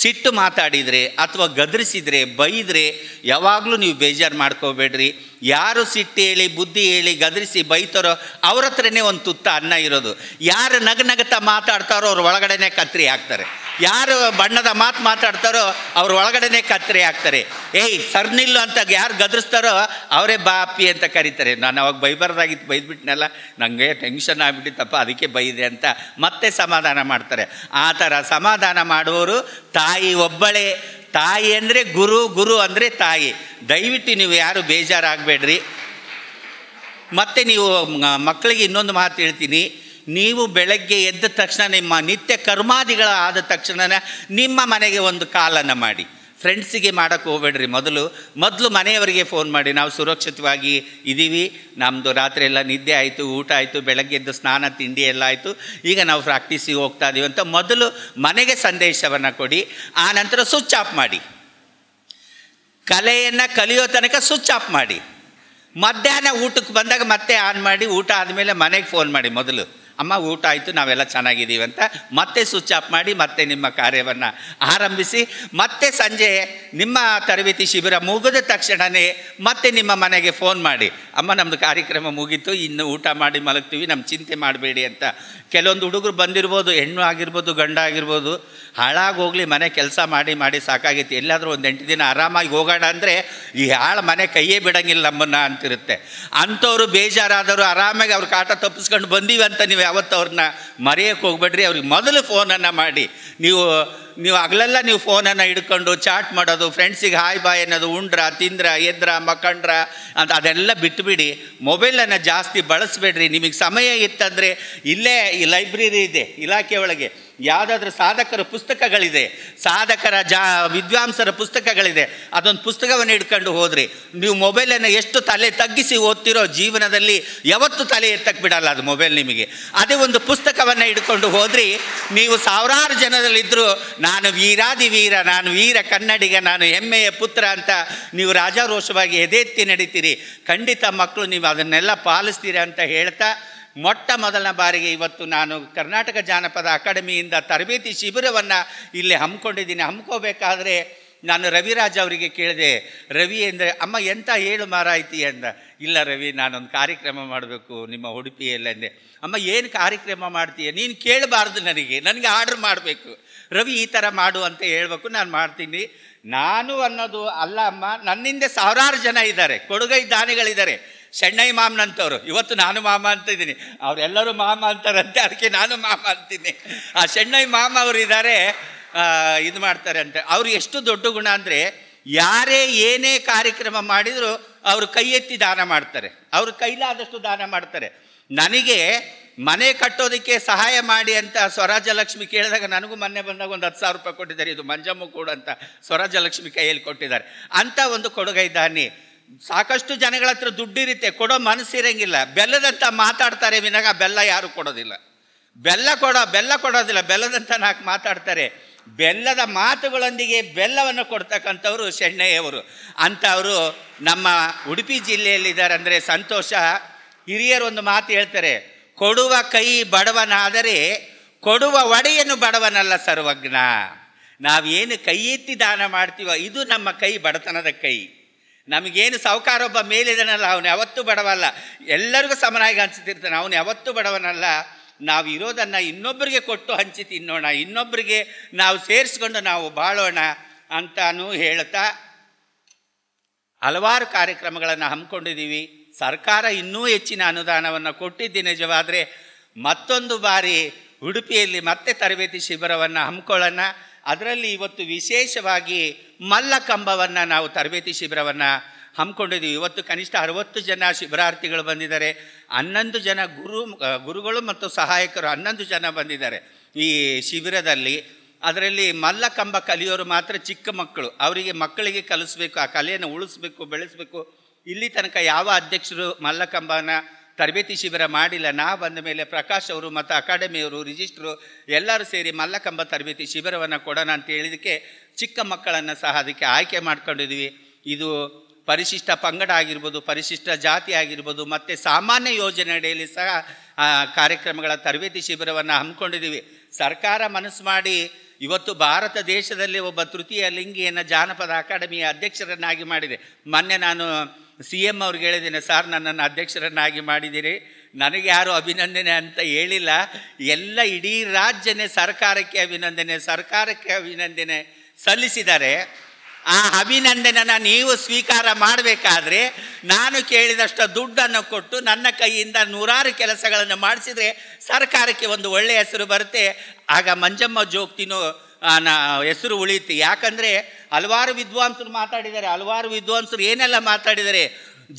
ಸಿಟ್ಟು ಮಾತಾಡಿದರೆ ಅಥವಾ ಗದರಿಸಿದರೆ ಬೈದರೆ ಯಾವಾಗಲೂ ನೀವು ಬೇಜಾರು ಮಾಡ್ಕೋಬೇಡ್ರಿ ಯಾರು ಸಿಟ್ಟು ಹೇಳಿ ಬುದ್ಧಿ ಹೇಳಿ ಗದರಿಸಿ ಬೈತಾರೋ ಅವ್ರ ಹತ್ರನೇ ಒಂದು ತುತ್ತ ಅನ್ನ ಇರೋದು ಯಾರು ನಗನಗತ ಮಾತಾಡ್ತಾರೋ ಅವ್ರ ಒಳಗಡೆನೆ ಕತ್ರಿ ಹಾಕ್ತಾರೆ ಯಾರು ಬಣ್ಣದ ಮಾತು ಮಾತಾಡ್ತಾರೋ ಅವ್ರ ಒಳಗಡೆನೆ ಕತ್ರಿ ಹಾಕ್ತಾರೆ ಏಯ್ ಸರ್ನಿಲ್ಲು ಅಂತ ಯಾರು ಗದರಿಸ್ತಾರೋ ಅವರೇ ಬಾಪಿ ಅಂತ ಕರೀತಾರೆ ನಾನು ಅವಾಗ ಬೈಬಾರ್ದಾಗಿತ್ತು ಬೈದ್ಬಿಟ್ನಲ್ಲ ನನಗೆ ಟೆನ್ಷನ್ ಆಗಿಬಿಟ್ಟಿತ್ತಪ್ಪ ಅದಕ್ಕೆ ಬೈದೆ ಅಂತ ಮತ್ತೆ ಸಮಾಧಾನ ಮಾಡ್ತಾರೆ ಆ ಥರ ಸಮಾಧಾನ ಮಾಡುವವರು ತ ತಾಯಿ ಒಬ್ಬಳೇ ತಾಯಿ ಅಂದರೆ ಗುರು ಗುರು ಅಂದರೆ ತಾಯಿ ದಯವಿಟ್ಟು ನೀವು ಯಾರು ಬೇಜಾರಾಗಬೇಡ್ರಿ ಮತ್ತು ನೀವು ಮಕ್ಕಳಿಗೆ ಇನ್ನೊಂದು ಮಾತು ಹೇಳ್ತೀನಿ ನೀವು ಬೆಳಗ್ಗೆ ಎದ್ದ ತಕ್ಷಣ ನಿಮ್ಮ ನಿತ್ಯ ಕರ್ಮಾದಿಗಳ ಆದ ತಕ್ಷಣ ನಿಮ್ಮ ಮನೆಗೆ ಒಂದು ಕಾಲನ್ನು ಮಾಡಿ ಫ್ರೆಂಡ್ಸಿಗೆ ಮಾಡೋಕ್ಕೆ ಹೋಗಬೇಡ್ರಿ ಮೊದಲು ಮೊದಲು ಮನೆಯವರಿಗೆ ಫೋನ್ ಮಾಡಿ ನಾವು ಸುರಕ್ಷಿತವಾಗಿ ಇದ್ದೀವಿ ನಮ್ಮದು ರಾತ್ರಿ ಎಲ್ಲ ನಿದ್ದೆ ಆಯಿತು ಊಟ ಆಯಿತು ಬೆಳಗ್ಗೆ ಎದ್ದು ಸ್ನಾನ ತಿಂಡಿ ಎಲ್ಲ ಆಯಿತು ಈಗ ನಾವು ಪ್ರಾಕ್ಟೀಸಿಗೆ ಹೋಗ್ತಾ ಇದ್ದೀವಿ ಅಂತ ಮೊದಲು ಮನೆಗೆ ಸಂದೇಶವನ್ನು ಕೊಡಿ ಆ ನಂತರ ಸ್ವಿಚ್ ಆಫ್ ಮಾಡಿ ಕಲೆಯನ್ನು ಕಲಿಯೋ ತನಕ ಸ್ವಿಚ್ ಆಫ್ ಮಾಡಿ ಮಧ್ಯಾಹ್ನ ಊಟಕ್ಕೆ ಬಂದಾಗ ಮತ್ತೆ ಆನ್ ಮಾಡಿ ಊಟ ಆದಮೇಲೆ ಮನೆಗೆ ಫೋನ್ ಮಾಡಿ ಮೊದಲು ಅಮ್ಮ ಊಟ ಆಯಿತು ನಾವೆಲ್ಲ ಚೆನ್ನಾಗಿದ್ದೀವಿ ಅಂತ ಮತ್ತೆ ಸ್ವಿಚ್ ಆಫ್ ಮಾಡಿ ಮತ್ತೆ ನಿಮ್ಮ ಕಾರ್ಯವನ್ನು ಆರಂಭಿಸಿ ಮತ್ತೆ ಸಂಜೆ ನಿಮ್ಮ ತರಬೇತಿ ಶಿಬಿರ ಮುಗಿದ ತಕ್ಷಣವೇ ಮತ್ತೆ ನಿಮ್ಮ ಮನೆಗೆ ಫೋನ್ ಮಾಡಿ ಅಮ್ಮ ನಮ್ಮದು ಕಾರ್ಯಕ್ರಮ ಮುಗೀತು ಇನ್ನು ಊಟ ಮಾಡಿ ಮಲಗ್ತೀವಿ ನಮ್ಮ ಚಿಂತೆ ಮಾಡಬೇಡಿ ಅಂತ ಕೆಲವೊಂದು ಹುಡುಗರು ಬಂದಿರ್ಬೋದು ಹೆಣ್ಣು ಆಗಿರ್ಬೋದು ಗಂಡ ಆಗಿರ್ಬೋದು ಹಾಳಾಗೋಗ್ಲಿ ಮನೆ ಕೆಲಸ ಮಾಡಿ ಮಾಡಿ ಸಾಕಾಗಿತ್ತು ಎಲ್ಲಾದರೂ ಒಂದು ಎಂಟು ದಿನ ಆರಾಮಾಗಿ ಹೋಗೋಣ ಅಂದರೆ ಈ ಹಾಳು ಮನೆ ಕೈಯೇ ಬಿಡೋಂಗಿಲ್ಲ ನಮ್ಮನ್ನು ಅಂತಿರುತ್ತೆ ಅಂಥವ್ರು ಬೇಜಾರಾದವರು ಆರಾಮಾಗಿ ಅವ್ರ ಕಾಟ ತಪ್ಪಿಸ್ಕೊಂಡು ಬಂದೀವಿ ಅಂತ ನೀವು ಯಾವತ್ತವ್ರನ್ನ ಮರೆಯೋಕ್ಕೆ ಹೋಗ್ಬೇಡ್ರಿ ಅವ್ರಿಗೆ ಮೊದಲು ಫೋನನ್ನು ಮಾಡಿ ನೀವು ನೀವು ಹಗಲೆಲ್ಲ ನೀವು ಫೋನನ್ನು ಹಿಡ್ಕೊಂಡು ಚಾಟ್ ಮಾಡೋದು ಫ್ರೆಂಡ್ಸಿಗೆ ಹಾಯ್ ಬಾಯ್ ಅನ್ನೋದು ಉಂಡ್ರ ತಿಂದ್ರ ಎದ್ರ ಮಕ್ಕಂಡ್ರ ಅಂತ ಅದೆಲ್ಲ ಬಿಟ್ಟುಬಿಡಿ ಮೊಬೈಲನ್ನು ಜಾಸ್ತಿ ಬಳಸಬೇಡ್ರಿ ನಿಮಗೆ ಸಮಯ ಇತ್ತಂದರೆ ಇಲ್ಲೇ ಈ ಲೈಬ್ರರಿ ಇದೆ ಇಲಾಖೆ ಒಳಗೆ ಯಾವುದಾದ್ರೂ ಸಾಧಕರ ಪುಸ್ತಕಗಳಿದೆ ಸಾಧಕರ ಜಾ ವಿದ್ವಾಂಸರ ಪುಸ್ತಕಗಳಿದೆ ಅದೊಂದು ಪುಸ್ತಕವನ್ನು ಹಿಡ್ಕೊಂಡು ಹೋದ್ರಿ ನೀವು ಮೊಬೈಲನ್ನು ಎಷ್ಟು ತಲೆ ತಗ್ಗಿಸಿ ಓದ್ತಿರೋ ಜೀವನದಲ್ಲಿ ಯಾವತ್ತೂ ತಲೆ ಎತ್ತಕ್ಕೆ ಬಿಡಲ್ಲ ಅದು ಮೊಬೈಲ್ ನಿಮಗೆ ಅದೇ ಒಂದು ಪುಸ್ತಕವನ್ನು ಹಿಡ್ಕೊಂಡು ಹೋದ್ರಿ ನೀವು ಸಾವಿರಾರು ಜನರಲ್ಲಿದ್ದರೂ ನಾನು ವೀರಾದಿ ವೀರ ನಾನು ವೀರ ಕನ್ನಡಿಗ ನಾನು ಹೆಮ್ಮೆಯ ಪುತ್ರ ಅಂತ ನೀವು ರಾಜಾರೋಷವಾಗಿ ಎದೆತ್ತಿ ನಡೀತೀರಿ ಖಂಡಿತ ಮಕ್ಕಳು ನೀವು ಅದನ್ನೆಲ್ಲ ಪಾಲಿಸ್ತೀರಿ ಅಂತ ಹೇಳ್ತಾ ಮೊಟ್ಟ ಮೊದಲನ ಬಾರಿಗೆ ಇವತ್ತು ನಾನು ಕರ್ನಾಟಕ ಜಾನಪದ ಅಕಾಡೆಮಿಯಿಂದ ತರಬೇತಿ ಶಿಬಿರವನ್ನು ಇಲ್ಲಿ ಹಮ್ಮಿಕೊಂಡಿದ್ದೀನಿ ಹಮ್ಮಿಕೋಬೇಕಾದ್ರೆ ನಾನು ರವಿರಾಜ್ ಅವರಿಗೆ ಕೇಳಿದೆ ರವಿ ಅಂದರೆ ಅಮ್ಮ ಎಂತ ಹೇಳು ಮಾರಾಯ್ತಿ ಅಂದ ಇಲ್ಲ ರವಿ ನಾನೊಂದು ಕಾರ್ಯಕ್ರಮ ಮಾಡಬೇಕು ನಿಮ್ಮ ಉಡುಪಿಯಲ್ಲೆಂದೆ ಅಮ್ಮ ಏನು ಕಾರ್ಯಕ್ರಮ ಮಾಡ್ತೀಯ ನೀನು ಕೇಳಬಾರ್ದು ನನಗೆ ನನಗೆ ಆರ್ಡ್ರ್ ಮಾಡಬೇಕು ರವಿ ಈ ಥರ ಮಾಡು ಅಂತ ಹೇಳಬೇಕು ನಾನು ಮಾಡ್ತೀನಿ ನಾನು ಅನ್ನೋದು ಅಲ್ಲ ಅಮ್ಮ ನನ್ನಿಂದ ಸಾವಿರಾರು ಜನ ಇದ್ದಾರೆ ಕೊಡುಗೈ ದಾನಿಗಳಿದ್ದಾರೆ ಸೆಣ್ಣೈ ಮಾಮನಂತವರು ಇವತ್ತು ನಾನು ಮಾಮ ಅಂತ ಇದ್ದೀನಿ ಅವರೆಲ್ಲರೂ ಮಾಮ ಅಂತಾರಂತೆ ಅದಕ್ಕೆ ನಾನು ಮಾಮ ಅಂತೀನಿ ಆ ಸೆಣ್ಣೈ ಮಾಮ ಅವರು ಇದ್ದಾರೆ ಇದು ಮಾಡ್ತಾರೆ ಅಂತ ಅವ್ರು ಎಷ್ಟು ದೊಡ್ಡ ಗುಣ ಅಂದರೆ ಯಾರೇ ಏನೇ ಕಾರ್ಯಕ್ರಮ ಮಾಡಿದರೂ ಅವರು ಕೈ ಎತ್ತಿ ದಾನ ಮಾಡ್ತಾರೆ ಅವರು ಕೈಲಾದಷ್ಟು ದಾನ ಮಾಡ್ತಾರೆ ನನಗೆ ಮನೆ ಕಟ್ಟೋದಕ್ಕೆ ಸಹಾಯ ಮಾಡಿ ಅಂತ ಸ್ವರಾಜಲಕ್ಷ್ಮಿ ಕೇಳಿದಾಗ ನನಗೂ ಮೊನ್ನೆ ಬಂದಾಗ ಒಂದು ಹತ್ತು ಸಾವಿರ ರೂಪಾಯಿ ಕೊಟ್ಟಿದ್ದಾರೆ ಇದು ಮಂಜಮ್ಮ ಕೂಡ ಅಂತ ಸ್ವರಾಜಲಕ್ಷ್ಮಿ ಕೈಯಲ್ಲಿ ಕೊಟ್ಟಿದ್ದಾರೆ ಅಂತ ಒಂದು ಕೊಡುಗೈ ದಾನಿ ಸಾಕಷ್ಟು ಜನಗಳ ಹತ್ರ ದುಡ್ಡಿರುತ್ತೆ ಕೊಡೋ ಮನಸ್ಸಿರಂಗಿಲ್ಲ ಬೆಲ್ಲದಂತ ಮಾತಾಡ್ತಾರೆ ವಿನಾಗ ಬೆಲ್ಲ ಯಾರು ಕೊಡೋದಿಲ್ಲ ಬೆಲ್ಲ ಕೊಡೋ ಬೆಲ್ಲ ಕೊಡೋದಿಲ್ಲ ಬೆಲ್ಲದಂತ ನಾಲ್ಕು ಮಾತಾಡ್ತಾರೆ ಬೆಲ್ಲದ ಮಾತುಗಳೊಂದಿಗೆ ಬೆಲ್ಲವನ್ನು ಕೊಡ್ತಕ್ಕಂಥವ್ರು ಶೆಣ್ಣೆಯವರು ಅಂಥವರು ನಮ್ಮ ಉಡುಪಿ ಜಿಲ್ಲೆಯಲ್ಲಿದ್ದಾರೆ ಅಂದರೆ ಸಂತೋಷ ಹಿರಿಯರು ಒಂದು ಮಾತು ಹೇಳ್ತಾರೆ ಕೊಡುವ ಕೈ ಬಡವನಾದರೆ ಕೊಡುವ ಒಡೆಯನ್ನು ಬಡವನಲ್ಲ ಸರ್ವಜ್ಞ ನಾವೇನು ಕೈ ಎತ್ತಿ ದಾನ ಮಾಡ್ತೀವೋ ಇದು ನಮ್ಮ ಕೈ ಬಡತನದ ಕೈ ನಮಗೇನು ಸೌಕಾರ ಒಬ್ಬ ಮೇಲಿದನಲ್ಲ ಅವನು ಯಾವತ್ತೂ ಬಡವಲ್ಲ ಎಲ್ಲರಿಗೂ ಸಮನಾಗಿ ಅನಿಸ್ತಿರ್ತಾನೆ ಅವನು ಯಾವತ್ತೂ ಬಡವನಲ್ಲ ನಾವು ಇರೋದನ್ನು ಇನ್ನೊಬ್ಬರಿಗೆ ಕೊಟ್ಟು ಹಂಚಿ ತಿನ್ನೋಣ ಇನ್ನೊಬ್ಬರಿಗೆ ನಾವು ಸೇರಿಸ್ಕೊಂಡು ನಾವು ಬಾಳೋಣ ಅಂತಾನೂ ಹೇಳ್ತಾ ಹಲವಾರು ಕಾರ್ಯಕ್ರಮಗಳನ್ನು ಹಮ್ಮಿಕೊಂಡಿದ್ದೀವಿ ಸರ್ಕಾರ ಇನ್ನೂ ಹೆಚ್ಚಿನ ಅನುದಾನವನ್ನು ಕೊಟ್ಟಿದ್ದೆ ನಿಜವಾದರೆ ಮತ್ತೊಂದು ಬಾರಿ ಉಡುಪಿಯಲ್ಲಿ ಮತ್ತೆ ತರಬೇತಿ ಶಿಬಿರವನ್ನು ಹಮ್ಮಿಕೊಳ್ಳೋಣ ಅದರಲ್ಲಿ ಇವತ್ತು ವಿಶೇಷವಾಗಿ ಮಲ್ಲಕಂಬವನ್ನು ನಾವು ತರಬೇತಿ ಶಿಬಿರವನ್ನು ಹಮ್ಮಿಕೊಂಡಿದ್ದೀವಿ ಇವತ್ತು ಕನಿಷ್ಠ ಅರವತ್ತು ಜನ ಶಿಬಿರಾರ್ಥಿಗಳು ಬಂದಿದ್ದಾರೆ ಹನ್ನೊಂದು ಜನ ಗುರು ಗುರುಗಳು ಮತ್ತು ಸಹಾಯಕರು ಹನ್ನೊಂದು ಜನ ಬಂದಿದ್ದಾರೆ ಈ ಶಿಬಿರದಲ್ಲಿ ಅದರಲ್ಲಿ ಮಲ್ಲ ಕಂಬ ಕಲಿಯೋರು ಮಾತ್ರ ಚಿಕ್ಕ ಮಕ್ಕಳು ಅವರಿಗೆ ಮಕ್ಕಳಿಗೆ ಕಲಿಸ್ಬೇಕು ಆ ಕಲೆಯನ್ನು ಉಳಿಸ್ಬೇಕು ಬೆಳೆಸಬೇಕು ಇಲ್ಲಿ ತನಕ ಯಾವ ಅಧ್ಯಕ್ಷರು ಮಲ್ಲಕಂಬನ ತರಬೇತಿ ಶಿಬಿರ ಮಾಡಿಲ್ಲ ನಾ ಬಂದ ಮೇಲೆ ಪ್ರಕಾಶ್ ಅವರು ಮತ್ತು ಅಕಾಡೆಮಿಯವರು ರಿಜಿಸ್ಟ್ರು ಎಲ್ಲರೂ ಸೇರಿ ಮಲ್ಲಕಂಬ ತರಬೇತಿ ಶಿಬಿರವನ್ನು ಕೊಡೋಣ ಅಂತ ಹೇಳಿದಕ್ಕೆ ಚಿಕ್ಕ ಮಕ್ಕಳನ್ನು ಸಹ ಅದಕ್ಕೆ ಆಯ್ಕೆ ಮಾಡ್ಕೊಂಡಿದ್ವಿ ಇದು ಪರಿಶಿಷ್ಟ ಪಂಗಡ ಆಗಿರ್ಬೋದು ಪರಿಶಿಷ್ಟ ಜಾತಿ ಆಗಿರ್ಬೋದು ಮತ್ತು ಸಾಮಾನ್ಯ ಯೋಜನೆ ಅಡಿಯಲ್ಲಿ ಸಹ ಕಾರ್ಯಕ್ರಮಗಳ ತರಬೇತಿ ಶಿಬಿರವನ್ನು ಹಮ್ಮಿಕೊಂಡಿದ್ದೀವಿ ಸರ್ಕಾರ ಮನಸ್ಸು ಮಾಡಿ ಇವತ್ತು ಭಾರತ ದೇಶದಲ್ಲಿ ಒಬ್ಬ ತೃತೀಯ ಲಿಂಗಿಯನ್ನು ಜಾನಪದ ಅಕಾಡೆಮಿಯ ಅಧ್ಯಕ್ಷರನ್ನಾಗಿ ಮಾಡಿದೆ ಮೊನ್ನೆ ನಾನು ಸಿ ಎಮ್ ಅವ್ರಿಗೆ ಹೇಳಿದ್ದೀನಿ ಸರ್ ನನ್ನನ್ನು ಅಧ್ಯಕ್ಷರನ್ನಾಗಿ ಮಾಡಿದ್ದೀರಿ ನನಗೆ ಯಾರು ಅಭಿನಂದನೆ ಅಂತ ಹೇಳಿಲ್ಲ ಎಲ್ಲ ಇಡೀ ರಾಜ್ಯನೇ ಸರ್ಕಾರಕ್ಕೆ ಅಭಿನಂದನೆ ಸರ್ಕಾರಕ್ಕೆ ಅಭಿನಂದನೆ ಸಲ್ಲಿಸಿದರೆ ಆ ಅಭಿನಂದನನ್ನು ನೀವು ಸ್ವೀಕಾರ ಮಾಡಬೇಕಾದ್ರೆ ನಾನು ಕೇಳಿದಷ್ಟು ದುಡ್ಡನ್ನು ಕೊಟ್ಟು ನನ್ನ ಕೈಯಿಂದ ನೂರಾರು ಕೆಲಸಗಳನ್ನು ಮಾಡಿಸಿದರೆ ಸರ್ಕಾರಕ್ಕೆ ಒಂದು ಒಳ್ಳೆಯ ಹೆಸರು ಬರುತ್ತೆ ಆಗ ಮಂಜಮ್ಮ ಜೋಗ್ತಿನೋ ನ ಹೆಸರು ಉಳಿಯುತ್ತೆ ಯಾಕಂದರೆ ಹಲವಾರು ವಿದ್ವಾಂಸರು ಮಾತಾಡಿದ್ದಾರೆ ಹಲವಾರು ವಿದ್ವಾಂಸರು ಏನೆಲ್ಲ ಮಾತಾಡಿದರೆ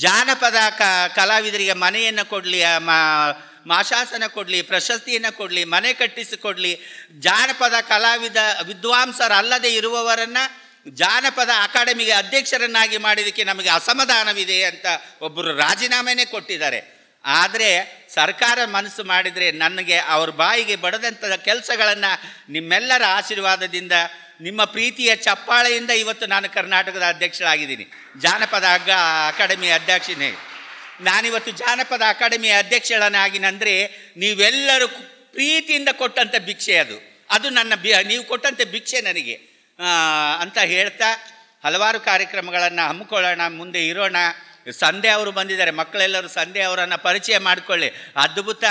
ಜಾನಪದ ಕ ಕಲಾವಿದರಿಗೆ ಮನೆಯನ್ನು ಕೊಡಲಿ ಮಾ ಮಾಶಾಸನ ಕೊಡಲಿ ಪ್ರಶಸ್ತಿಯನ್ನು ಕೊಡಲಿ ಮನೆ ಕಟ್ಟಿಸಿಕೊಡಲಿ ಜಾನಪದ ಕಲಾವಿದ ವಿದ್ವಾಂಸರಲ್ಲದೆ ಇರುವವರನ್ನು ಜಾನಪದ ಅಕಾಡೆಮಿಗೆ ಅಧ್ಯಕ್ಷರನ್ನಾಗಿ ಮಾಡಿದ್ದಕ್ಕೆ ನಮಗೆ ಅಸಮಾಧಾನವಿದೆ ಅಂತ ಒಬ್ಬರು ರಾಜೀನಾಮೆನೇ ಕೊಟ್ಟಿದ್ದಾರೆ ಆದರೆ ಸರ್ಕಾರ ಮನಸ್ಸು ಮಾಡಿದರೆ ನನಗೆ ಅವ್ರ ಬಾಯಿಗೆ ಬಡದಂಥ ಕೆಲಸಗಳನ್ನು ನಿಮ್ಮೆಲ್ಲರ ಆಶೀರ್ವಾದದಿಂದ ನಿಮ್ಮ ಪ್ರೀತಿಯ ಚಪ್ಪಾಳೆಯಿಂದ ಇವತ್ತು ನಾನು ಕರ್ನಾಟಕದ ಅಧ್ಯಕ್ಷರಾಗಿದ್ದೀನಿ ಜಾನಪದ ಅಗ್ಗ ಅಕಾಡೆಮಿ ಅಧ್ಯಕ್ಷನೇ ನಾನಿವತ್ತು ಜಾನಪದ ಅಕಾಡೆಮಿಯ ಅಧ್ಯಕ್ಷಳನ್ನಾಗಿನಂದರೆ ನೀವೆಲ್ಲರೂ ಪ್ರೀತಿಯಿಂದ ಕೊಟ್ಟಂಥ ಭಿಕ್ಷೆ ಅದು ಅದು ನನ್ನ ಬಿ ನೀವು ಕೊಟ್ಟಂಥ ಭಿಕ್ಷೆ ನನಗೆ ಅಂತ ಹೇಳ್ತಾ ಹಲವಾರು ಕಾರ್ಯಕ್ರಮಗಳನ್ನು ಹಮ್ಮಿಕೊಳ್ಳೋಣ ಮುಂದೆ ಇರೋಣ ಸಂದೆ ಅವರು ಬಂದಿದ್ದಾರೆ ಮಕ್ಕಳೆಲ್ಲರೂ ಸಂದೆ ಅವರನ್ನು ಪರಿಚಯ ಮಾಡಿಕೊಳ್ಳಿ ಅದ್ಭುತ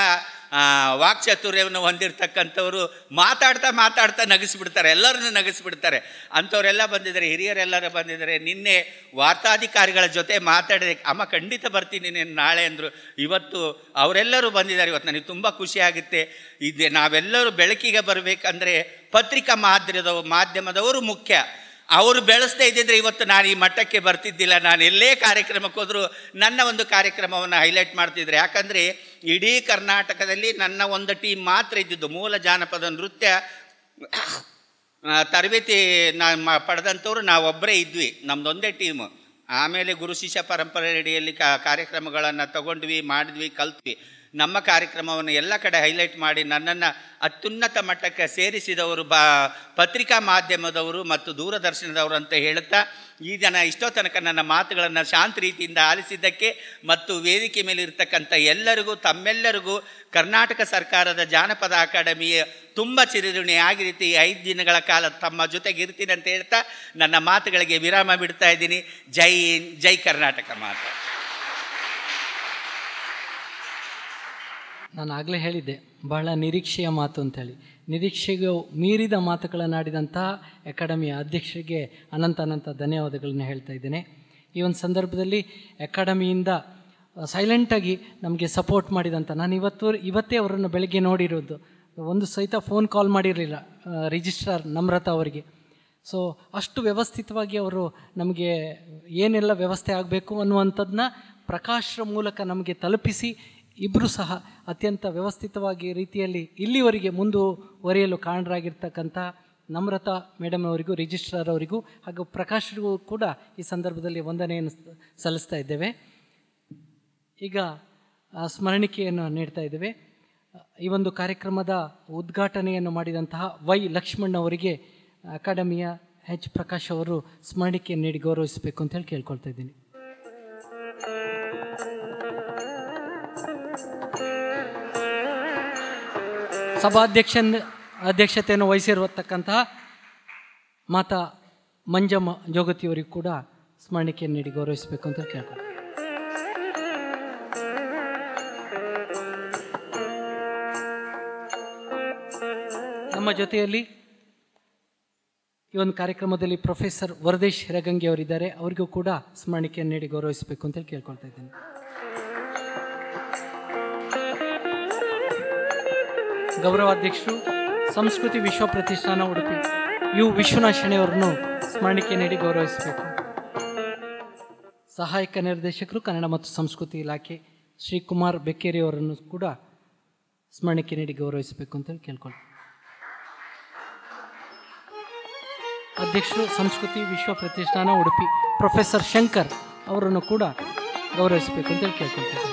ವಾಕ್ಚಾತುರ್ಯವನ್ನು ಹೊಂದಿರತಕ್ಕಂಥವರು ಮಾತಾಡ್ತಾ ಮಾತಾಡ್ತಾ ನಗಿಸ್ಬಿಡ್ತಾರೆ ಎಲ್ಲರನ್ನು ನಗಿಸ್ಬಿಡ್ತಾರೆ ಅಂಥವರೆಲ್ಲ ಬಂದಿದ್ದಾರೆ ಹಿರಿಯರೆಲ್ಲರೂ ಬಂದಿದ್ದಾರೆ ನಿನ್ನೆ ವಾರ್ತಾಧಿಕಾರಿಗಳ ಜೊತೆ ಮಾತಾಡಿದೆ ಅಮ್ಮ ಖಂಡಿತ ಬರ್ತೀನಿ ನೀನು ನಾಳೆ ಅಂದರು ಇವತ್ತು ಅವರೆಲ್ಲರೂ ಬಂದಿದ್ದಾರೆ ಇವತ್ತು ನನಗೆ ತುಂಬ ಖುಷಿಯಾಗುತ್ತೆ ಇದೆ ನಾವೆಲ್ಲರೂ ಬೆಳಕಿಗೆ ಬರಬೇಕಂದ್ರೆ ಪತ್ರಿಕಾ ಮಾಧ್ಯಮದ ಮಾಧ್ಯಮದವರು ಮುಖ್ಯ ಅವರು ಬೆಳೆಸ್ತಾ ಇದ್ದಿದ್ರೆ ಇವತ್ತು ನಾನು ಈ ಮಟ್ಟಕ್ಕೆ ಬರ್ತಿದ್ದಿಲ್ಲ ನಾನು ಎಲ್ಲೇ ಕಾರ್ಯಕ್ರಮಕ್ಕೆ ಹೋದರೂ ನನ್ನ ಒಂದು ಕಾರ್ಯಕ್ರಮವನ್ನು ಹೈಲೈಟ್ ಮಾಡ್ತಿದ್ರು ಯಾಕಂದರೆ ಇಡೀ ಕರ್ನಾಟಕದಲ್ಲಿ ನನ್ನ ಒಂದು ಟೀಮ್ ಮಾತ್ರ ಇದ್ದಿದ್ದು ಮೂಲ ಜಾನಪದ ನೃತ್ಯ ತರಬೇತಿ ಮ ಪಡೆದಂಥವ್ರು ನಾವೊಬ್ಬರೇ ಇದ್ವಿ ನಮ್ಮದೊಂದೇ ಟೀಮು ಆಮೇಲೆ ಗುರು ಶಿಷ್ಯ ಪರಂಪರೆ ಅಡಿಯಲ್ಲಿ ಕಾರ್ಯಕ್ರಮಗಳನ್ನು ತಗೊಂಡ್ವಿ ಮಾಡಿದ್ವಿ ಕಲ್ತ್ವಿ ನಮ್ಮ ಕಾರ್ಯಕ್ರಮವನ್ನು ಎಲ್ಲ ಕಡೆ ಹೈಲೈಟ್ ಮಾಡಿ ನನ್ನನ್ನು ಅತ್ಯುನ್ನತ ಮಟ್ಟಕ್ಕೆ ಸೇರಿಸಿದವರು ಬ ಪತ್ರಿಕಾ ಮಾಧ್ಯಮದವರು ಮತ್ತು ದೂರದರ್ಶನದವರು ಅಂತ ಹೇಳುತ್ತಾ ಈ ಜನ ಇಷ್ಟೋ ತನಕ ನನ್ನ ಮಾತುಗಳನ್ನು ಶಾಂತ ರೀತಿಯಿಂದ ಆಲಿಸಿದ್ದಕ್ಕೆ ಮತ್ತು ವೇದಿಕೆ ಮೇಲೆ ಎಲ್ಲರಿಗೂ ತಮ್ಮೆಲ್ಲರಿಗೂ ಕರ್ನಾಟಕ ಸರ್ಕಾರದ ಜಾನಪದ ಅಕಾಡೆಮಿಯ ತುಂಬ ಚಿರಋಣಿಯಾಗಿ ರೀತಿ ಐದು ದಿನಗಳ ಕಾಲ ತಮ್ಮ ಜೊತೆಗೆ ಅಂತ ಹೇಳ್ತಾ ನನ್ನ ಮಾತುಗಳಿಗೆ ವಿರಾಮ ಬಿಡ್ತಾ ಇದ್ದೀನಿ ಜೈ ಜೈ ಕರ್ನಾಟಕ ಮಾತು ನಾನು ಆಗಲೇ ಹೇಳಿದ್ದೆ ಬಹಳ ನಿರೀಕ್ಷೆಯ ಮಾತು ಅಂತೇಳಿ ನಿರೀಕ್ಷೆಗೂ ಮೀರಿದ ಮಾತುಗಳನ್ನಾಡಿದಂತಹ ಅಕಾಡೆಮಿಯ ಅಧ್ಯಕ್ಷರಿಗೆ ಅನಂತ ಅನಂತ ಧನ್ಯವಾದಗಳನ್ನ ಹೇಳ್ತಾ ಇದ್ದೇನೆ ಈ ಒಂದು ಸಂದರ್ಭದಲ್ಲಿ ಅಕಾಡೆಮಿಯಿಂದ ಸೈಲೆಂಟಾಗಿ ನಮಗೆ ಸಪೋರ್ಟ್ ಮಾಡಿದಂಥ ನಾನು ಇವತ್ತು ಇವತ್ತೇ ಅವರನ್ನು ಬೆಳಗ್ಗೆ ನೋಡಿರೋದು ಒಂದು ಸಹಿತ ಫೋನ್ ಕಾಲ್ ಮಾಡಿರಲಿಲ್ಲ ರಿಜಿಸ್ಟ್ರಾರ್ ನಮ್ರತ ಅವರಿಗೆ ಸೊ ಅಷ್ಟು ವ್ಯವಸ್ಥಿತವಾಗಿ ಅವರು ನಮಗೆ ಏನೆಲ್ಲ ವ್ಯವಸ್ಥೆ ಆಗಬೇಕು ಅನ್ನುವಂಥದ್ದನ್ನ ಪ್ರಕಾಶರ ಮೂಲಕ ನಮಗೆ ತಲುಪಿಸಿ ಇಬ್ಬರು ಸಹ ಅತ್ಯಂತ ವ್ಯವಸ್ಥಿತವಾಗಿ ರೀತಿಯಲ್ಲಿ ಇಲ್ಲಿವರೆಗೆ ಮುಂದುವರಿಯಲು ಕಾರಣರಾಗಿರ್ತಕ್ಕಂಥ ನಮ್ರತಾ ಮೇಡಮ್ ಅವರಿಗೂ ರಿಜಿಸ್ಟ್ರಾರ್ ಅವರಿಗೂ ಹಾಗೂ ಪ್ರಕಾಶ್ಗೂ ಕೂಡ ಈ ಸಂದರ್ಭದಲ್ಲಿ ವಂದನೆಯನ್ನು ಸಲ್ಲಿಸ್ತಾ ಇದ್ದೇವೆ ಈಗ ಸ್ಮರಣಿಕೆಯನ್ನು ನೀಡ್ತಾ ಇದ್ದೇವೆ ಈ ಒಂದು ಕಾರ್ಯಕ್ರಮದ ಉದ್ಘಾಟನೆಯನ್ನು ಮಾಡಿದಂತಹ ವೈ ಲಕ್ಷ್ಮಣ್ ಅವರಿಗೆ ಅಕಾಡೆಮಿಯ ಎಚ್ ಪ್ರಕಾಶ್ ಅವರು ಸ್ಮರಣಿಕೆಯನ್ನು ನೀಡಿ ಗೌರವಿಸಬೇಕು ಅಂತ ಹೇಳಿ ಕೇಳ್ಕೊಳ್ತಾ ಇದ್ದೀನಿ ಸಭಾಧ್ಯಕ್ಷ ಅಧ್ಯಕ್ಷತೆಯನ್ನು ವಹಿಸಿರುವತಕ್ಕಂತಹ ಮಾತಾ ಮಂಜಮ್ಮ ಜೋಗತಿಯವರಿಗೂ ಕೂಡ ಸ್ಮರಣಿಕೆಯನ್ನು ನೀಡಿ ಗೌರವಿಸಬೇಕು ಅಂತ ಕೇಳ್ತಾರೆ ನಮ್ಮ ಜೊತೆಯಲ್ಲಿ ಈ ಒಂದು ಕಾರ್ಯಕ್ರಮದಲ್ಲಿ ಪ್ರೊಫೆಸರ್ ವರದೇಶ್ ರಗಂಗಿ ಅವರಿದ್ದಾರೆ ಅವರಿಗೂ ಕೂಡ ಸ್ಮರಣಿಕೆಯನ್ನು ನೀಡಿ ಗೌರವಿಸಬೇಕು ಅಂತ ಕೇಳ್ಕೊಳ್ತಾ ಇದ್ದೇನೆ ಗೌರವಾಧ್ಯಕ್ಷರು ಸಂಸ್ಕೃತಿ ವಿಶ್ವ ಪ್ರತಿಷ್ಠಾನ ಉಡುಪಿ ಯು ವಿಶ್ವನಾಥ್ ಅವರನ್ನು ಸ್ಮರಣಿಕೆ ನೀಡಿ ಗೌರವಿಸಬೇಕು ಸಹಾಯಕ ನಿರ್ದೇಶಕರು ಕನ್ನಡ ಮತ್ತು ಸಂಸ್ಕೃತಿ ಇಲಾಖೆ ಶ್ರೀ ಕುಮಾರ್ ಬೆಕ್ಕೇರಿಯವರನ್ನು ಕೂಡ ಸ್ಮರಣಿಕೆ ನೀಡಿ ಗೌರವಿಸಬೇಕು ಅಂತೇಳಿ ಕೇಳ್ಕೊಳ್ಳಿ ಅಧ್ಯಕ್ಷರು ಸಂಸ್ಕೃತಿ ವಿಶ್ವ ಪ್ರತಿಷ್ಠಾನ ಉಡುಪಿ ಪ್ರೊಫೆಸರ್ ಶಂಕರ್ ಅವರನ್ನು ಕೂಡ ಗೌರವಿಸಬೇಕು ಅಂತೇಳಿ ಕೇಳ್ಕೊಳ್ತಿದ್ದಾರೆ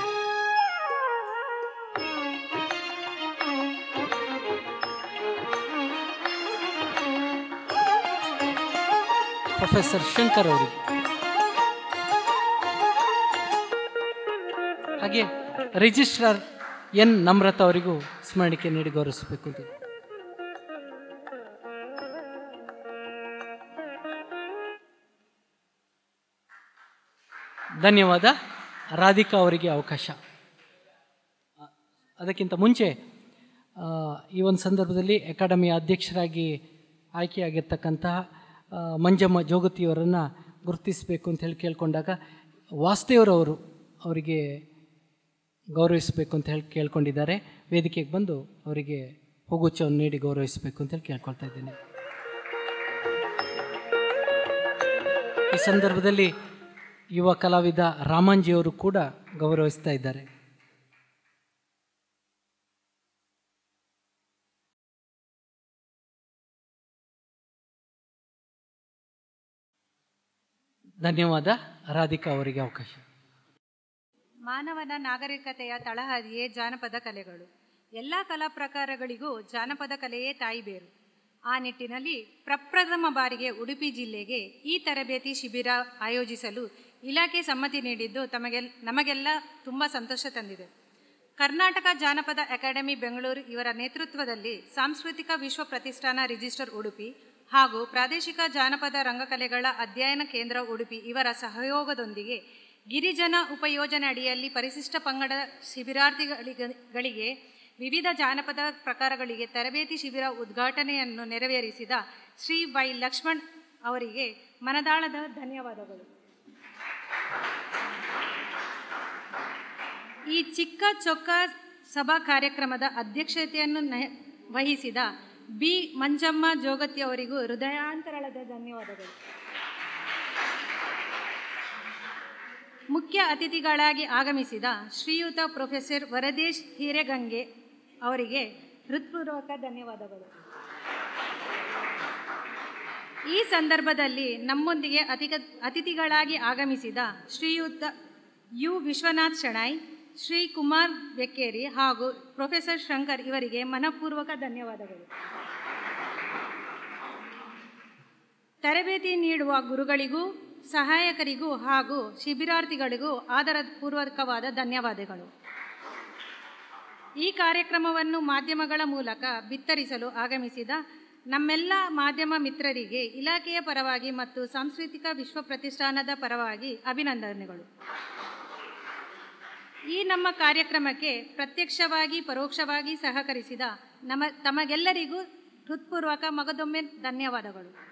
ಪ್ರೊಫೆಸರ್ ಶಂಕರ್ ಅವರಿಗೆ ಹಾಗೆ ರಿಜಿಸ್ಟ್ರಾರ್ ಎನ್ ನಮ್ರತ ಅವರಿಗೂ ಸ್ಮರಣಿಕೆ ನೀಡಿ ಗೌರವಿಸಬೇಕು ಧನ್ಯವಾದ ರಾಧಿಕಾ ಅವರಿಗೆ ಅವಕಾಶ ಅದಕ್ಕಿಂತ ಮುಂಚೆ ಈ ಒಂದು ಸಂದರ್ಭದಲ್ಲಿ ಅಕಾಡೆಮಿಯ ಅಧ್ಯಕ್ಷರಾಗಿ ಆಯ್ಕೆಯಾಗಿರ್ತಕ್ಕಂತಹ ಮಂಜಮ್ಮ ಜೋಗತಿಯವರನ್ನು ಗುರುತಿಸಬೇಕು ಅಂತ ಹೇಳಿ ಕೇಳಿಕೊಂಡಾಗ ವಾಸುದೇವರವರು ಅವರಿಗೆ ಗೌರವಿಸಬೇಕು ಅಂತ ಹೇಳಿ ಕೇಳ್ಕೊಂಡಿದ್ದಾರೆ ವೇದಿಕೆಗೆ ಬಂದು ಅವರಿಗೆ ಹೋಗುಚ್ಚವನ್ನು ನೀಡಿ ಗೌರವಿಸಬೇಕು ಅಂತ ಹೇಳಿ ಕೇಳ್ಕೊಳ್ತಾ ಇದ್ದೇನೆ ಈ ಸಂದರ್ಭದಲ್ಲಿ ಯುವ ಕಲಾವಿದ ರಾಮಾಂಜಿಯವರು ಕೂಡ ಗೌರವಿಸ್ತಾ ಇದ್ದಾರೆ ಧನ್ಯವಾದ ರಾಧಿಕಾ ಅವರಿಗೆ ಅವಕಾಶ ಮಾನವನ ನಾಗರಿಕತೆಯ ತಳಹದಿಯೇ ಜಾನಪದ ಕಲೆಗಳು ಎಲ್ಲ ಕಲಾ ಪ್ರಕಾರಗಳಿಗೂ ಜಾನಪದ ಕಲೆಯೇ ತಾಯಿಬೇರು ಆ ನಿಟ್ಟಿನಲ್ಲಿ ಪ್ರಪ್ರಥಮ ಬಾರಿಗೆ ಉಡುಪಿ ಜಿಲ್ಲೆಗೆ ಈ ತರಬೇತಿ ಶಿಬಿರ ಆಯೋಜಿಸಲು ಇಲಾಖೆ ಸಮ್ಮತಿ ನೀಡಿದ್ದು ತಮಗೆ ನಮಗೆಲ್ಲ ತುಂಬ ಸಂತೋಷ ತಂದಿದೆ ಕರ್ನಾಟಕ ಜಾನಪದ ಅಕಾಡೆಮಿ ಬೆಂಗಳೂರು ಇವರ ನೇತೃತ್ವದಲ್ಲಿ ಸಾಂಸ್ಕೃತಿಕ ವಿಶ್ವ ಪ್ರತಿಷ್ಠಾನ ರಿಜಿಸ್ಟರ್ ಉಡುಪಿ ಹಾಗೂ ಪ್ರಾದೇಶಿಕ ಜಾನಪದ ರಂಗಕಲೆಗಳ ಅಧ್ಯಯನ ಕೇಂದ್ರ ಉಡುಪಿ ಇವರ ಸಹಯೋಗದೊಂದಿಗೆ ಗಿರಿಜನ ಉಪಯೋಜನೆ ಅಡಿಯಲ್ಲಿ ಪರಿಶಿಷ್ಟ ಪಂಗಡ ಶಿಬಿರಾರ್ಥಿಗಳಿಗೆ ವಿವಿಧ ಜಾನಪದ ಪ್ರಕಾರಗಳಿಗೆ ತರಬೇತಿ ಶಿಬಿರ ಉದ್ಘಾಟನೆಯನ್ನು ನೆರವೇರಿಸಿದ ಶ್ರೀ ವೈ ಲಕ್ಷ್ಮಣ್ ಅವರಿಗೆ ಮನದಾಳದ ಧನ್ಯವಾದಗಳು ಈ ಚಿಕ್ಕ ಚೊಕ್ಕ ಸಭಾ ಕಾರ್ಯಕ್ರಮದ ಅಧ್ಯಕ್ಷತೆಯನ್ನು ವಹಿಸಿದ ಬಿ ಮಂಜಮ್ಮ ಜೋಗತಿ ಅವರಿಗೂ ಹೃದಯಾಂತರಳದ ಧನ್ಯವಾದಗಳು ಮುಖ್ಯ ಅತಿಥಿಗಳಾಗಿ ಆಗಮಿಸಿದ ಶ್ರೀಯುತ ಪ್ರೊಫೆಸರ್ ವರದೇಶ್ ಹಿರೇಗಂಗೆ ಅವರಿಗೆ ಹೃತ್ಪೂರ್ವಕ ಧನ್ಯವಾದಗಳು ಈ ಸಂದರ್ಭದಲ್ಲಿ ನಮ್ಮೊಂದಿಗೆ ಅತಿಗ ಅತಿಥಿಗಳಾಗಿ ಆಗಮಿಸಿದ ಶ್ರೀಯುತ ಯು ವಿಶ್ವನಾಥ್ ಶೆಣಾಯ್ ಶ್ರೀ ಕುಮಾರ್ ಬೆಕ್ಕೇರಿ ಹಾಗೂ ಪ್ರೊಫೆಸರ್ ಶಂಕರ್ ಇವರಿಗೆ ಮನಪೂರ್ವಕ ಧನ್ಯವಾದಗಳು ತರಬೇತಿ ನೀಡುವ ಗುರುಗಳಿಗೂ ಸಹಾಯಕರಿಗೂ ಹಾಗೂ ಶಿಬಿರಾರ್ಥಿಗಳಿಗೂ ಪೂರ್ವಕವಾದ ಧನ್ಯವಾದಗಳು ಈ ಕಾರ್ಯಕ್ರಮವನ್ನು ಮಾಧ್ಯಮಗಳ ಮೂಲಕ ಬಿತ್ತರಿಸಲು ಆಗಮಿಸಿದ ನಮ್ಮೆಲ್ಲ ಮಾಧ್ಯಮ ಮಿತ್ರರಿಗೆ ಇಲಾಖೆಯ ಪರವಾಗಿ ಮತ್ತು ಸಾಂಸ್ಕೃತಿಕ ವಿಶ್ವ ಪ್ರತಿಷ್ಠಾನದ ಪರವಾಗಿ ಅಭಿನಂದನೆಗಳು ಈ ನಮ್ಮ ಕಾರ್ಯಕ್ರಮಕ್ಕೆ ಪ್ರತ್ಯಕ್ಷವಾಗಿ ಪರೋಕ್ಷವಾಗಿ ಸಹಕರಿಸಿದ ನಮ ತಮಗೆಲ್ಲರಿಗೂ ಹೃತ್ಪೂರ್ವಕ ಮಗದೊಮ್ಮೆ ಧನ್ಯವಾದಗಳು